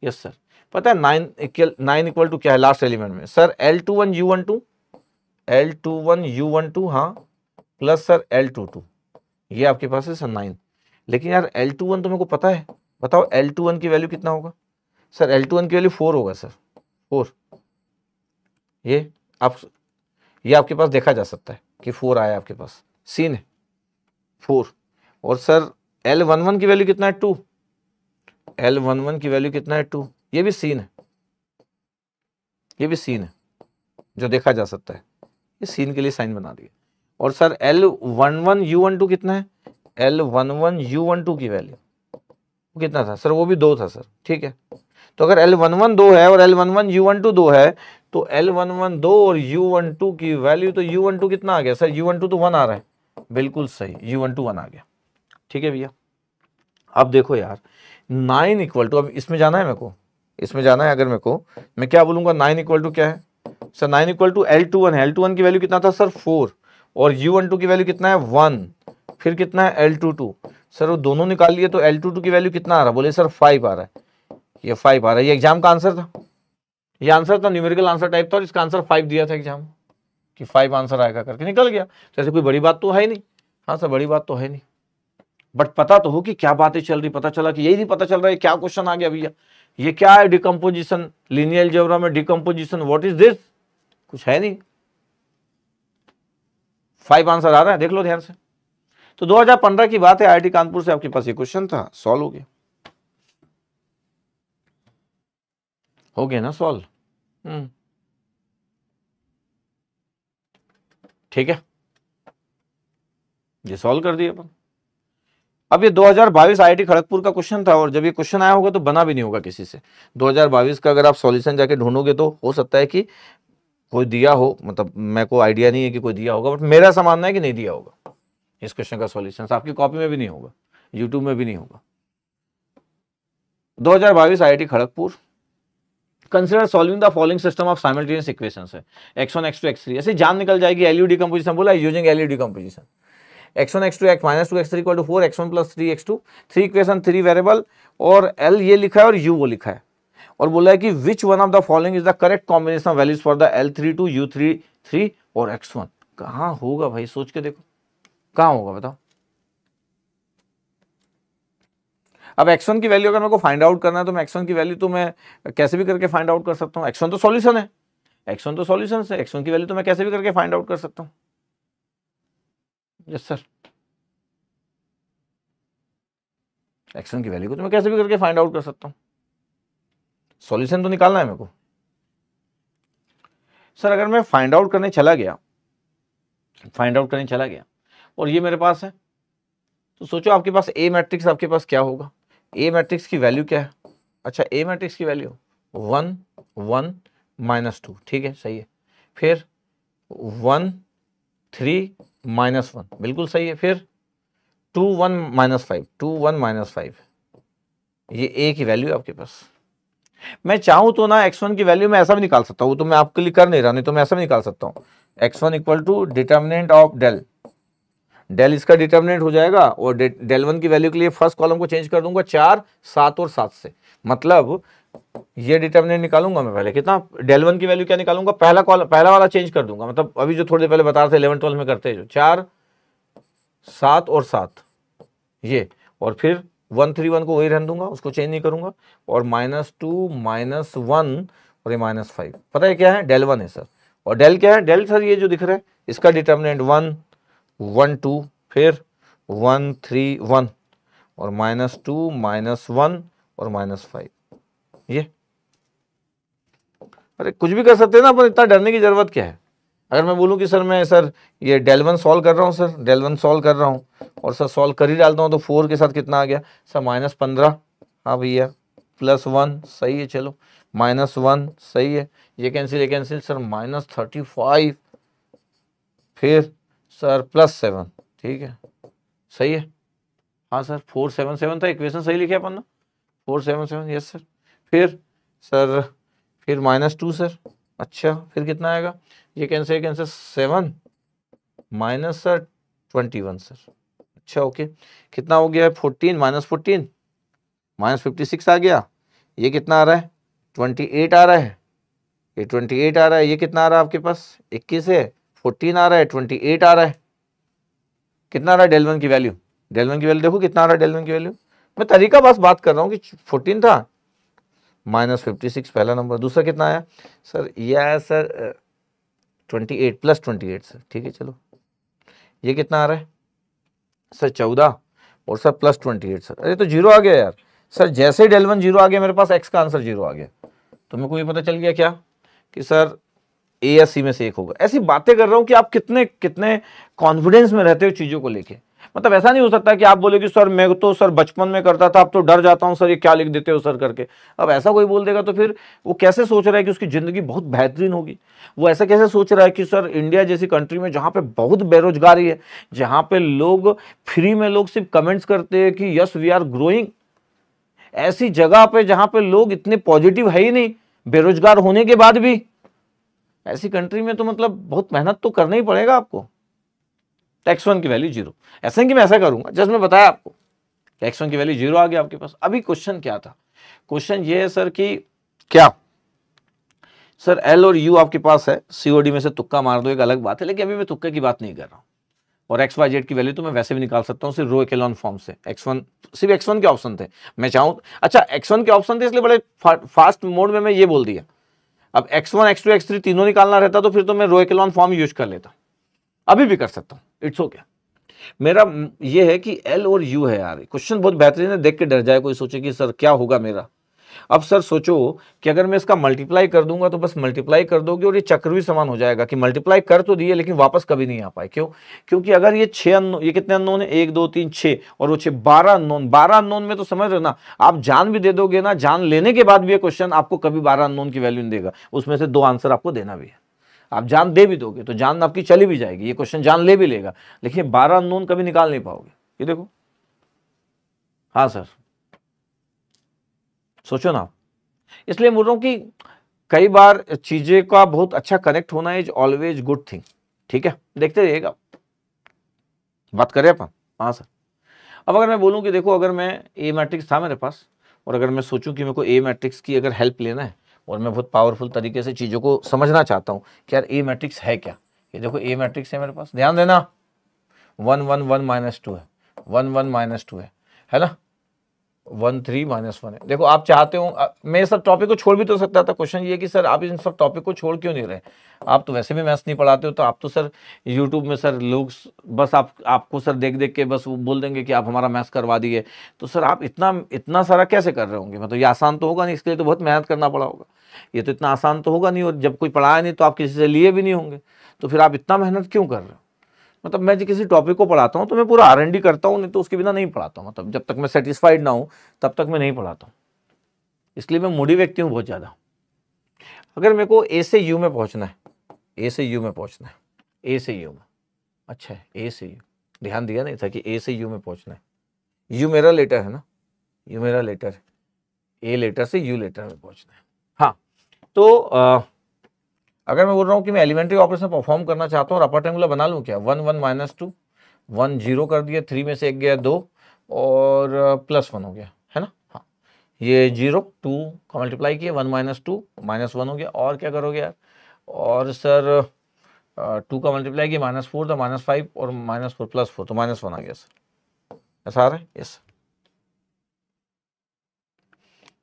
यस सर पता है nine equal nine equal to क्या है लास्ट एलिमेंट में sir L two one U one two L two one U one two हाँ plus sir L two two ये आपके पास है सर नाइन लेकिन यार एल टू वन तो मेरे को पता है बताओ एल टू वन की वैल्यू कितना होगा सर एल टू वन की वैल्यू फोर होगा सर फोर ये आप ये आपके पास देखा जा सकता है कि फोर आया आपके पास सीन है फोर और सर एल वन वन की वैल्यू कितना है टू एल वन वन की वैल्यू कितना है टू ये भी सीन है ये भी सीन है जो देखा जा सकता है ये सीन के लिए साइन बना दिया और sir L one one U one two कितना है L one one U one two की वैल्यू कितना था सर वो भी दो था सर ठीक है तो अगर एल वन वन दो है और L one one U one two दो है तो एल वन वन दो और यू वन टू की वैल्यू तो यू वन टू कितना आ गया सर यू वन टू तो वन आ रहा है बिल्कुल सही यू वन टू वन आ गया ठीक है भैया अब देखो यार नाइन इक्वल टू अब इसमें जाना है मेरे को इसमें जाना है अगर मेरे को मैं क्या बोलूंगा नाइन इक्वल टू क्या है sir nine equal to L two one है एल टू वन की वैल्यू कितना था सर फोर और यू वन टू की वैल्यू कितना है वन फिर कितना है एल टू टू सर वो दोनों निकाल लिए तो एल टू टू की वैल्यू कितना आ रहा है बोले सर फाइव आ रहा है ये फाइव आ रहा है ये एग्जाम का आंसर था ये आंसर था न्यूमेरिकल आंसर टाइप था और इसका आंसर फाइव दिया था एग्जाम कि फाइव आंसर आएगा करके निकल गया जैसे तो कोई बड़ी बात तो है नहीं हाँ सर बड़ी बात तो है नहीं बट पता तो हो कि क्या बातें चल रही पता चला कि यही नहीं पता चल रहा है क्या क्वेश्चन आ गया भैया ये क्या है डिकम्पोजिशन लिनियल जेवरा में डिकम्पोजिशन वॉट इज दिस कुछ है नहीं फाइव आंसर आ रहा है देख लो ध्यान से तो 2015 की बात है आईआईटी कानपुर से आपके पास ये क्वेश्चन था सॉल्व हो गया हो गया ना सॉल्व हम्म। ठीक है ये सॉल्व कर दिए अपन अब ये 2022 आईआईटी खड़गपुर का क्वेश्चन था और जब ये क्वेश्चन आया होगा तो बना भी नहीं होगा किसी से 2022 का अगर आप सॉल्यूशन जाके ढूंढोगे तो हो सकता है कि कोई दिया हो मतलब मैं को आइडिया नहीं है कि कोई दिया होगा बट मेरा ऐसा मानना है कि नहीं दिया होगा इस क्वेश्चन का सॉल्यूशन आपकी कॉपी में भी नहीं होगा यूट्यूब में भी नहीं होगा दो I T Kharagpur consider solving the following system of simultaneous equation है x one x two x three ऐसे जान निकल जाएगी यू डी कंपोजिशन बोला using U decomposition x one x two x minus two x three equal to four x one plus three x two three equation three variable और एल ये लिखा है और यू वो लिखा है और बोला है कि which one of the following is the correct combination of values for the L three two U three three और एक्स वन कहाँ होगा भाई सोच के देखो कहाँ होगा बताओ अब एक्स की वैल्यू अगर मेरे को फाइंड आउट करना है तो मैं एक्स की वैल्यू तो मैं कैसे भी करके फाइंड आउट कर सकता हूँ एक्स तो सॉल्यूशन है एक्स तो सॉल्यूशन है एक्स की वैल्यू तो मैं कैसे भी करके फाइंड आउट कर सकता हूँ यस सर वन की वैल्यू को तो मैं कैसे भी करके फाइंड आउट कर सकता हूँ सोल्यूशन तो निकालना है मेरे को सर अगर मैं फाइंड आउट करने चला गया फाइंड आउट करने चला गया और ये मेरे पास है तो सोचो आपके पास ए मैट्रिक्स आपके पास क्या होगा ए मैट्रिक्स की वैल्यू क्या है अच्छा ए मैट्रिक्स की value one one minus two ठीक है सही है फिर वन थ्री माइनस वन बिल्कुल सही है फिर two one minus five two one minus five ये ए की वैल्यू आपके पास मैं चाहूँ तो ना एक्स वन की वैल्यू मैं ऐसा भी निकाल सकता हूँ तो मैं आपके लिए कर नहीं रहा नहीं तो मैं ऐसा भी निकाल सकता हूँ x one equal to determinant of del del इसका डिटर्मिनेंट हो जाएगा और डेल वन की वैल्यू के लिए फर्स्ट कॉलम को चेंज कर दूंगा चार सात और सात से मतलब ये डिटर्मिनेंट निकालूंगा मैं पहले कितना डेल वन की वैल्यू क्या निकालूंगा पहला कॉलम पहला वाला चेंज कर दूंगा मतलब अभी जो थोड़ी देर पहले बता रहे थे इलेवन ट्वेल्व में करते हैं जो चार सात और सात ये और फिर वन थ्री वन को वही रहने दूंगा उसको चेंज नहीं करूंगा और माइनस टू माइनस वन और ये माइनस फाइव पता है क्या है डेल वन है सर और डेल क्या है डेल सर ये जो दिख रहा है इसका डिटर्मिनेंट वन वन टू फिर वन थ्री वन और माइनस टू माइनस वन और माइनस फाइव ये अरे कुछ भी कर सकते हैं ना अपन इतना डरने की ज़रूरत क्या है अगर मैं बोलूँ कि सर मैं सर ये डेल वन सॉल्व कर रहा हूँ सर डेल वन सॉल्व कर रहा हूँ और सर सॉल्व कर ही डालता हूँ तो फोर के साथ कितना आ गया सर माइनस पंद्रह हाँ भैया प्लस वन सही है चलो माइनस वन सही है ये कैंसिल ये cancel sir minus thirty five फिर सर प्लस सेवन ठीक है सही है हाँ सर फोर सेवन सेवन था इक्वेशन सही लिखे अपन ना four seven seven yes sir फिर सर फिर माइनस टू सर अच्छा फिर कितना आएगा ये cancel cancel seven minus sir twenty one sir अच्छा ओके कितना हो गया है fourteen minus fourteen minus fifty six आ गया ये कितना आ रहा है ट्वेंटी एट आ रहा है ये ट्वेंटी एट आ रहा है ये कितना आ रहा है आपके पास इक्कीस है फोर्टीन आ रहा है ट्वेंटी एट आ रहा है कितना आ रहा है डेलवन की वैल्यू डेलवन की वैल्यू देखो कितना आ रहा है डेलवन की वैल्यू मैं तरीका बस बात कर रहा हूँ कि फोर्टीन था माइनस फिफ्टी सिक्स पहला नंबर दूसरा कितना आया सर ये आया sir twenty eight plus twenty eight sir ठीक है चलो ये कितना आ रहा है सर चौदह और sir plus twenty eight sir अरे तो जीरो आ गया यार सर जैसे ही डेलवन जीरो आ गया मेरे पास एक्स का आंसर जीरो आ गया तो मेरे को ये पता चल गया क्या कि सर ए या सी में से एक होगा ऐसी बातें कर रहा हूँ कि आप कितने कितने कॉन्फिडेंस में रहते हो चीज़ों को लेके मतलब ऐसा नहीं हो सकता कि आप बोले कि सर मैं तो सर बचपन में करता था अब तो डर जाता हूँ सर ये क्या लिख देते हो सर करके अब ऐसा कोई बोल देगा तो फिर वो कैसे सोच रहा है कि उसकी ज़िंदगी बहुत बेहतरीन होगी वो ऐसा कैसे सोच रहा है कि सर इंडिया जैसी कंट्री में जहाँ पे बहुत बेरोजगारी है जहाँ पे लोग फ्री में लोग सिर्फ कमेंट्स करते हैं कि यस वी आर ग्रोइंग ऐसी जगह पे जहाँ पे लोग इतने पॉजिटिव है ही नहीं बेरोजगार होने के बाद भी ऐसी कंट्री में तो मतलब बहुत मेहनत तो करना ही पड़ेगा आपको टैक्स वन की वैल्यू जीरो ऐसे नहीं कि मैं ऐसा करूंगा जैसे मैं बताया आपको टैक्स वन की वैल्यू जीरो आ गया आपके पास अभी क्वेश्चन क्या था क्वेश्चन ये है सर कि क्या सर एल और यू आपके पास है सीओडी में से तुक्का मार दो एक अलग बात है लेकिन अभी मैं तुक्के की बात नहीं कर रहा हूँ और एक्स वाई जेड की वैल्यू तो मैं वैसे भी निकाल सकता हूँ सिर्फ रो एकेलॉन फॉर्म से एक्स वन सिर्फ एक्स वन के ऑप्शन थे मैं चाहूँ अच्छा एक्स वन के ऑप्शन थे इसलिए बड़े फा, फास्ट मोड में मैं ये बोल दिया अब x one x two x three तीनों निकालना रहता तो फिर तो मैं रोएकेलॉन फॉर्म यूज कर लेता अभी भी कर सकता हूँ इट्स ओके मेरा ये है कि एल और यू है यार क्वेश्चन बहुत बेहतरीन है देख के डर जाए कोई सोचे कि सर क्या होगा मेरा अब सर सोचो कि अगर मैं इसका मल्टीप्लाई कर दूंगा तो बस मल्टीप्लाई कर दोगे और ये चक्र भी समान हो जाएगा कि मल्टीप्लाई कर तो दिए लेकिन वापस कभी नहीं आ पाए क्यों क्योंकि अगर ये छः अनोन ये कितने अननोन है एक दो तीन छः और वो छः बारह अननोन बारह अननोन में तो समझ रहे ना आप जान भी दे दोगे ना जान लेने के बाद भी ये क्वेश्चन आपको कभी बारह अननोन की वैल्यू नहीं देगा उसमें से दो आंसर आपको देना भी है आप जान दे भी दोगे तो जान आपकी चली भी जाएगी ये क्वेश्चन जान ले भी लेगा लेकिन बारह अननोन कभी निकाल नहीं पाओगे ये देखो हाँ सर सोचो ना इसलिए बोल रहा हूँ कि कई बार चीज़ें का बहुत अच्छा कनेक्ट होना इज ऑलवेज गुड थिंग ठीक है देखते रहिएगा बात करें अपन हाँ सर अब अगर मैं बोलूँ कि देखो अगर मैं ए मैट्रिक्स था मेरे पास और अगर मैं सोचूं कि मेरे को ए मैट्रिक्स की अगर हेल्प लेना है और मैं बहुत पावरफुल तरीके से चीज़ों को समझना चाहता हूँ कि यार ए मैट्रिक्स है क्या ये देखो ए मैट्रिक्स है मेरे पास ध्यान देना one one one minus two है वन वन माइनस टू है है ना वन थ्री माइनस वन है देखो आप चाहते हो मैं सब टॉपिक को छोड़ भी तो सकता था क्वेश्चन ये कि सर आप इन सब टॉपिक को छोड़ क्यों नहीं रहे आप तो वैसे भी मैथ्स नहीं पढ़ाते हो तो आप तो सर यूट्यूब में सर लोग बस आप आपको सर देख देख के बस वो बोल देंगे कि आप हमारा मैथ्स करवा दिए तो सर आप इतना इतना सारा कैसे कर रहे होंगे मतलब ये आसान तो होगा नहीं इसके लिए तो बहुत मेहनत करना पड़ा होगा ये तो इतना आसान तो होगा नहीं और जब कोई पढ़ाया नहीं तो आप किसी से लिए भी नहीं होंगे तो फिर आप इतना मेहनत क्यों कर रहे हो मतलब मैं जो किसी टॉपिक को पढ़ाता हूँ तो मैं पूरा आर एन डी करता हूँ नहीं तो उसके बिना नहीं पढ़ाता हूँ मतलब जब तक मैं सेटिस्फाइड ना हूँ तब तक मैं नहीं पढ़ाता हूँ इसलिए मैं मूडी व्यक्ति हूँ बहुत ज़्यादा अगर मेरे को ए से यू में पहुँचना है ए से यू में पहुँचना है ए से यू में अच्छा ए से यू ध्यान दिया नहीं था कि ए से यू में पहुँचना है यू मेरा लेटर है ना यू मेरा लेटर ए लेटर से यू लेटर में पहुँचना है हाँ तो आ, अगर मैं बोल रहा हूँ कि मैं एलिमेंट्री ऑपरेशन परफॉर्म करना चाहता हूँ और अपर टेंगुलर बना लूँ क्या one one minus two one zero कर दिया थ्री में से एक गया दो और प्लस uh, वन हो गया है ना हाँ ये जीरो टू का मल्टीप्लाई किया one minus two minus one हो गया और क्या करोगे यार और सर टू का मल्टीप्लाई किया माइनस फोर तो माइनस फाइव और माइनस फोर प्लस फोर तो माइनस वन आ गया सर ऐसा आ रहा है यस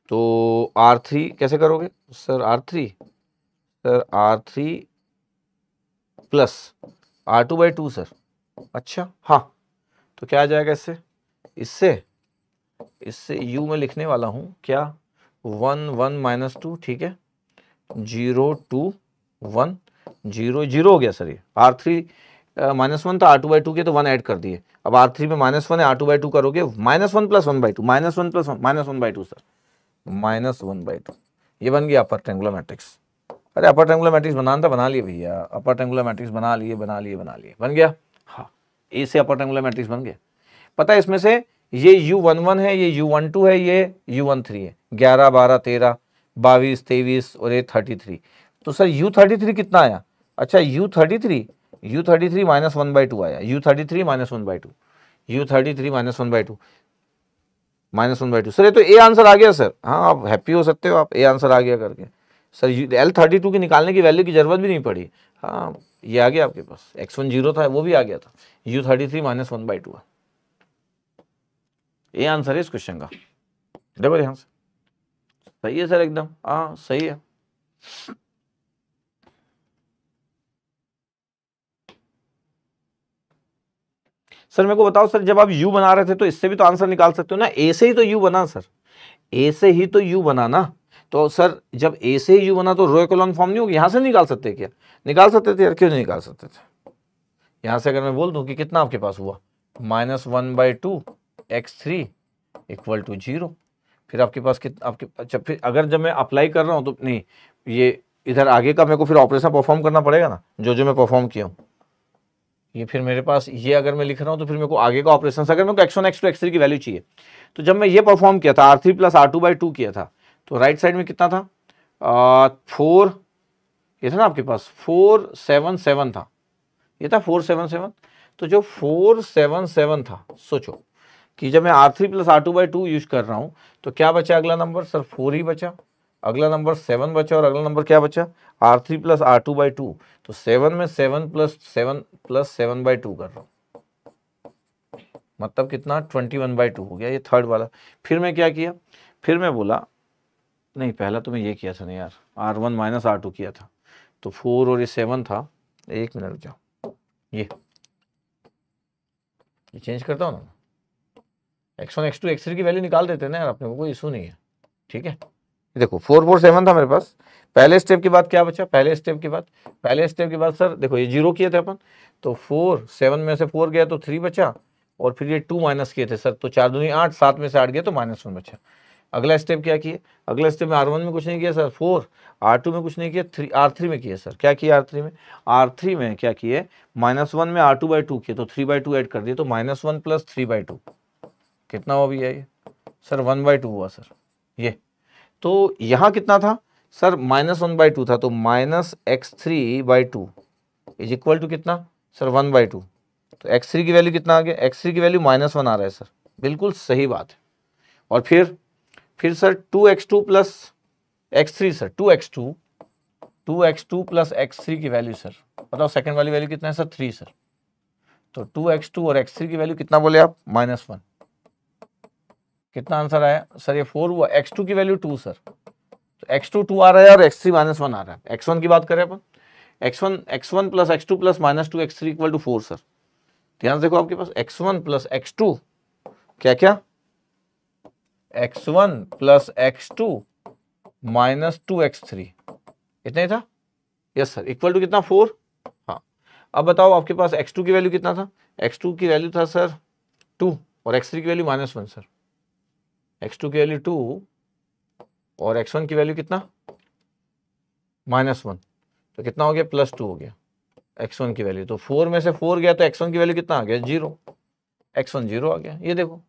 तो आर थ्री कैसे करोगे sir R three sir R three plus R two by two sir अच्छा हाँ तो क्या आ जाएगा इससे इससे इससे यू में लिखने वाला हूँ क्या वन वन माइनस टू ठीक है zero two one zero zero हो गया सर ये आर थ्री माइनस वन तो आर टू बाई टू के तो वन ऐड कर दिए अब आर थ्री में माइनस वन है आर टू बाई टू करोगे minus one plus one by two minus one plus one minus one by two sir minus one by two ये बन गया अपर ट्रेंगुलर मैट्रिक्स अरे अपर ट्रेंगुलर मैट्रिक्स बनाना था बना लिए भैया अपर ट्रेंगुलर मैट्रिक्स बना लिए बना लिए बना लिए बन गया हाँ ए से अपर ट्रेंगुलर मैट्रिक्स बन गया पता है इसमें से ये यू वन वन है ये यू वन टू है ये यू वन थ्री है ग्यारह बारह तेरह बाईस तेईस और ये थर्टी थ्री तो सर यू थर्टी थ्री कितना आया अच्छा U thirty three U thirty three minus one by two आया U thirty three minus one by two U thirty three minus one by two minus one by two sir ये तो ए आंसर आ गया सर हाँ आप हैप्पी हो सकते हो आप ए आंसर आ गया करके सर एल थर्टी टू की निकालने की वैल्यू की ज़रूरत भी नहीं पड़ी हाँ ये आ गया आपके पास एक्स वन जीरो था वो भी आ गया था U thirty three minus one by two ये आंसर है इस क्वेश्चन का देखो ध्यान से सही है सर एकदम हाँ सही है सर मेरे को बताओ सर जब आप यू बना रहे थे तो इससे भी तो आंसर निकाल सकते हो ना ए से ही तो यू बना सर ए से ही तो यू बना ना तो सर जब ए से यू बना तो रो एकोलॉन फॉर्म नहीं होगी यहाँ से निकाल सकते क्या निकाल सकते थे यार क्यों नहीं निकाल सकते थे यहाँ से अगर मैं बोल दूँ कि कितना आपके पास हुआ minus one by two x three equal to zero फिर आपके पास कित आपके अच्छा फिर अगर जब मैं अप्लाई कर रहा हूँ तो नहीं ये इधर आगे का मेरे को फिर ऑपरेशन परफॉर्म करना पड़ेगा ना जो जो मैं परफॉर्म किया हूँ ये फिर मेरे पास ये अगर मैं लिख रहा हूँ तो फिर मेरे को आगे का ऑपरेशन अगर मेरे को X one x two x three की वैल्यू चाहिए तो जब मैं ये परफॉर्म किया था R three plus R two by two किया था तो राइट साइड में कितना था फोर ये था ना आपके पास फोर सेवन सेवन था ये था फोर सेवन सेवन तो जो फोर सेवन सेवन था सोचो कि जब मैं R three plus R two by two use कर रहा हूँ तो क्या बचा अगला नंबर सर फोर ही बचा अगला नंबर सेवन बचा और अगला नंबर क्या बचा R three plus R two by two तो सेवन में seven plus seven plus seven by two कर रहा हूँ मतलब कितना ट्वेंटी वन बाई टू हो गया ये थर्ड वाला फिर मैं क्या किया फिर मैं बोला नहीं पहला तो मैं ये किया था नहीं यार R one minus R two किया था तो फोर और ये सेवन था एक मिनट रुक जाओ ये ये चेंज करता हूँ ना X one x two x three की वैल्यू निकाल देते ना यार अपने को कोई इशू नहीं है ठीक है देखो फोर फोर सेवन था मेरे पास पहले स्टेप के बाद क्या बचा पहले स्टेप के बाद पहले स्टेप के बाद सर देखो ये जीरो किए थे अपन तो फोर सेवन में से फोर गया तो थ्री बचा और फिर ये टू माइनस किए थे सर तो चार दूनी आठ सात में से आठ गया तो माइनस वन बचा अगला स्टेप क्या किए अगला स्टेप में आर वन में कुछ नहीं किया सर फोर आर टू में कुछ नहीं किया थ्री आर थ्री में किया सर क्या किया आर थ्री में आर थ्री में क्या किए माइनस वन में आर टू बाई टू किए तो थ्री बाई टू एड कर दिए तो minus one plus three by two कितना हुआ भैया ये सर वन बाई टू हुआ सर ये तो यहाँ कितना था sir minus one by two था तो minus X three by two is equal to कितना सर वन बाई टू तो एक्स थ्री की वैल्यू कितना आ गया एक्स थ्री की वैल्यू माइनस वन आ रहा है सर बिल्कुल सही बात है और फिर फिर sir two X two plus x three sir two X two two X two plus x three की वैल्यू सर बताओ सेकंड वाली वैल्यू कितना है सर थ्री सर तो टू एक्स टू और एक्स थ्री की वैल्यू कितना बोले आप माइनस वन कितना आंसर आया सर ये फोर हुआ एक्स टू की वैल्यू टू सर तो एक्स टू टू आ रहा है और एक्स थ्री माइनस वन आ रहा है एक्स वन की बात करें अपन X one X one plus x two plus minus two x three equal to four sir ध्यान देखो आपके पास X one plus x two क्या क्या X one plus x two minus two x three इतना ही था यस सर इक्वल टू कितना फोर हाँ अब बताओ आपके पास एक्स टू की वैल्यू कितना था एक्स टू की वैल्यू था सर टू और एक्स थ्री की value minus one sir x two की वैल्यू टू और एक्स वन की वैल्यू कितना माइनस वन तो कितना हो गया प्लस टू हो गया एक्स वन की वैल्यू तो फोर में से फोर गया तो एक्स वन की वैल्यू कितना आ गया जीरो एक्स वन जीरो आ गया ये देखो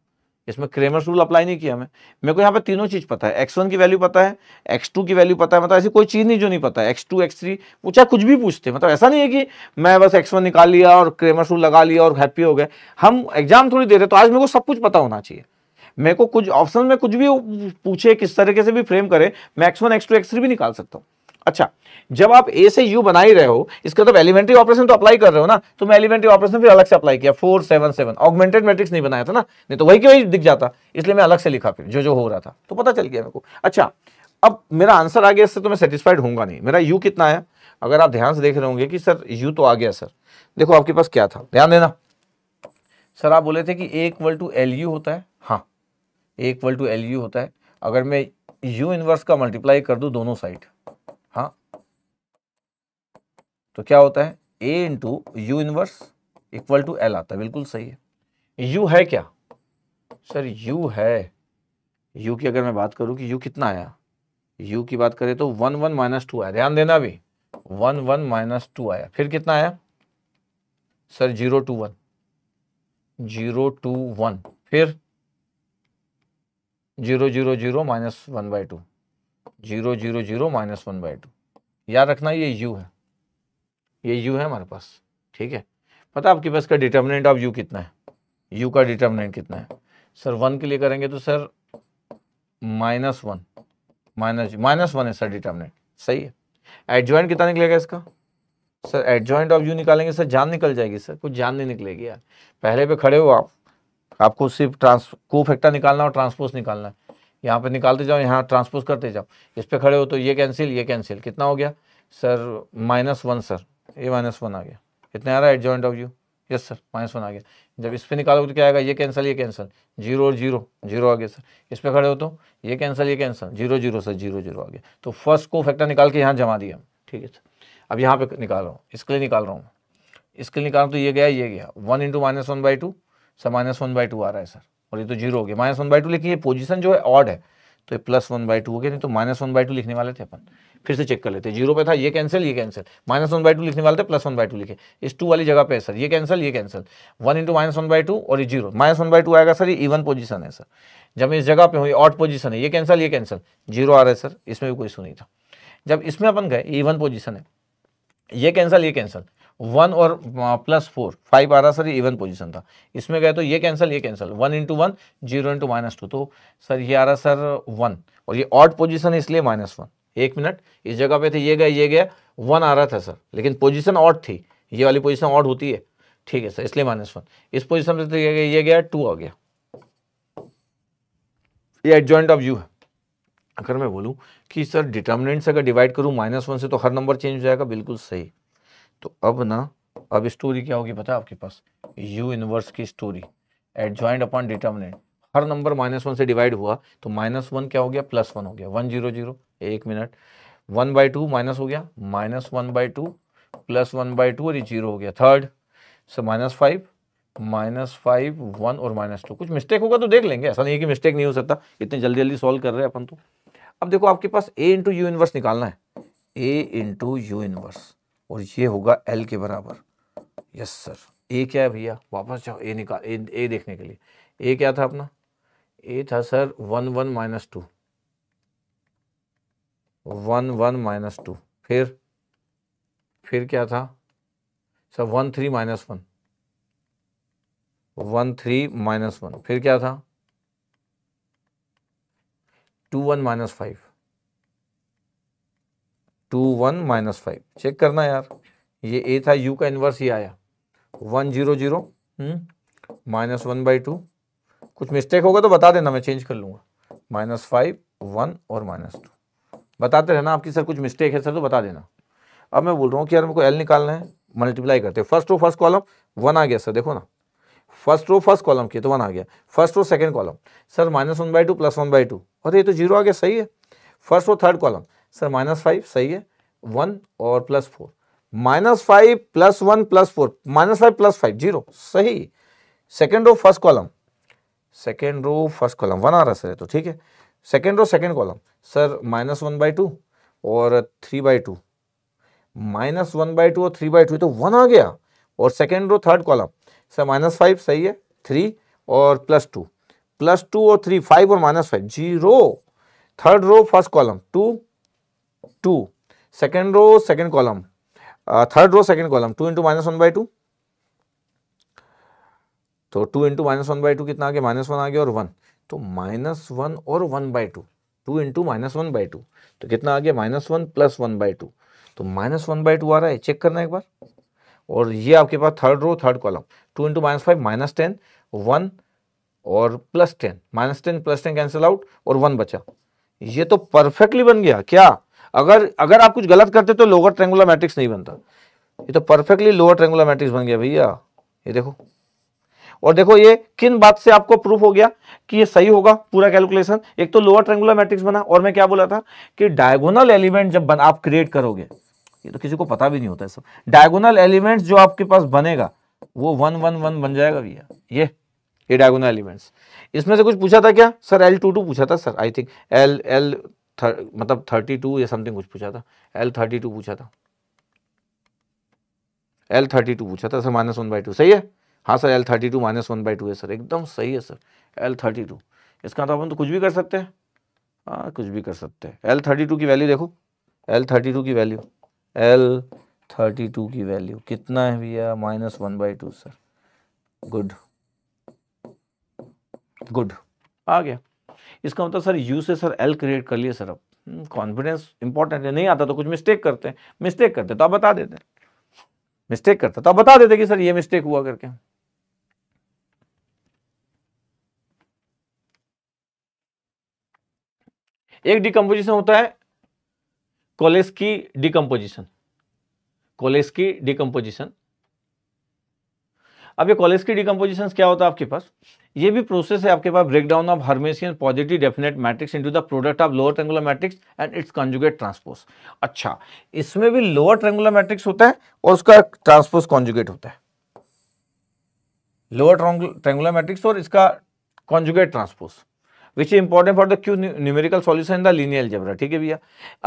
इसमें क्रेमर्स रूल अप्लाई नहीं किया हमें मेरे को यहाँ पे तीनों चीज़ पता है एक्स वन की वैल्यू पता है एक्स टू की वैल्यू पता है मतलब ऐसी कोई चीज़ नहीं जो नहीं पता है एक्स टू एक्स थ्री वो कुछ भी पूछते मतलब ऐसा नहीं है कि मैं बस एक्स वन निकाल लिया और क्रेमर्स रूल लगा लिया और हैप्पी हो गए हम एग्जाम थोड़ी दे रहे तो आज मेरे को सब कुछ पता होना चाहिए मेरे को कुछ ऑप्शन में कुछ भी पूछे किस तरीके से भी फ्रेम करे मैं X one x two x three भी निकाल सकता हूँ अच्छा जब आप ए से यू बना ही रहे हो इसका मतलब एलिमेंट्री ऑपरेशन तो अप्लाई कर रहे हो ना तो मैं एलिमेंट्री ऑपरेशन फिर अलग से अप्लाई किया four seven seven augmented matrix नहीं बनाया था ना नहीं तो वही क्यों वही दिख जाता इसलिए मैं अलग से लिखा फिर जो जो हो रहा था तो पता चल गया मेरे को अच्छा अब मेरा आंसर आ गया इससे तो मैं सेटिस्फाइड हूँ नहीं मेरा यू कितना है अगर आप ध्यान से देख रहे होंगे कि सर यू तो आ गया सर देखो आपके पास क्या था ध्यान देना सर आप बोले थे कि A equal to L U होता है हाँ A equal to L U होता है अगर मैं यू इनवर्स का मल्टीप्लाई कर दूँ दोनों साइड तो क्या होता है A into U inverse equal to L आता है बिल्कुल सही है यू है क्या सर यू है यू की अगर मैं बात करूं कि यू कितना आया यू की बात करें तो वन वन माइनस टू आया ध्यान देना भी वन वन माइनस टू आया फिर कितना आया sir zero two one zero two one फिर zero zero zero minus one by two zero zero zero minus one by two याद रखना ये यू है ये यू है हमारे पास ठीक है पता आपके पास का डिटर्मिनेंट ऑफ यू कितना है यू का डिटर्मिनेंट कितना है सर वन के लिए करेंगे तो sir minus one minus minus one है सर डिटर्मिनेंट सही है एडजॉइंट कितना निकलेगा इसका सर एडजॉइंट ऑफ यू निकालेंगे सर जान निकल जाएगी सर कुछ जान नहीं निकलेगी यार पहले पे खड़े हो आप आपको सिर्फ ट्रांस को फैक्टर निकालना और ट्रांसपोज निकालना है यहाँ पे निकालते जाओ यहाँ ट्रांसपोज करते जाओ इस पर खड़े हो तो ये कैंसिल ये कैंसिल कितना हो गया sir minus one sir A minus one आ गया कितना आ रहा है adjoint of U yes sir minus one आ गया जब इस पर निकालोगे तो क्या आएगा ये कैंसिल ये कैंसिल जीरो और जीरो जीरो आ गया सर इस पर खड़े हो तो ये कैंसिल ये cancel zero zero sir zero zero आ गया तो फर्स्ट को फैक्टर निकाल के यहाँ जमा दिया ठीक है सर अब यहाँ पे निकाल रहा हूँ इसके लिए निकाल रहा हूँ इसके लिए निकाल तो ये गया ये गया one into minus one by two sir minus one by two आ रहा है सर और ये तो जीरो हो गया माइनस वन बाई टू लेकिन ये पोजीशन जो है ऑड है तो ये प्लस वन बाई टू हो गया नहीं तो माइनस वन बाई टू लिखने वाले थे अपन फिर से चेक कर लेते हैं जीरो पे था ये कैंसिल ये cancel minus one by two लिखने वाले थे प्लस वन बाई टू लिखे इस टू वाली जगह पे है सर ये कैंसिल ये cancel one into minus one by two और ये zero minus one by two आएगा सर ये इवन पोजीशन है सर जब इस जगह पे हुई ऑट पोजीशन है ये कैंसिल ये कैंसिल जीरो आ रहा है सर इसमें भी कोई इशू नहीं था जब इसमें अपन गए इवन पोजिशन है ये कैंसिल ये कैंसिल वन और प्लस फोर फाइव आ रहा सर ये इवन पोजिशन था इसमें गए तो ये कैंसिल ये cancel one into one zero into minus two तो सर ये आ रहा सर वन और ये ऑट पोजिशन है इसलिए माइनस वन एक मिनट इस जगह पे थे ये गया ये गया वन आ रहा था सर लेकिन पोजीशन ऑट थी ये वाली पोजीशन ऑट होती है ठीक है सर इसलिए माइनस वन इस पोजीशन पे तो ये गया ये गया टू आ गया ये एडजॉइंट ऑफ यू है अगर मैं बोलूँ कि सर डिटर्मिनेंट से अगर डिवाइड करूँ माइनस से तो हर नंबर चेंज हो जाएगा बिल्कुल सही तो अब ना अब स्टोरी क्या होगी पता आपके पास यू इनवर्स की स्टोरी एडजॉइंट अपॉन डिटर्मिनेंट हर नंबर माइनस वन से डिवाइड हुआ तो माइनस वन क्या हो गया प्लस वन हो गया वन जीरो जीरो एक minute one by two minus हो गया minus one by two plus one by two और ये जीरो हो गया third so minus five minus five one और माइनस टू कुछ मिस्टेक होगा तो देख लेंगे ऐसा नहीं है कि मिस्टेक नहीं हो सकता इतने जल्दी जल्दी सॉल्व कर रहे हैं अपन तो अब देखो आपके पास ए इंटू यू इनवर्स निकालना है ए इंटू यू इनवर्स और ये होगा एल के बराबर यस सर ए क्या है भैया वापस जाओ ए निकाल ए, ए देखने के लिए ए क्या था अपना ए था sir one one minus two one one minus two फिर फिर क्या था सर अच्छा, one three minus one one three minus one फिर क्या था two one minus five two one minus five check करना यार ये ए था यू का इन्वर्स ही आया one zero zero hmm, minus one by two कुछ मिस्टेक होगा तो बता देना मैं चेंज कर लूँगा माइनस फाइव वन और माइनस टू बताते रहना आपकी सर कुछ मिस्टेक है सर तो बता देना अब मैं बोल रहा हूँ कि यार मेरे को एल निकालना है मल्टीप्लाई करते first row first column one आ गया सर देखो ना फर्स्ट रो फर्स्ट कॉलम की तो वन आ गया first row second column sir minus one by two plus one by two और ये तो जीरो आ गया सही है first row third column sir minus five सही है वन और plus four minus five plus one plus four minus five plus five zero सही second row first column second row first column one आ रहा सर तो ठीक है second row second column sir minus one by two और three by two minus one by two और थ्री बाई टू तो वन आ गया और second row third column sir minus five सही है थ्री और प्लस टू प्लस टू और थ्री फाइव और minus five zero third row first column two two second row second column third row second column two into minus one by two तो two into minus one by two कितना आ गया माइनस वन आ गया और वन तो माइनस वन और one by two two into minus one by two तो कितना आ गया minus one plus one by two तो माइनस वन बाई टू आ रहा है चेक करना एक बार और ये आपके पास third row third column two into minus five minus ten one और plus ten minus ten plus ten cancel out और वन बचा ये तो परफेक्टली बन गया क्या अगर अगर आप कुछ गलत करते तो लोअर ट्रेंगुलर मैट्रिक्स नहीं बनता ये तो परफेक्टली लोअर ट्रेंगुलर मैट्रिक्स बन गया भैया ये देखो और देखो ये किन बात से आपको प्रूफ हो गया कि ये सही होगा पूरा कैलकुलेशन एक तो लोअर ट्रेंगुलर मैट्रिक्स बना और मैं क्या बोला था कि डायगोनल एलिमेंट जब बन, आप क्रिएट करोगे ये तो किसी को पता भी नहीं होता है सब डायगोनल एलिमेंट्स जो आपके पास बनेगा वो वन वन वन बन जाएगा भैया ये ये डायगोनल एलिमेंट्स इसमें से कुछ पूछा था क्या सर एल टू टू पूछा था sir I think L L मतलब थर्टी टू या समथिंग कुछ पूछा था एल थर्टी टू पूछा था एल थर्टी टू पूछा था sir minus one by two सही है हाँ sir L thirty two minus one by two है सर एकदम सही है सर एल थर्टी टू इसका तो अपन तो कुछ भी कर सकते हैं हाँ कुछ भी कर सकते हैं एल थर्टी टू की वैल्यू देखो एल थर्टी टू की वैल्यू एल थर्टी टू की वैल्यू कितना है भैया minus one by two sir good good आ गया इसका मतलब सर यू से सर एल क्रिएट कर लिए सर अब कॉन्फिडेंस हम्म, इंपॉर्टेंट है नहीं आता तो कुछ मिस्टेक करते हैं मिस्टेक करते तो आप बता देते मिस्टेक करते तो आप बता देते कि सर ये मिस्टेक हुआ करके एक डिकम्पोजिशन होता है कॉलेज की डिकम्पोजिशन कॉलेज की डिकम्पोजिशन अब ये कॉलेज की डिकम्पोजिशन क्या होता है आपके पास ये भी प्रोसेस है आपके पास breakdown of Hermitian positive definite matrix into the product of lower triangular matrix and its conjugate transpose अच्छा इसमें भी लोअर ट्रेंगुलर मैट्रिक्स होता है और उसका ट्रांसपोज कॉन्जुगेट होता है लोअर ट्रेंगुलर मैट्रिक्स और इसका conjugate transpose which is important for the Q numerical solution in the linear algebra ठीक है भैया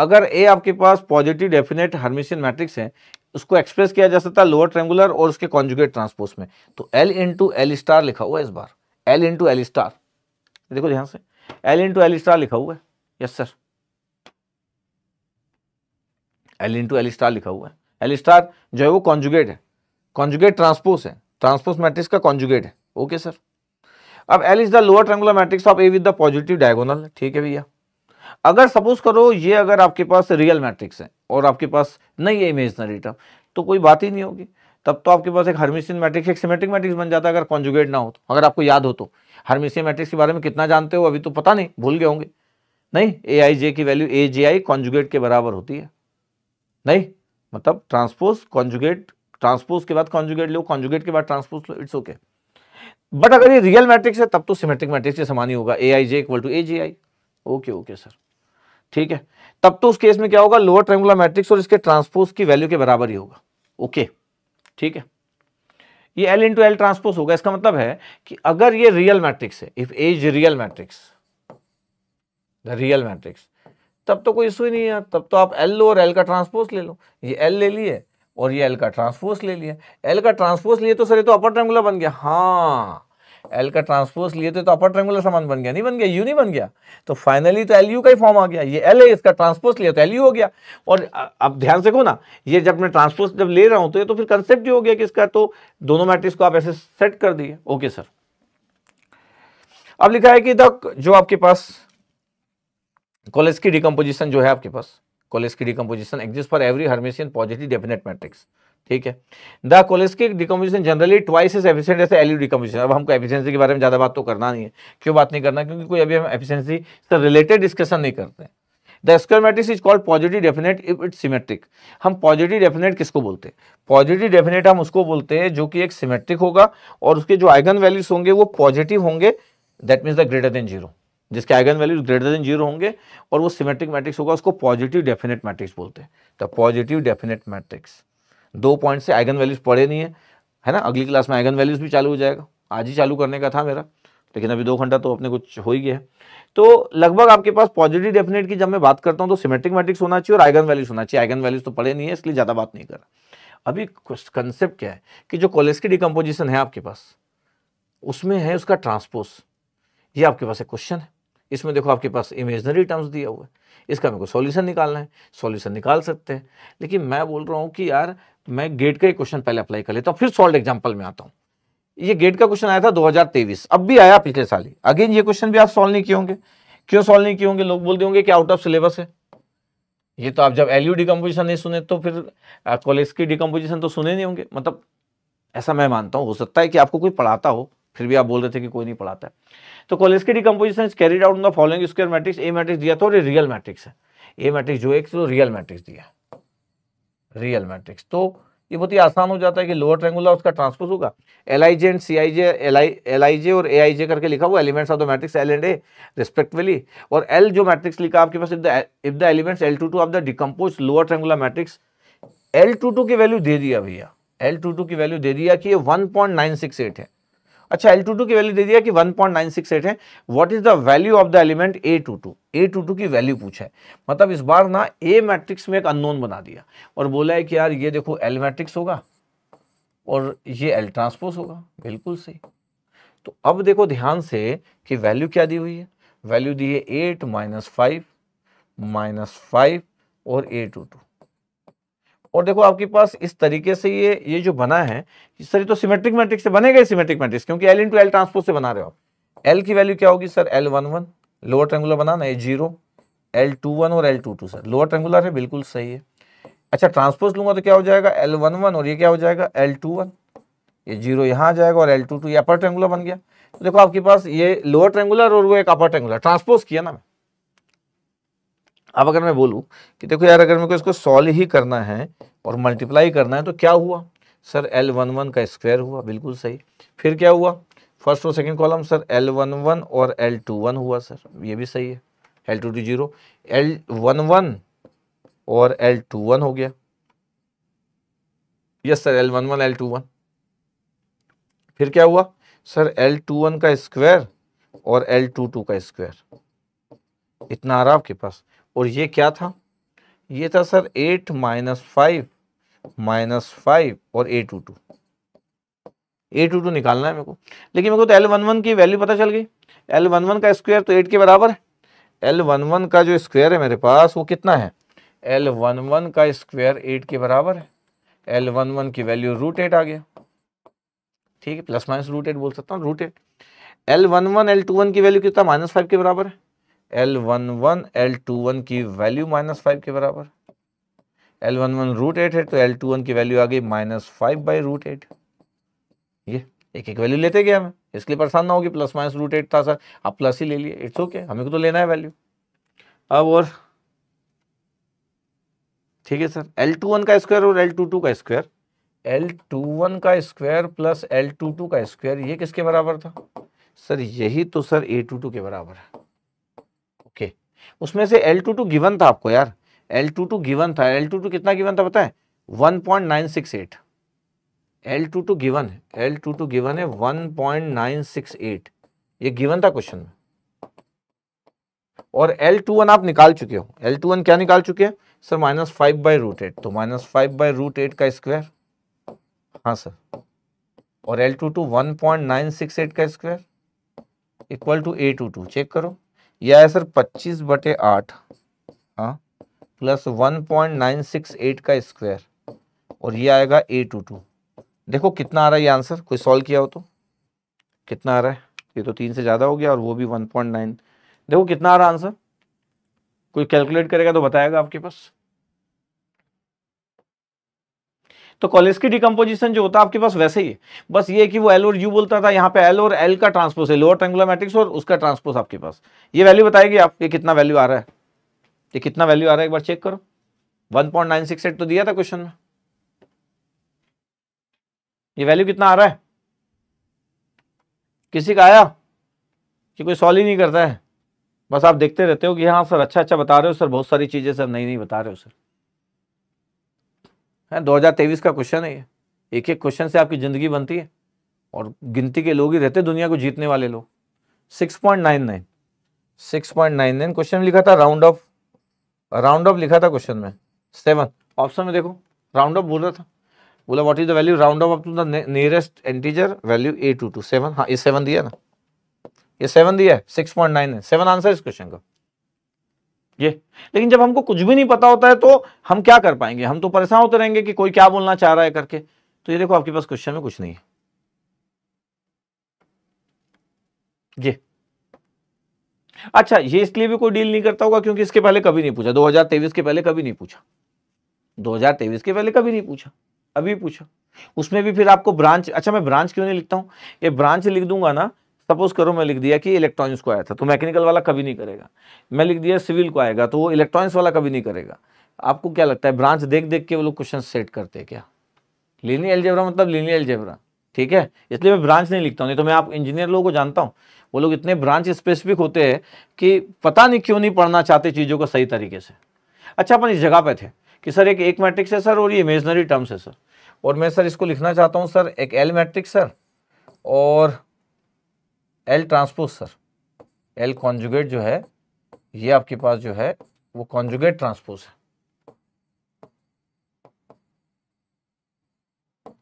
अगर ए आपके पास पॉजिटिव डेफिनेट हर्मिशियन मैट्रिक्स है उसको एक्सप्रेस किया जा सकता है लोअर ट्रेंगुलर और उसके कॉन्जुगेट ट्रांसपोर्स में तो एल इंटू एल स्टार लिखा हुआ है इस बार एल इंटू एल स्टार देखो ध्यान से एल इंटू एल स्टार लिखा हुआ है yes sir L into L star लिखा हुआ है एल स्टार जो है वो कॉन्जुगेट है कॉन्जुगेट ट्रांसपोज है ट्रांसपोज मैट्रिक्स का कॉन्जुगेट है ओके सर अब L is the lower triangular matrix of A with the positive diagonal ठीक है भैया अगर सपोज करो ये अगर आपके पास रियल मैट्रिक्स है और आपके पास नहीं है इमेजनरी टर्म तो कोई बात ही नहीं होगी तब तो आपके पास एक हर्मिशियन मैट्रिक्स एक सिमेट्रिक मैट्रिक्स बन जाता है अगर कॉन्जुगेट ना हो तो अगर आपको याद हो तो हर्मिशियन मैट्रिक्स के बारे में कितना जानते हो अभी तो पता नहीं भूल गए होंगे नहीं ए आई जे की वैल्यू ए जे आई कॉन्जुगेट के बराबर होती है नहीं मतलब ट्रांसपोज कॉन्जुगेट ट्रांसपोज के बाद कॉन्जुगेट लो कॉन्जुगेट के बाद ट्रांसपोज लो इट्स ओके okay. बट अगर ये रियल मैट्रिक्स है तब तो सिमेट्रिक मैट्रिक्स के समान ही होगा A I J equal to A J I okay okay sir ठीक है तब तो उस केस में क्या होगा लोअर ट्रेंगुलर मैट्रिक्स और इसके ट्रांसपोज की वैल्यू के बराबर ही होगा ओके ठीक है ये एल इंटू एल ट्रांसपोज होगा इसका मतलब है कि अगर ये रियल मैट्रिक्स है if A is real matrix the real matrix तब तो कोई इशू ही नहीं है तब तो आप एल लो और एल का ट्रांसपोज ले लो ये एल ले लिए और ये एल का ट्रांसपोज ले लिया एल का ट्रांसपोज लिए तो सर ये तो अपर ट्रेंगुलर बन गया हाँ एल का ट्रांसपोज लिए तो अपर ट्रेंगुलर तो समान बन गया नहीं बन गया यू नहीं बन गया तो फाइनली तो एल यू का ही फॉर्म आ गया ये एल है इसका ट्रांसपोज लिया तो एल यू हो गया और अब ध्यान से देखो ना ये जब मैं ट्रांसपोज जब ले रहा हूँ तो ये तो फिर कंसेप्ट ही हो गया कि इसका तो दोनों मैट्रिक्स को आप ऐसे सेट कर दिए ओके सर अब लिखा है कि द जो आपके पास कॉलेज की डिकम्पोजिशन जो है आपके पास Cholesky decomposition exist for every Hermitian positive definite matrix ठीक है the Cholesky decomposition generally twice is efficient as LU decomposition अब हमको एफिशिएंसी के बारे में ज़्यादा बात तो करना नहीं है क्यों बात नहीं करना क्योंकि कोई अभी हम एफिशिएंसी से रिलेटेड डिस्कशन नहीं करते the square matrix is called positive definite if it symmetric हम पॉजिटिव डेफिनेट किसको बोलते हैं पॉजिटिव डेफिनेट हम उसको बोलते हैं जो कि एक सिमेट्रिक होगा और उसके जो आइगन वैल्यूज होंगे वो पॉजिटिव होंगे that means the greater than zero जिसके eigenvalues greater than zero होंगे और वो सिमेट्रिक मैट्रिक्स होगा उसको पॉजिटिव डेफिनेट मैट्रिक्स बोलते हैं तो पॉजिटिव डेफिनेट मैट्रिक्स दो पॉइंट से आइगन वैल्यूज पड़े नहीं है है ना अगली क्लास में आइगन वैल्यूज भी चालू हो जाएगा आज ही चालू करने का था मेरा लेकिन अभी दो घंटा तो अपने कुछ हो ही गया है तो लगभग आपके पास पॉजिटिव डेफिनेट की जब मैं बात करता हूँ तो सिमेट्रिक मैट्रिक्स होना चाहिए और आइगन वैल्यूज होना चाहिए आइगन वैल्यूज तो पड़े नहीं है इसलिए ज़्यादा बात नहीं कर रहा अभी कंसेप्ट क्या है कि जो कॉलेज की डिकम्पोजिशन है आपके पास उसमें है उसका ट्रांसपोज ये आपके पास एक क्वेश्चन है इसमें देखो आपके पास इमेजनरी टर्म्स दिया हुआ है इसका मेरे को सॉल्यूशन निकालना है सॉल्यूशन निकाल सकते हैं लेकिन मैं बोल रहा हूँ कि यार मैं गेट का ही क्वेश्चन पहले अप्लाई कर लेता हूँ फिर सॉल्व एग्जाम्पल में आता हूँ ये गेट का क्वेश्चन आया था 2023 अब भी आया पिछले साल ही अगेन ये क्वेश्चन भी आप सॉल्व नहीं किए होंगे क्यों सॉल्व नहीं किए होंगे लोग बोलते होंगे कि आउट ऑफ सिलेबस है ये तो आप जब एल यू डिकम्पोजिशन नहीं सुने तो फिर कॉलेज की डिकम्पोजिशन तो सुने नहीं होंगे मतलब ऐसा मैं मानता हूँ हो सकता है कि आपको कोई पढ़ाता हो फिर भी आप बोल रहे थे कि कोई नहीं पढ़ाता है तो कॉलेज के decomposition is carried out in the following square matrix A matrix दिया तो रियल मैट्रिक्स है ए मैट्रिक्स जो एक तो रियल मैट्रिक्स दिया रियल मैट्रिक्स तो ये बहुत ही आसान हो जाता है कि लोअर ट्रेंगुलर उसका ट्रांसपोज होगा L I J and C I J L I J और ए आई जे करके लिखा हुआ elements of the matrix L and A respectively और एल जो मैट्रिक्स लिखा आपके पास if the elements L two two of the decompose lower triangular matrix L two two की वैल्यू दे दिया भैया एल टू टू की वैल्यू दे दिया कि ये one point nine six eight है अच्छा एल टू टू की वैल्यू दे दिया कि 1.968 है what is the value of the element A two two A two two की वैल्यू पूछा है मतलब इस बार ना ए मैट्रिक्स में एक अननोन बना दिया और बोला है कि यार ये देखो एल मैट्रिक्स होगा और ये एल ट्रांसपोज होगा बिल्कुल सही तो अब देखो ध्यान से कि वैल्यू क्या दी हुई है वैल्यू दी है eight minus five minus five और ए टू टू और देखो आपके पास इस तरीके से ये ये जो बना है सर ये तो सिमेट्रिक मैट्रिक्स से बनेगा सिमेट्रिक मैट्रिक्स क्योंकि एल इंटू एल ट्रांसपोज से बना रहे हो आप एल की वैल्यू क्या होगी sir L one one lower triangular बनाना ये जीरो एल टू वन और L two two sir lower triangular है बिल्कुल सही है अच्छा ट्रांसपोज लूंगा तो क्या हो जाएगा एल वन वन और ये क्या हो जाएगा एल टू वन ये जीरो यहाँ आ जाएगा और एल टू टू ये अपर ट्रेंगुलर बन गया तो देखो आपके पास ये लोअर ट्रेंगुलर और वो एक अपर ट्रेंगुलर ट्रांसपोज किया ना मैं अब अगर मैं बोलूँ कि देखो यार अगर मेरे को इसको सॉल्व ही करना है और मल्टीप्लाई करना है तो क्या हुआ सर एल वन वन का स्क्वायर हुआ बिल्कुल सही फिर क्या हुआ फर्स्ट और second column sir L one one और एल टू वन हुआ सर ये भी सही है L two two zero L one one और एल टू वन हो गया yes sir L one one L two one फिर क्या हुआ सर एल टू वन का स्क्वायर और एल टू टू का स्क्वायर इतना आ रहा आपके पास और ये क्या था ये था sir eight minus five minus five और A two two A two two निकालना है मेरे को लेकिन मेरे को तो एल वन वन की वैल्यू पता चल गई एल वन वन का स्क्वायर तो एट के बराबर है एल वन वन का जो स्क्वायर है मेरे पास वो कितना है एल वन वन का स्क्वायर एट के बराबर है एल वन वन की वैल्यू रूट एट आ गया ठीक है प्लस माइनस रूट एट बोल सकता हूँ root eight L one one L two one की वैल्यू कितना माइनस फाइव के बराबर है L one one L two one की वैल्यू माइनस फाइव के बराबर L one one root eight है तो एल टू वन की वैल्यू आ गई minus five by root eight ये एक एक वैल्यू लेते गए हमें इसलिए परेशान ना होगी प्लस माइनस रूट एट था सर आप प्लस ही ले लिए इट्स ओके हमें को तो लेना है वैल्यू अब और ठीक है सर एल टू वन का स्क्वायर और एल टू टू का स्क्वायर एल टू वन का square plus L two two का स्क्वायर ये किसके बराबर था सर यही तो सर ए टू टू के बराबर है उसमें से एल टू टू गिवन था आपको यार एल टू टू गिवन था एल टू टू कितना गिवन था पता है one point nine six eight L two two given है एल टू टू गिवन है one point nine six eight ये गिवन था क्वेश्चन में और एल टू वन आप निकाल चुके हो एल टू वन क्या निकाल चुके हैं sir minus five by root eight तो minus five by root eight का स्क्वायर हाँ सर और L two two one point nine six eight का square equal to A two two check करो यह है सर पच्चीस बटे आठ हाँ plus one point nine six eight का स्क्वायर और ये आएगा ए टू टू देखो कितना आ रहा है ये आंसर कोई सॉल्व किया हो तो कितना आ रहा है ये तो तीन से ज़्यादा हो गया और वो भी वन पॉइंट नाइन देखो कितना आ रहा आंसर कोई कैलकुलेट करेगा तो बताएगा आपके पास तो की डिकम्पोजिशन जो होता है आपके पास वैसे ही है बस ये कि वो एल और यू बोलता था यहाँ पे एल और एल का ट्रांसपोज है लोअर ट्रेंगुलर मैट्रिक्स और उसका ट्रांसपोज आपके पास ये वैल्यू बताएगी आप ये कितना वैल्यू आ रहा है ये कितना वैल्यू आ रहा है एक बार चेक करो वन तो दिया था क्वेश्चन में ये वैल्यू कितना आ रहा है किसी का आया कि कोई सॉल्व ही नहीं करता है बस आप देखते रहते हो कि हाँ सर अच्छा अच्छा बता रहे हो सर बहुत सारी चीज़ें सर नहीं नहीं बता रहे हो सर है तेईस का क्वेश्चन है ये एक एक क्वेश्चन से आपकी ज़िंदगी बनती है और गिनती के लोग ही रहते दुनिया को जीतने वाले लोग 6.99 6.99 क्वेश्चन लिखा था राउंड ऑफ राउंड ऑफ लिखा था क्वेश्चन में सेवन ऑप्शन में देखो राउंड ऑफ बोल रहा था बोला what is the value round off off to the nearest integer value A two two seven हाँ ये सेवन दिया ना ये सेवन दिया है सिक्स पॉइंट नाइन है सेवन आंसर इस क्वेश्चन का ये लेकिन जब हमको कुछ भी नहीं पता होता है तो हम क्या कर पाएंगे हम तो परेशान होते रहेंगे कि कोई क्या बोलना चाह रहा है करके तो ये देखो आपके पास क्वेश्चन में कुछ नहीं है ये अच्छा ये इसलिए भी कोई डील नहीं करता होगा क्योंकि इसके पहले कभी नहीं पूछा 2023 के पहले कभी नहीं पूछा 2023 के पहले कभी नहीं पूछा अभी पूछा उसमें भी फिर आपको ब्रांच अच्छा मैं ब्रांच क्यों नहीं लिखता हूं ये ब्रांच लिख दूंगा ना सपोज करो मैं लिख दिया कि इलेक्ट्रॉनिक्स को आया था तो मैकेनिकल वाला कभी नहीं करेगा मैं लिख दिया सिविल को आएगा तो वो इलेक्ट्रॉनिक्स वाला कभी नहीं करेगा आपको क्या लगता है ब्रांच देख देख के वो लोग क्वेश्चन सेट करते हैं क्या लीनी एलजेबरा मतलब लीनी एलजेबरा ठीक है इसलिए मैं ब्रांच नहीं लिखता हूँ नहीं तो मैं आप इंजीनियर लोगों को जानता हूँ वो लोग इतने ब्रांच स्पेसिफिक होते हैं कि पता नहीं क्यों नहीं पढ़ना चाहते चीज़ों को सही तरीके से अच्छा अपन इस जगह पे थे कि सर एक एक मैट्रिक्स है सर और ये इमेजनरी टर्म्स है सर और मैं सर इसको लिखना चाहता हूँ सर एक एल मैट्रिक्स सर और L transpose sir L conjugate जो है ये आपके पास जो है वो कॉन्जुगेट ट्रांसपोज है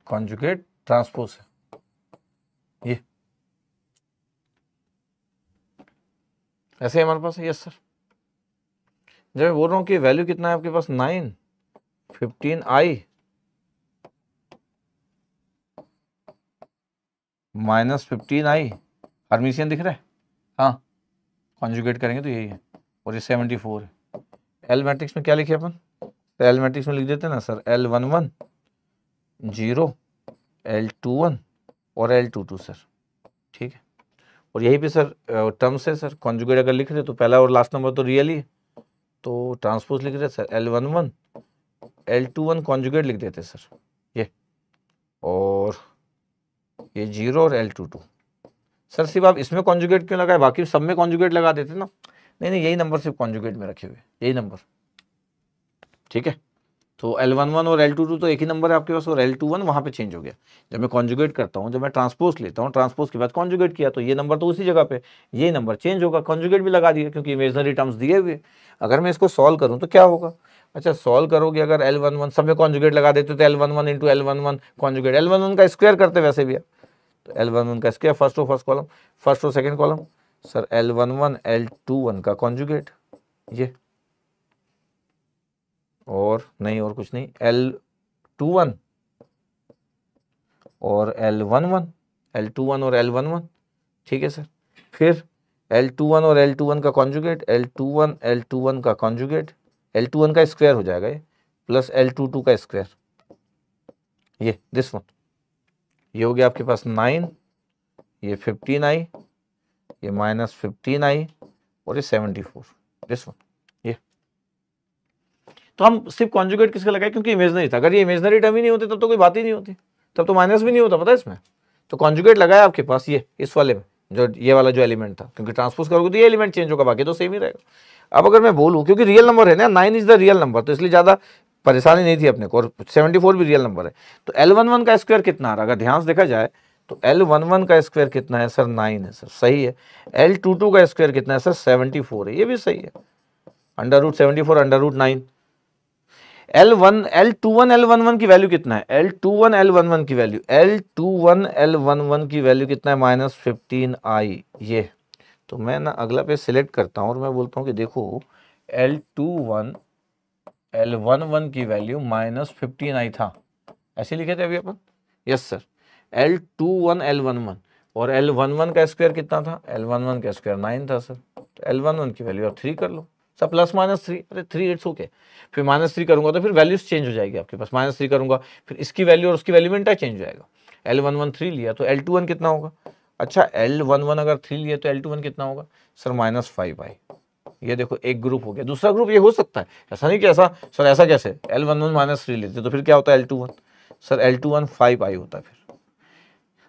कॉन्जुगेट ट्रांसपोज है ये ऐसे हमारे पास यस सर जब मैं बोल रहा हूं कि वैल्यू कितना है आपके पास nine fifteen I minus fifteen I Hermitian दिख रहा है हाँ कॉन्जुगेट करेंगे तो यही है और ये सेवेंटी फोर है एल मैट्रिक्स में क्या लिखे अपन तो एल मैट्रिक्स में लिख देते हैं ना sir L one one zero L two one और एल टू टू सर ठीक है और यही पे सर टर्म्स है सर कॉन्जुगेट अगर लिख रहे तो पहला और लास्ट नंबर तो रियल ही है तो ट्रांसपोज लिख रहे sir L one one L two one conjugate लिख देते सर ये और ये जीरो और एल टू टू सर सिर्फ आप इसमें कॉन्जुगेट क्यों लगाए बाकी सब में कॉन्जुगेट लगा देते ना नहीं नहीं यही नंबर सिर्फ कॉन्जुगेट में रखे हुए यही नंबर ठीक है तो एल वन वन और एल टू टू तो एक ही नंबर है आपके पास और एल टू वन वहाँ पर चेंज हो गया जब मैं कॉन्जुगेट करता हूँ जब मैं ट्रांसपोज लेता हूँ ट्रांसपोज के बाद कॉन्जुगेट किया तो ये नंबर तो उसी जगह पे ये नंबर चेंज होगा कॉन्जुगेट भी लगा दिया क्योंकि इमेजनरी टर्म्स दिए हुए अगर मैं इसको सॉल्व करूँ तो क्या होगा अच्छा सॉल्व करोगे अगर एल वन वन सब में कॉन्जुगेट लगा देते तो L one one into L one one conjugate L one one का स्क्वायर करते वैसे भी आप तो एल वन वन का स्क्वायर फर्स्ट और फर्स्ट कॉलम फर्स्ट और second column sir L one one L two one का कॉन्जुगेट ये और नहीं और कुछ नहीं एल टू वन और L one one L two one और एल वन वन ठीक है सर फिर एल टू वन और एल टू वन का conjugate L two one L two one का कॉन्जुगेट एल टू वन का स्क्वायर हो जाएगा ये प्लस एल टू टू का स्क्वायर ये दिस वन ये हो गया आपके पास नाइन ये फिफ्टीन आई ये माइनस फिफ्टीन आई और ये सेवेंटी फोर दिस वन ये तो हम सिर्फ कॉन्जुगेट किसका लगाए क्योंकि इमेजनरी था अगर ये इमेजनरी टर्म ही नहीं होते तब तो कोई बात ही नहीं होती तब तो माइनस भी नहीं होता पता है इसमें तो कॉन्जुगेट लगाया आपके पास ये इस वाले में जो ये वाला जो एलिमेंट था क्योंकि ट्रांसपोज करोगे तो ये एलिमेंट चेंज होगा बाकी तो सेम ही रहेगा अब अगर मैं बोलूँ क्योंकि रियल नंबर है ना nine is the real number तो इसलिए ज़्यादा परेशानी नहीं थी अपने को और 74 भी रियल नंबर है तो एल वन वन का स्क्वायर कितना आ रहा है अगर ध्यान से देखा जाए तो एल वन वन का स्क्वायर कितना है सर नाइन है सर सही है एल टू टू का स्क्वायर कितना है सर सेवेंटी फोर है ये भी सही है under root seventy four under root nine L one L two one L one one की वैल्यू कितना है L two one L one one की value L two one L one one की वैल्यू कितना है माइनस फिफ्टीन आई ये तो मैं ना अगला पे सिलेक्ट करता हूँ और मैं बोलता हूँ कि देखो L two one L one one की वैल्यू माइनस फिफ्टीन आई था ऐसे लिखे थे अभी अपन yes sir L two one L one one और एल वन वन का स्क्वायर कितना था एल वन वन का स्क्वायर नाइन था सर तो एल वन वन की वैल्यू आप थ्री कर लो सर प्लस माइनस थ्री अरे थ्री इट्स ओके फिर माइनस थ्री करूंगा तो फिर वैल्यूज चेंज हो जाएगी आपके पास माइनस थ्री करूंगा फिर इसकी वैल्यू और उसकी वैल्यू में इंटा चेंज हो जाएगा एल वन वन थ्री लिया तो एल टू वन कितना होगा अच्छा एल वन वन अगर थ्री लिया तो एल टू वन कितना होगा सर माइनस फाइव आई ये देखो एक ग्रुप हो गया दूसरा ग्रुप ये हो सकता है ऐसा नहीं कि ऐसा सर ऐसा कैसे L one one minus three लेते तो फिर क्या होता है L two one sir L two one five I होता है फिर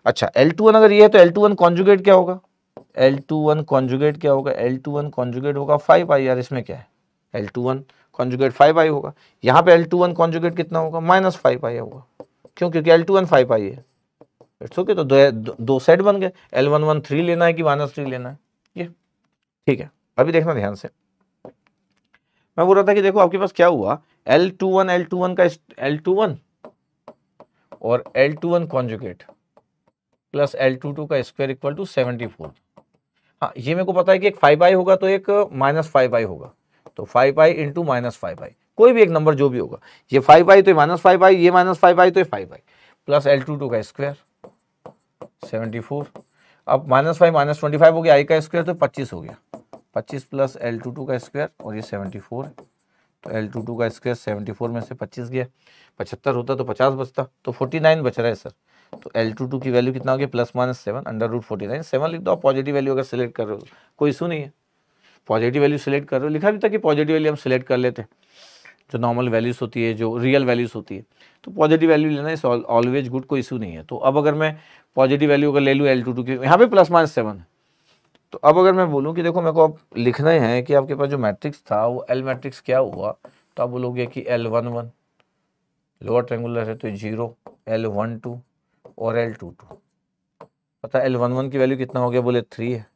अच्छा एल टू वन अगर ये है तो एल टू वन कॉन्जुगेट क्या होगा एल टू वन कॉन्जुगेट क्या होगा एल टू वन कॉन्जुगेट होगा फाइव आई यार इसमें क्या है L two one conjugate five i होगा यहाँ पे एल टू वन कॉन्जुगेट कितना होगा माइनस फाइव आई होगा क्यों क्योंकि L two one five i है इट्स ओके तो दो, दो सेट बन गए एल वन वन थ्री लेना है कि माइनस थ्री लेना है ये ठीक है अभी देखना ध्यान से मैं बोल रहा था कि देखो आपके पास क्या हुआ L two one L two one का एल टू वन और L two one conjugate plus L two two का square equal to seventy four हाँ ये मेरे को पता है कि एक फाइव आई होगा तो एक माइनस फाइव आई होगा तो five i into minus five i कोई भी एक नंबर जो भी होगा ये फाइव आई तो माइनस फाइव आई ये माइनस फाइव आई तो ये five i plus L two two का स्क्वायर सेवेंटी फोर अब minus five minus twenty five हो गया आई का स्क्वायर तो पच्चीस हो गया 25 प्लस एल टू टू का स्क्वायर और ये 74 तो एल टू टू का स्क्वायर 74 में से 25 गया पचहत्तर होता तो 50 बचता तो 49 बच रहा है सर तो एल टू टू की वैल्यू कितना हो गया plus minus seven under root forty nine seven लिख दो पॉजिटिव वैल्यू अगर सिलेक्ट कर रहे हो कोई इशू नहीं है पॉजिटिव वैल्यू सिलेक्ट कर रहे हो लिखा भी था कि पॉजिटिव वैल्यू हम सिलेक्ट कर लेते हैं जो नॉर्मल वैल्यूज़ होती है जो रियल वैल्यूज़ होती है तो पॉजिटिव वैल्यू लेना इस ऑलवेज गुड कोई इशू नहीं है तो अब अगर मैं पॉजिटिव वैल्यू अगर ले लूँ एल टू टू की यहाँ पे प्लस माइनस सेवन है तो अब अगर मैं बोलूँ कि देखो मेरे को आप लिखना है कि आपके पास जो मैट्रिक्स था वो एल मैट्रिक्स क्या हुआ तो आप बोलोगे कि L one one lower triangular है तो जीरो एल वन टू और एल टू टू पता एल वन वन की वैल्यू कितना हो गया बोले थ्री है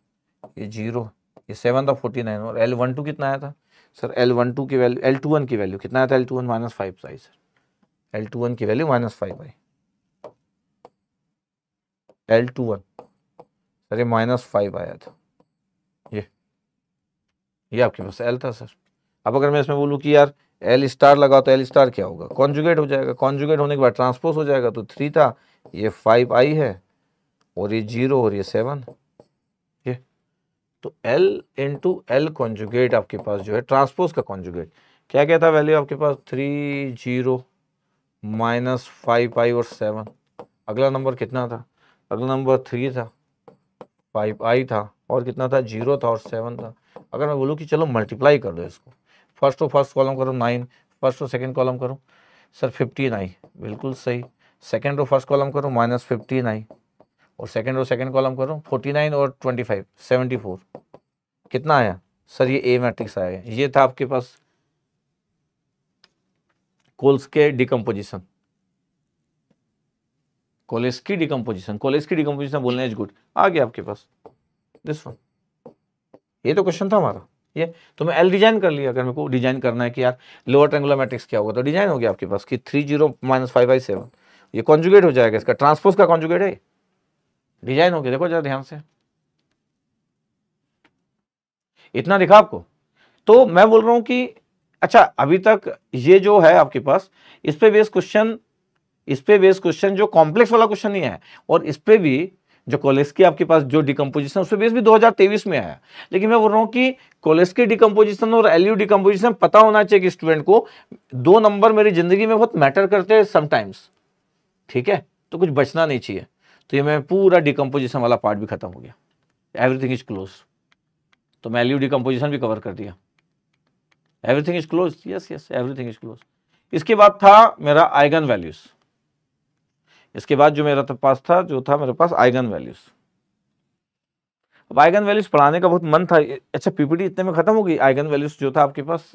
ये जीरो ये सेवन था फोर्टी नाइन और एल वन टू कितना आया था सर एल वन टू की वैल्यू एल टू वन की वैल्यू कितना आया था L two one minus five i sir L two one की value minus five i L two one sir ये माइनस फाइव आया था ये आपके पास एल था सर अब अगर मैं इसमें बोलूँ कि यार एल स्टार लगाओ तो एल स्टार क्या होगा कॉन्जुगेट हो जाएगा कॉन्जुगेट होने के बाद ट्रांसपोज हो जाएगा तो थ्री था ये फाइव आई है और ये जीरो और ये सेवन ये तो एल इंटू एल कॉन्जुगेट आपके पास जो है ट्रांसपोज का कॉन्जुगेट क्या क्या था वैल्यू आपके पास three zero minus five i और सेवन अगला नंबर कितना था अगला नंबर थ्री था फाइव आई था और कितना था जीरो था और सेवन था अगर मैं बोलूँ कि चलो मल्टीप्लाई कर दो इसको फर्स्ट और फर्स्ट कॉलम करो नाइन फर्स्ट और सेकेंड कॉलम करो सर फिफ्टीन आई बिल्कुल सही सेकेंड और फर्स्ट कॉलम करो माइनस फिफ्टीन आई और सेकेंड और सेकेंड कॉलम करो फोर्टी नाइन और ट्वेंटी फाइव सेवेंटी फोर कितना आया सर ये ए मैट्रिक्स आया ये था आपके पास कोल्स के डिकम्पोजिशन कोलेस की डिकम्पोजिशन कोलेस की डिकम्पोजिशन बोलने इज गुड आ गया आपके पास दिस वन ये तो क्वेश्चन था हमारा ये तो मैं एल डिजाइन कर लिया अगर मेरे को डिजाइन करना है कि यार लोअर ट्रेंगुलर मैट्रिक्स क्या होगा तो डिजाइन हो गया आपके पास कि three zero minus five by seven ये कॉन्जुगेट हो जाएगा इसका ट्रांसपोज का कॉन्जुगेट है डिजाइन हो गया देखो जरा ध्यान से इतना दिखा आपको तो मैं बोल रहा हूं कि अच्छा अभी तक ये जो है आपके पास इस पे बेस्ड क्वेश्चन इस पे बेस्ड क्वेश्चन जो कॉम्प्लेक्स वाला क्वेश्चन ही है और इस पे भी जो कोलेस्की आपके पास जो डिकम्पोजिशन उस बेस भी 2023 में आया लेकिन मैं बोल रहा हूँ कि कोलेस्की डिकम्पोजिशन और एल यू डिकम्पोजिशन पता होना चाहिए कि स्टूडेंट को दो नंबर मेरी जिंदगी में बहुत मैटर करते हैं समटाइम्स ठीक है तो कुछ बचना नहीं चाहिए तो ये मैं पूरा डिकम्पोजिशन वाला पार्ट भी खत्म हो गया एवरीथिंग इज क्लोज तो मैं एल यू डिकम्पोजिशन भी कवर कर दिया everything is close yes yes everything is close इसके बाद था मेरा आइगन वैल्यूज़ इसके बाद जो मेरा पास था जो था मेरे पास आइगन वैल्यूज अब आइगन वैल्यूज पढ़ाने का बहुत मन था अच्छा पीपीटी इतने में खत्म हो गई आइगन वैल्यूज जो था आपके पास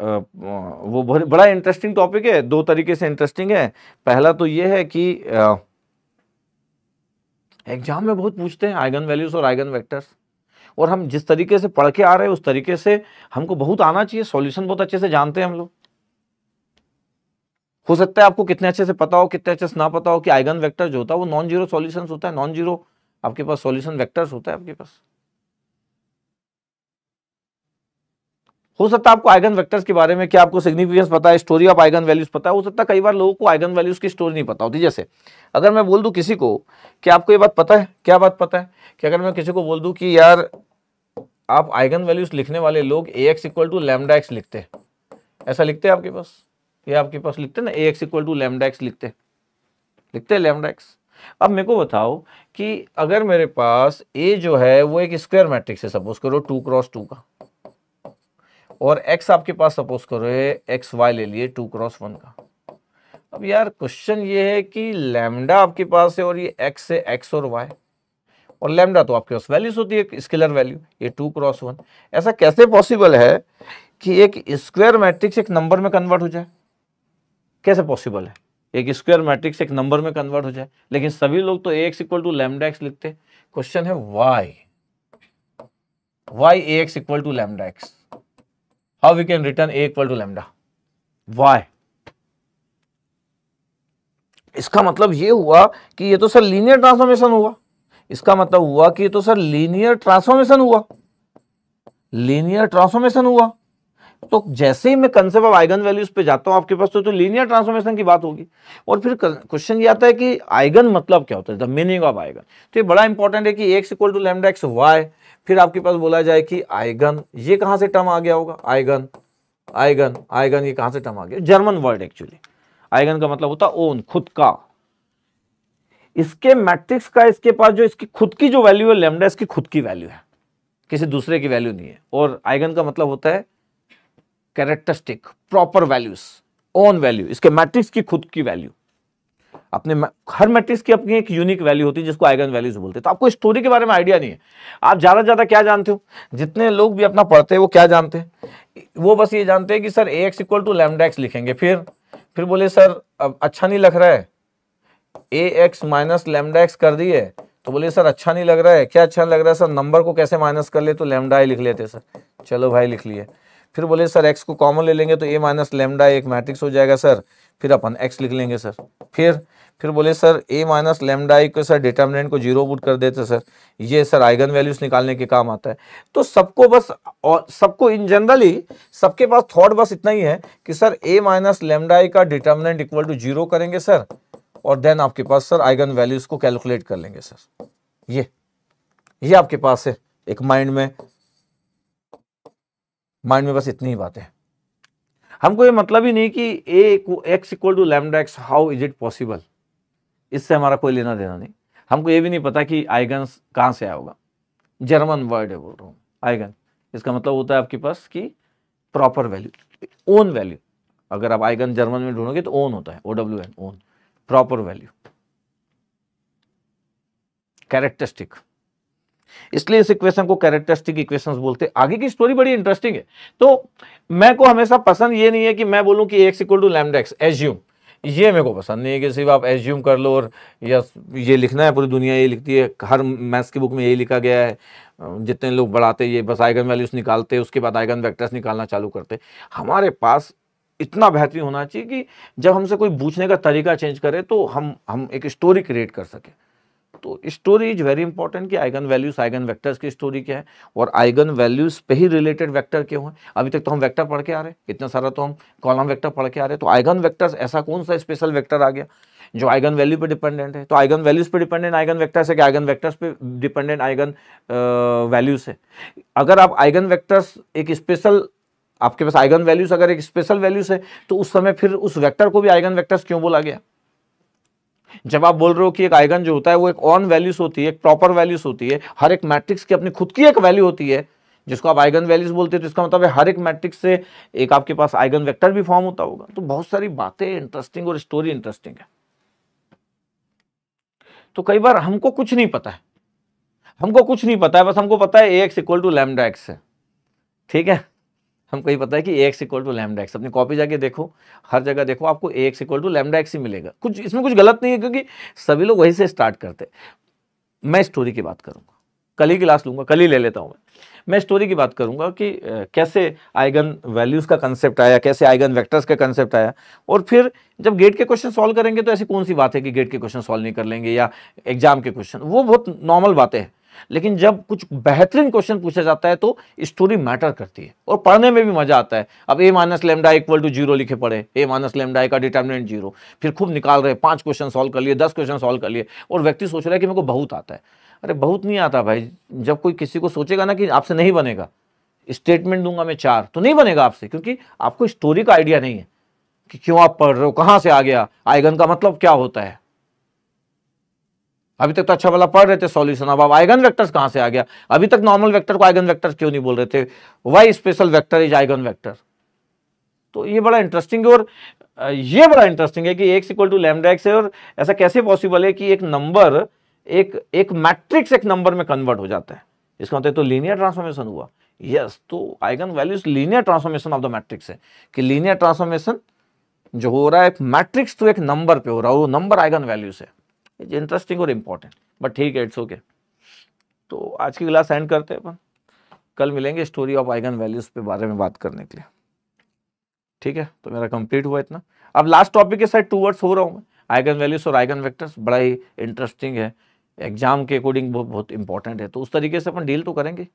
आ, वो बड़ा इंटरेस्टिंग टॉपिक है दो तरीके से इंटरेस्टिंग है पहला तो ये है कि एग्जाम में बहुत पूछते हैं आइगन वैल्यूज और आइगन वैक्टर्स और हम जिस तरीके से पढ़ के आ रहे हैं उस तरीके से हमको बहुत आना चाहिए सॉल्यूशन बहुत अच्छे से जानते हैं हम लोग हो सकता है आपको कितने अच्छे से पता हो कितने अच्छे से ना पता हो कि आइगन वेक्टर जो होता है वो नॉन जीरो सॉल्यूशंस होता है नॉन जीरो आपके पास सॉल्यूशन वेक्टर्स होता है आपके पास हो सकता है आपको आइगन वेक्टर्स के बारे में क्या आपको सिग्निफिकेंस पता है स्टोरी ऑफ आइगन वैल्यूज पता है हो सकता है कई बार लोगों को आइगन वैल्यूज की स्टोरी नहीं पता होती जैसे अगर मैं बोल दू किसी को कि आपको ये बात पता है क्या बात पता है कि अगर मैं किसी को बोल दू कि यार आप आइगन वैल्यूज लिखने वाले लोग A x equal to lambda x लिखते हैं ऐसा लिखते हैं आपके पास ये आपके पास लिखते हैं ना A x equal to lambda x लिखते हैं लिखते हैं लेमडा एक्स अब मेरे को बताओ कि अगर मेरे पास ए जो है वो एक स्क्वायर मैट्रिक्स है सपोज करो टू क्रॉस टू का और एक्स आपके पास सपोज करो है एक्स वाई ले लिए टू क्रॉस वन का अब यार क्वेश्चन ये है कि लेमडा आपके पास है और ये एक्स है एक्स और वाई और लेमडा तो आपके पास वैल्यूज होती है स्केलर वैल्यू ये टू क्रॉस वन ऐसा कैसे पॉसिबल है कि एक स्क्वायर मैट्रिक्स एक नंबर में कन्वर्ट हो जाए कैसे पॉसिबल है एक स्क्वायर मैट्रिक्स एक नंबर में कन्वर्ट हो जाए लेकिन सभी लोग तो x equal to lambda x लिखते क्वेश्चन है why why x equal to lambda x how we can return A equal to lambda y इसका मतलब ये हुआ कि ये तो सर लीनियर ट्रांसफॉर्मेशन हुआ इसका मतलब हुआ कि ये तो सर लीनियर ट्रांसफॉर्मेशन हुआ लीनियर ट्रांसफॉर्मेशन हुआ तो जैसे ही मैं कंसेप्ट ऑफ आइगन वैल्यूज पे जाता हूं आपके पास तो, तो लीनियर ट्रांसफॉर्मेशन की बात होगी और फिर क्वेश्चन ये आता है कि आइगन मतलब क्या होता है द मीनिंग ऑफ आइगन तो ये बड़ा इंपॉर्टेंट है कि x equal to lambda x why फिर आपके पास बोला जाए कि आइगन ये कहां से टर्म आ गया होगा आइगन आइगन आइगन ये कहां से टर्म आ गया जर्मन वर्ड एक्चुअली आइगन का मतलब होता ओन खुद का इसके मैट्रिक्स का इसके पास जो इसकी खुद की जो वैल्यू है लेमडा इसकी खुद की वैल्यू है किसी दूसरे की वैल्यू नहीं है और आइगन का मतलब होता है characteristic proper values own value इसके मैट्रिक्स की खुद की वैल्यू अपने हर मैट्रिक्स की अपनी एक यूनिक वैल्यू होती है जिसको आइगन वैल्यूज बोलते हैं तो आपको स्टोरी के बारे में आइडिया नहीं है आप ज़्यादा से ज़्यादा क्या जानते हो जितने लोग भी अपना पढ़ते हैं वो क्या जानते हैं वो बस ये जानते हैं कि sir A x equal to lambda x लिखेंगे फिर फिर बोले सर अब अच्छा नहीं लग रहा है A x minus lambda x कर दिए तो बोले सर अच्छा नहीं लग रहा है क्या अच्छा लग रहा है सर नंबर को कैसे माइनस कर ले तो लेमडा ही लिख लेते सर चलो भाई लिख लिए फिर बोले सर एक्स को कॉमन ले लेंगे तो ए माइनस लेमडा एक मैट्रिक्स हो जाएगा सर फिर अपन एक्स लिख लेंगे सर फिर फिर बोले सर ए माइनस लेमडा को सर डिटर्मिनेंट को जीरो पुट कर देते सर ये सर आइगन वैल्यूज निकालने के काम आता है तो सबको बस और सबको इन जनरली सबके पास थॉट बस इतना ही है कि सर ए माइनस लेमडा का डिटर्मिनेंट इक्वल टू जीरो करेंगे सर और देन आपके पास सर आइगन वैल्यूज को कैलकुलेट कर लेंगे सर ये ये आपके पास है एक माइंड में माइंड में बस इतनी ही बातें हमको ये मतलब ही नहीं कि A x equal to lambda x how is it possible इससे हमारा कोई लेना देना नहीं हमको ये भी नहीं पता कि आइगन कहाँ से आया होगा जर्मन वर्ड है बोल रहा हूँ आइगन इसका मतलब होता है आपके पास कि प्रॉपर वैल्यू ओन वैल्यू अगर आप आइगन जर्मन में ढूंढोगे तो ओन होता है O W N own proper value characteristic इसलिए इस इक्वेशन को कैरेक्टरिस्टिक इक्वेशंस बोलते हैं आगे की स्टोरी बड़ी इंटरेस्टिंग है तो मैं को हमेशा पसंद ये नहीं है कि मैं बोलूं कि x equal to lambda x assume ये मेरे को पसंद नहीं है कि सिर्फ आप एज्यूम कर लो और या ये लिखना है पूरी दुनिया ये लिखती है हर मैथ्स की बुक में यही लिखा गया है जितने लोग बढ़ाते ये बस आइगन वैल्यूज निकालते उसके बाद आइगन वैक्टर्स निकालना चालू करते हमारे पास इतना बेहतरीन होना चाहिए कि जब हमसे कोई पूछने का तरीका चेंज करे तो हम हम एक स्टोरी क्रिएट कर सकें तो स्टोरी इज वेरी इंपॉर्टेंट कि आइगन वैल्यूज आइगन वेक्टर्स की स्टोरी क्या है और आइगन वैल्यूज पे ही रिलेटेड वेक्टर क्यों है अभी तक तो हम वेक्टर पढ़ के आ रहे हैं इतना सारा तो हम कॉलम वेक्टर पढ़ के आ रहे हैं तो आइगन वेक्टर्स ऐसा कौन सा स्पेशल वेक्टर आ गया जो आइगन वैल्यू पर डिपेंडेंट है तो आइगन वैल्यूज पर डिपेंडेंट आइगन वैक्टर्स है कि आइगन वैक्टर्स पर डिपेंडेंट आइगन वैल्यूज है अगर आप आइगन वैक्टर्स एक स्पेशल आपके पास आइगन वैल्यूज अगर एक स्पेशल वैल्यूज है तो उस समय फिर उस वेक्टर को भी आइगन वेक्टर्स क्यों बोला गया जब आप बोल रहे हो कि एक आइगन जो होता है वो एक ऑन वैल्यूज होती है एक प्रॉपर वैल्यूज होती है हर एक मैट्रिक्स की अपनी खुद की एक वैल्यू होती है जिसको आप आइगन वैल्यूज बोलते हैं तो इसका मतलब है हर एक मैट्रिक्स से एक आपके पास आइगन वेक्टर भी फॉर्म होता होगा तो बहुत सारी बातें इंटरेस्टिंग और स्टोरी इंटरेस्टिंग है तो कई बार हमको कुछ नहीं पता है हमको कुछ नहीं पता है बस हमको पता है A x equal to lambda x है ठीक है हमको ही पता है कि A x equal to lambda x अपनी कॉपी जाके देखो हर जगह देखो आपको A x equal to lambda x ही मिलेगा कुछ इसमें कुछ गलत नहीं है क्योंकि सभी लोग वहीं से स्टार्ट करते मैं स्टोरी की बात करूँगा कल ही क्लास लूँगा कल ही ले लेता हूँ मैं मैं स्टोरी की बात करूँगा कि कैसे आइगन वैल्यूज़ का कंसेप्ट आया कैसे आइगन वैक्टर्स का कंसेप्ट आया और फिर जब गेट के क्वेश्चन सॉल्व करेंगे तो ऐसी कौन सी बात है कि गेट के क्वेश्चन सॉल्व नहीं कर लेंगे या एग्जाम के क्वेश्चन वो बहुत नॉर्मल बातें हैं लेकिन जब कुछ बेहतरीन क्वेश्चन पूछा जाता है तो स्टोरी मैटर करती है और पढ़ने में भी मजा आता है अब A minus lambda equal to zero लिखे पड़े ए माइनस लेमडा का डिटर्मिनेंट जीरो फिर खूब निकाल रहे पांच क्वेश्चन सॉल्व कर लिए दस क्वेश्चन सॉल्व कर लिए और व्यक्ति सोच रहा है कि मेरे को बहुत आता है अरे बहुत नहीं आता भाई जब कोई किसी को सोचेगा ना कि आपसे नहीं बनेगा स्टेटमेंट दूंगा मैं चार तो नहीं बनेगा आपसे क्योंकि आपको स्टोरी का आइडिया नहीं है कि क्यों आप पढ़ रहे हो कहाँ से आ गया आइगन का मतलब क्या होता है अभी तक तो अच्छा वाला पढ़ रहे थे सॉल्यूशन अब अब आइगन वेक्टर्स कहाँ से आ गया अभी तक नॉर्मल वेक्टर को आइगन वेक्टर्स क्यों नहीं बोल रहे थे why special vector is eigenvector तो ये बड़ा इंटरेस्टिंग है और ये बड़ा इंटरेस्टिंग है कि x equal to lambda x है और ऐसा कैसे पॉसिबल है कि एक नंबर एक एक मैट्रिक्स एक नंबर में कन्वर्ट हो जाता है इसका मतलब तो लीनियर ट्रांसफॉर्मेशन हुआ यस तो eigenvalues linear transformation of the matrix है कि लीनियर ट्रांसफॉर्मेशन जो हो रहा है मैट्रिक्स तो एक नंबर पे हो रहा है वो नंबर आइगन वैल्यूज है इज इंटरेस्टिंग और इम्पॉर्टेंट बट ठीक है इट्स ओके तो आज की क्लास एंड करते हैं अपन कल मिलेंगे स्टोरी ऑफ आइगन वैल्यूज पे बारे में बात करने के लिए ठीक है तो मेरा कंप्लीट हुआ इतना अब लास्ट टॉपिक के साथ टू वर्ड्स हो रहा हूँ मैं आइगन वैल्यूज और आइगन वैक्टर्स बड़ा ही इंटरेस्टिंग है एग्जाम के अकॉर्डिंग बहुत बहुत इंपॉर्टेंट है तो उस तरीके से अपन डील तो करेंगे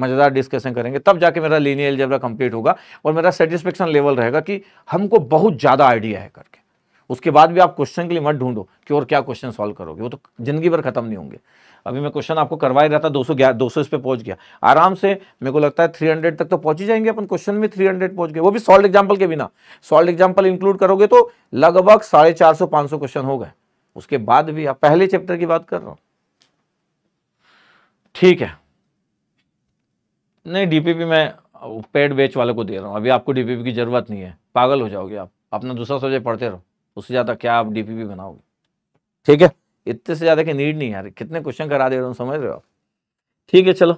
मज़ेदार डिस्कशन करेंगे तब जाके मेरा लीनियर जबरा कंप्लीट होगा और मेरा सेटिस्फेक्शन लेवल रहेगा कि हमको बहुत ज़्यादा आइडिया है करके उसके बाद भी आप क्वेश्चन के लिए मत ढूंढो कि और क्या क्वेश्चन सॉल्व करोगे वो तो जिंदगी भर खत्म नहीं होंगे अभी मैं क्वेश्चन आपको करवा ही रहा था दो सौ दो सौ इस पर पहुंच गया आराम से मेरे को लगता है थ्री हंड्रेड तक तो पहुंच ही जाएंगे अपन क्वेश्चन में थ्री हंड्रेड पहुंच गए वो भी सॉल्व एग्जाम्पल के बिना सॉल्व एग्जाम्पल इंक्लूड करोगे तो लगभग साढ़े चार सौ पांच सौ क्वेश्चन हो गए उसके बाद भी आप पहले चैप्टर की बात कर रहा हूं ठीक है नहीं डीपीपी मैं पेड बेच वाले को दे रहा हूं अभी आपको डीपीपी की जरूरत नहीं है पागल हो जाओगे आप अपना दूसरा सब्जेक्ट पढ़ते रहो उससे ज़्यादा क्या आप डीपीपी बनाओगे ठीक है इतने से ज़्यादा की नीड नहीं है कितने क्वेश्चन करा दे रहे हो समझ रहे हो ठीक है चलो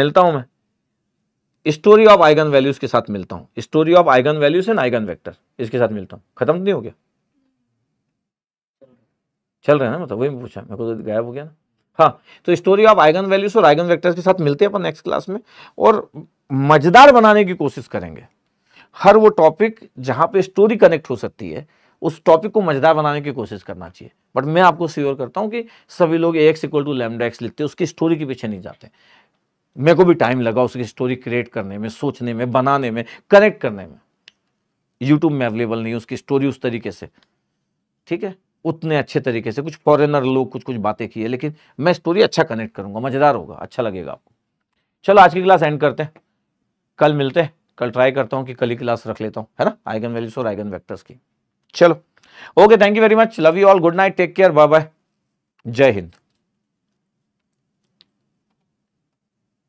मिलता हूं मैं स्टोरी ऑफ आइगन वैल्यूज के साथ मिलता हूँ story of eigenvalues and eigenvector इसके साथ मिलता हूँ खत्म तो नहीं हो गया चल रहे हैं ना मतलब वही पूछा मेरे को तो गायब हो गया ना हाँ तो स्टोरी ऑफ आइगन वैल्यूज और आइगन वेक्टर्स के साथ मिलते हैं अपन नेक्स्ट क्लास में और मजेदार बनाने की कोशिश करेंगे हर वो टॉपिक जहाँ पे स्टोरी कनेक्ट हो सकती है उस टॉपिक को मज़ेदार बनाने की कोशिश करना चाहिए बट मैं आपको श्योर करता हूँ कि सभी लोग A x equal to lambda x लिखते उसकी स्टोरी के पीछे नहीं जाते मेरे को भी टाइम लगा उसकी स्टोरी क्रिएट करने में सोचने में बनाने में कनेक्ट करने में यूट्यूब में अवेलेबल नहीं उसकी स्टोरी उस तरीके से ठीक है उतने अच्छे तरीके से कुछ फॉरेनर लोग कुछ कुछ बातें की है लेकिन मैं स्टोरी अच्छा कनेक्ट करूंगा मज़ेदार होगा अच्छा लगेगा आपको चलो आज की क्लास एंड करते हैं कल मिलते हैं कल ट्राई करता हूँ कि कल ही क्लास रख लेता हूँ है ना आइगन वैल्यूज और आइगन वैक्टर्स की चलो okay thank you very much love you all good night take care bye bye जय हिंद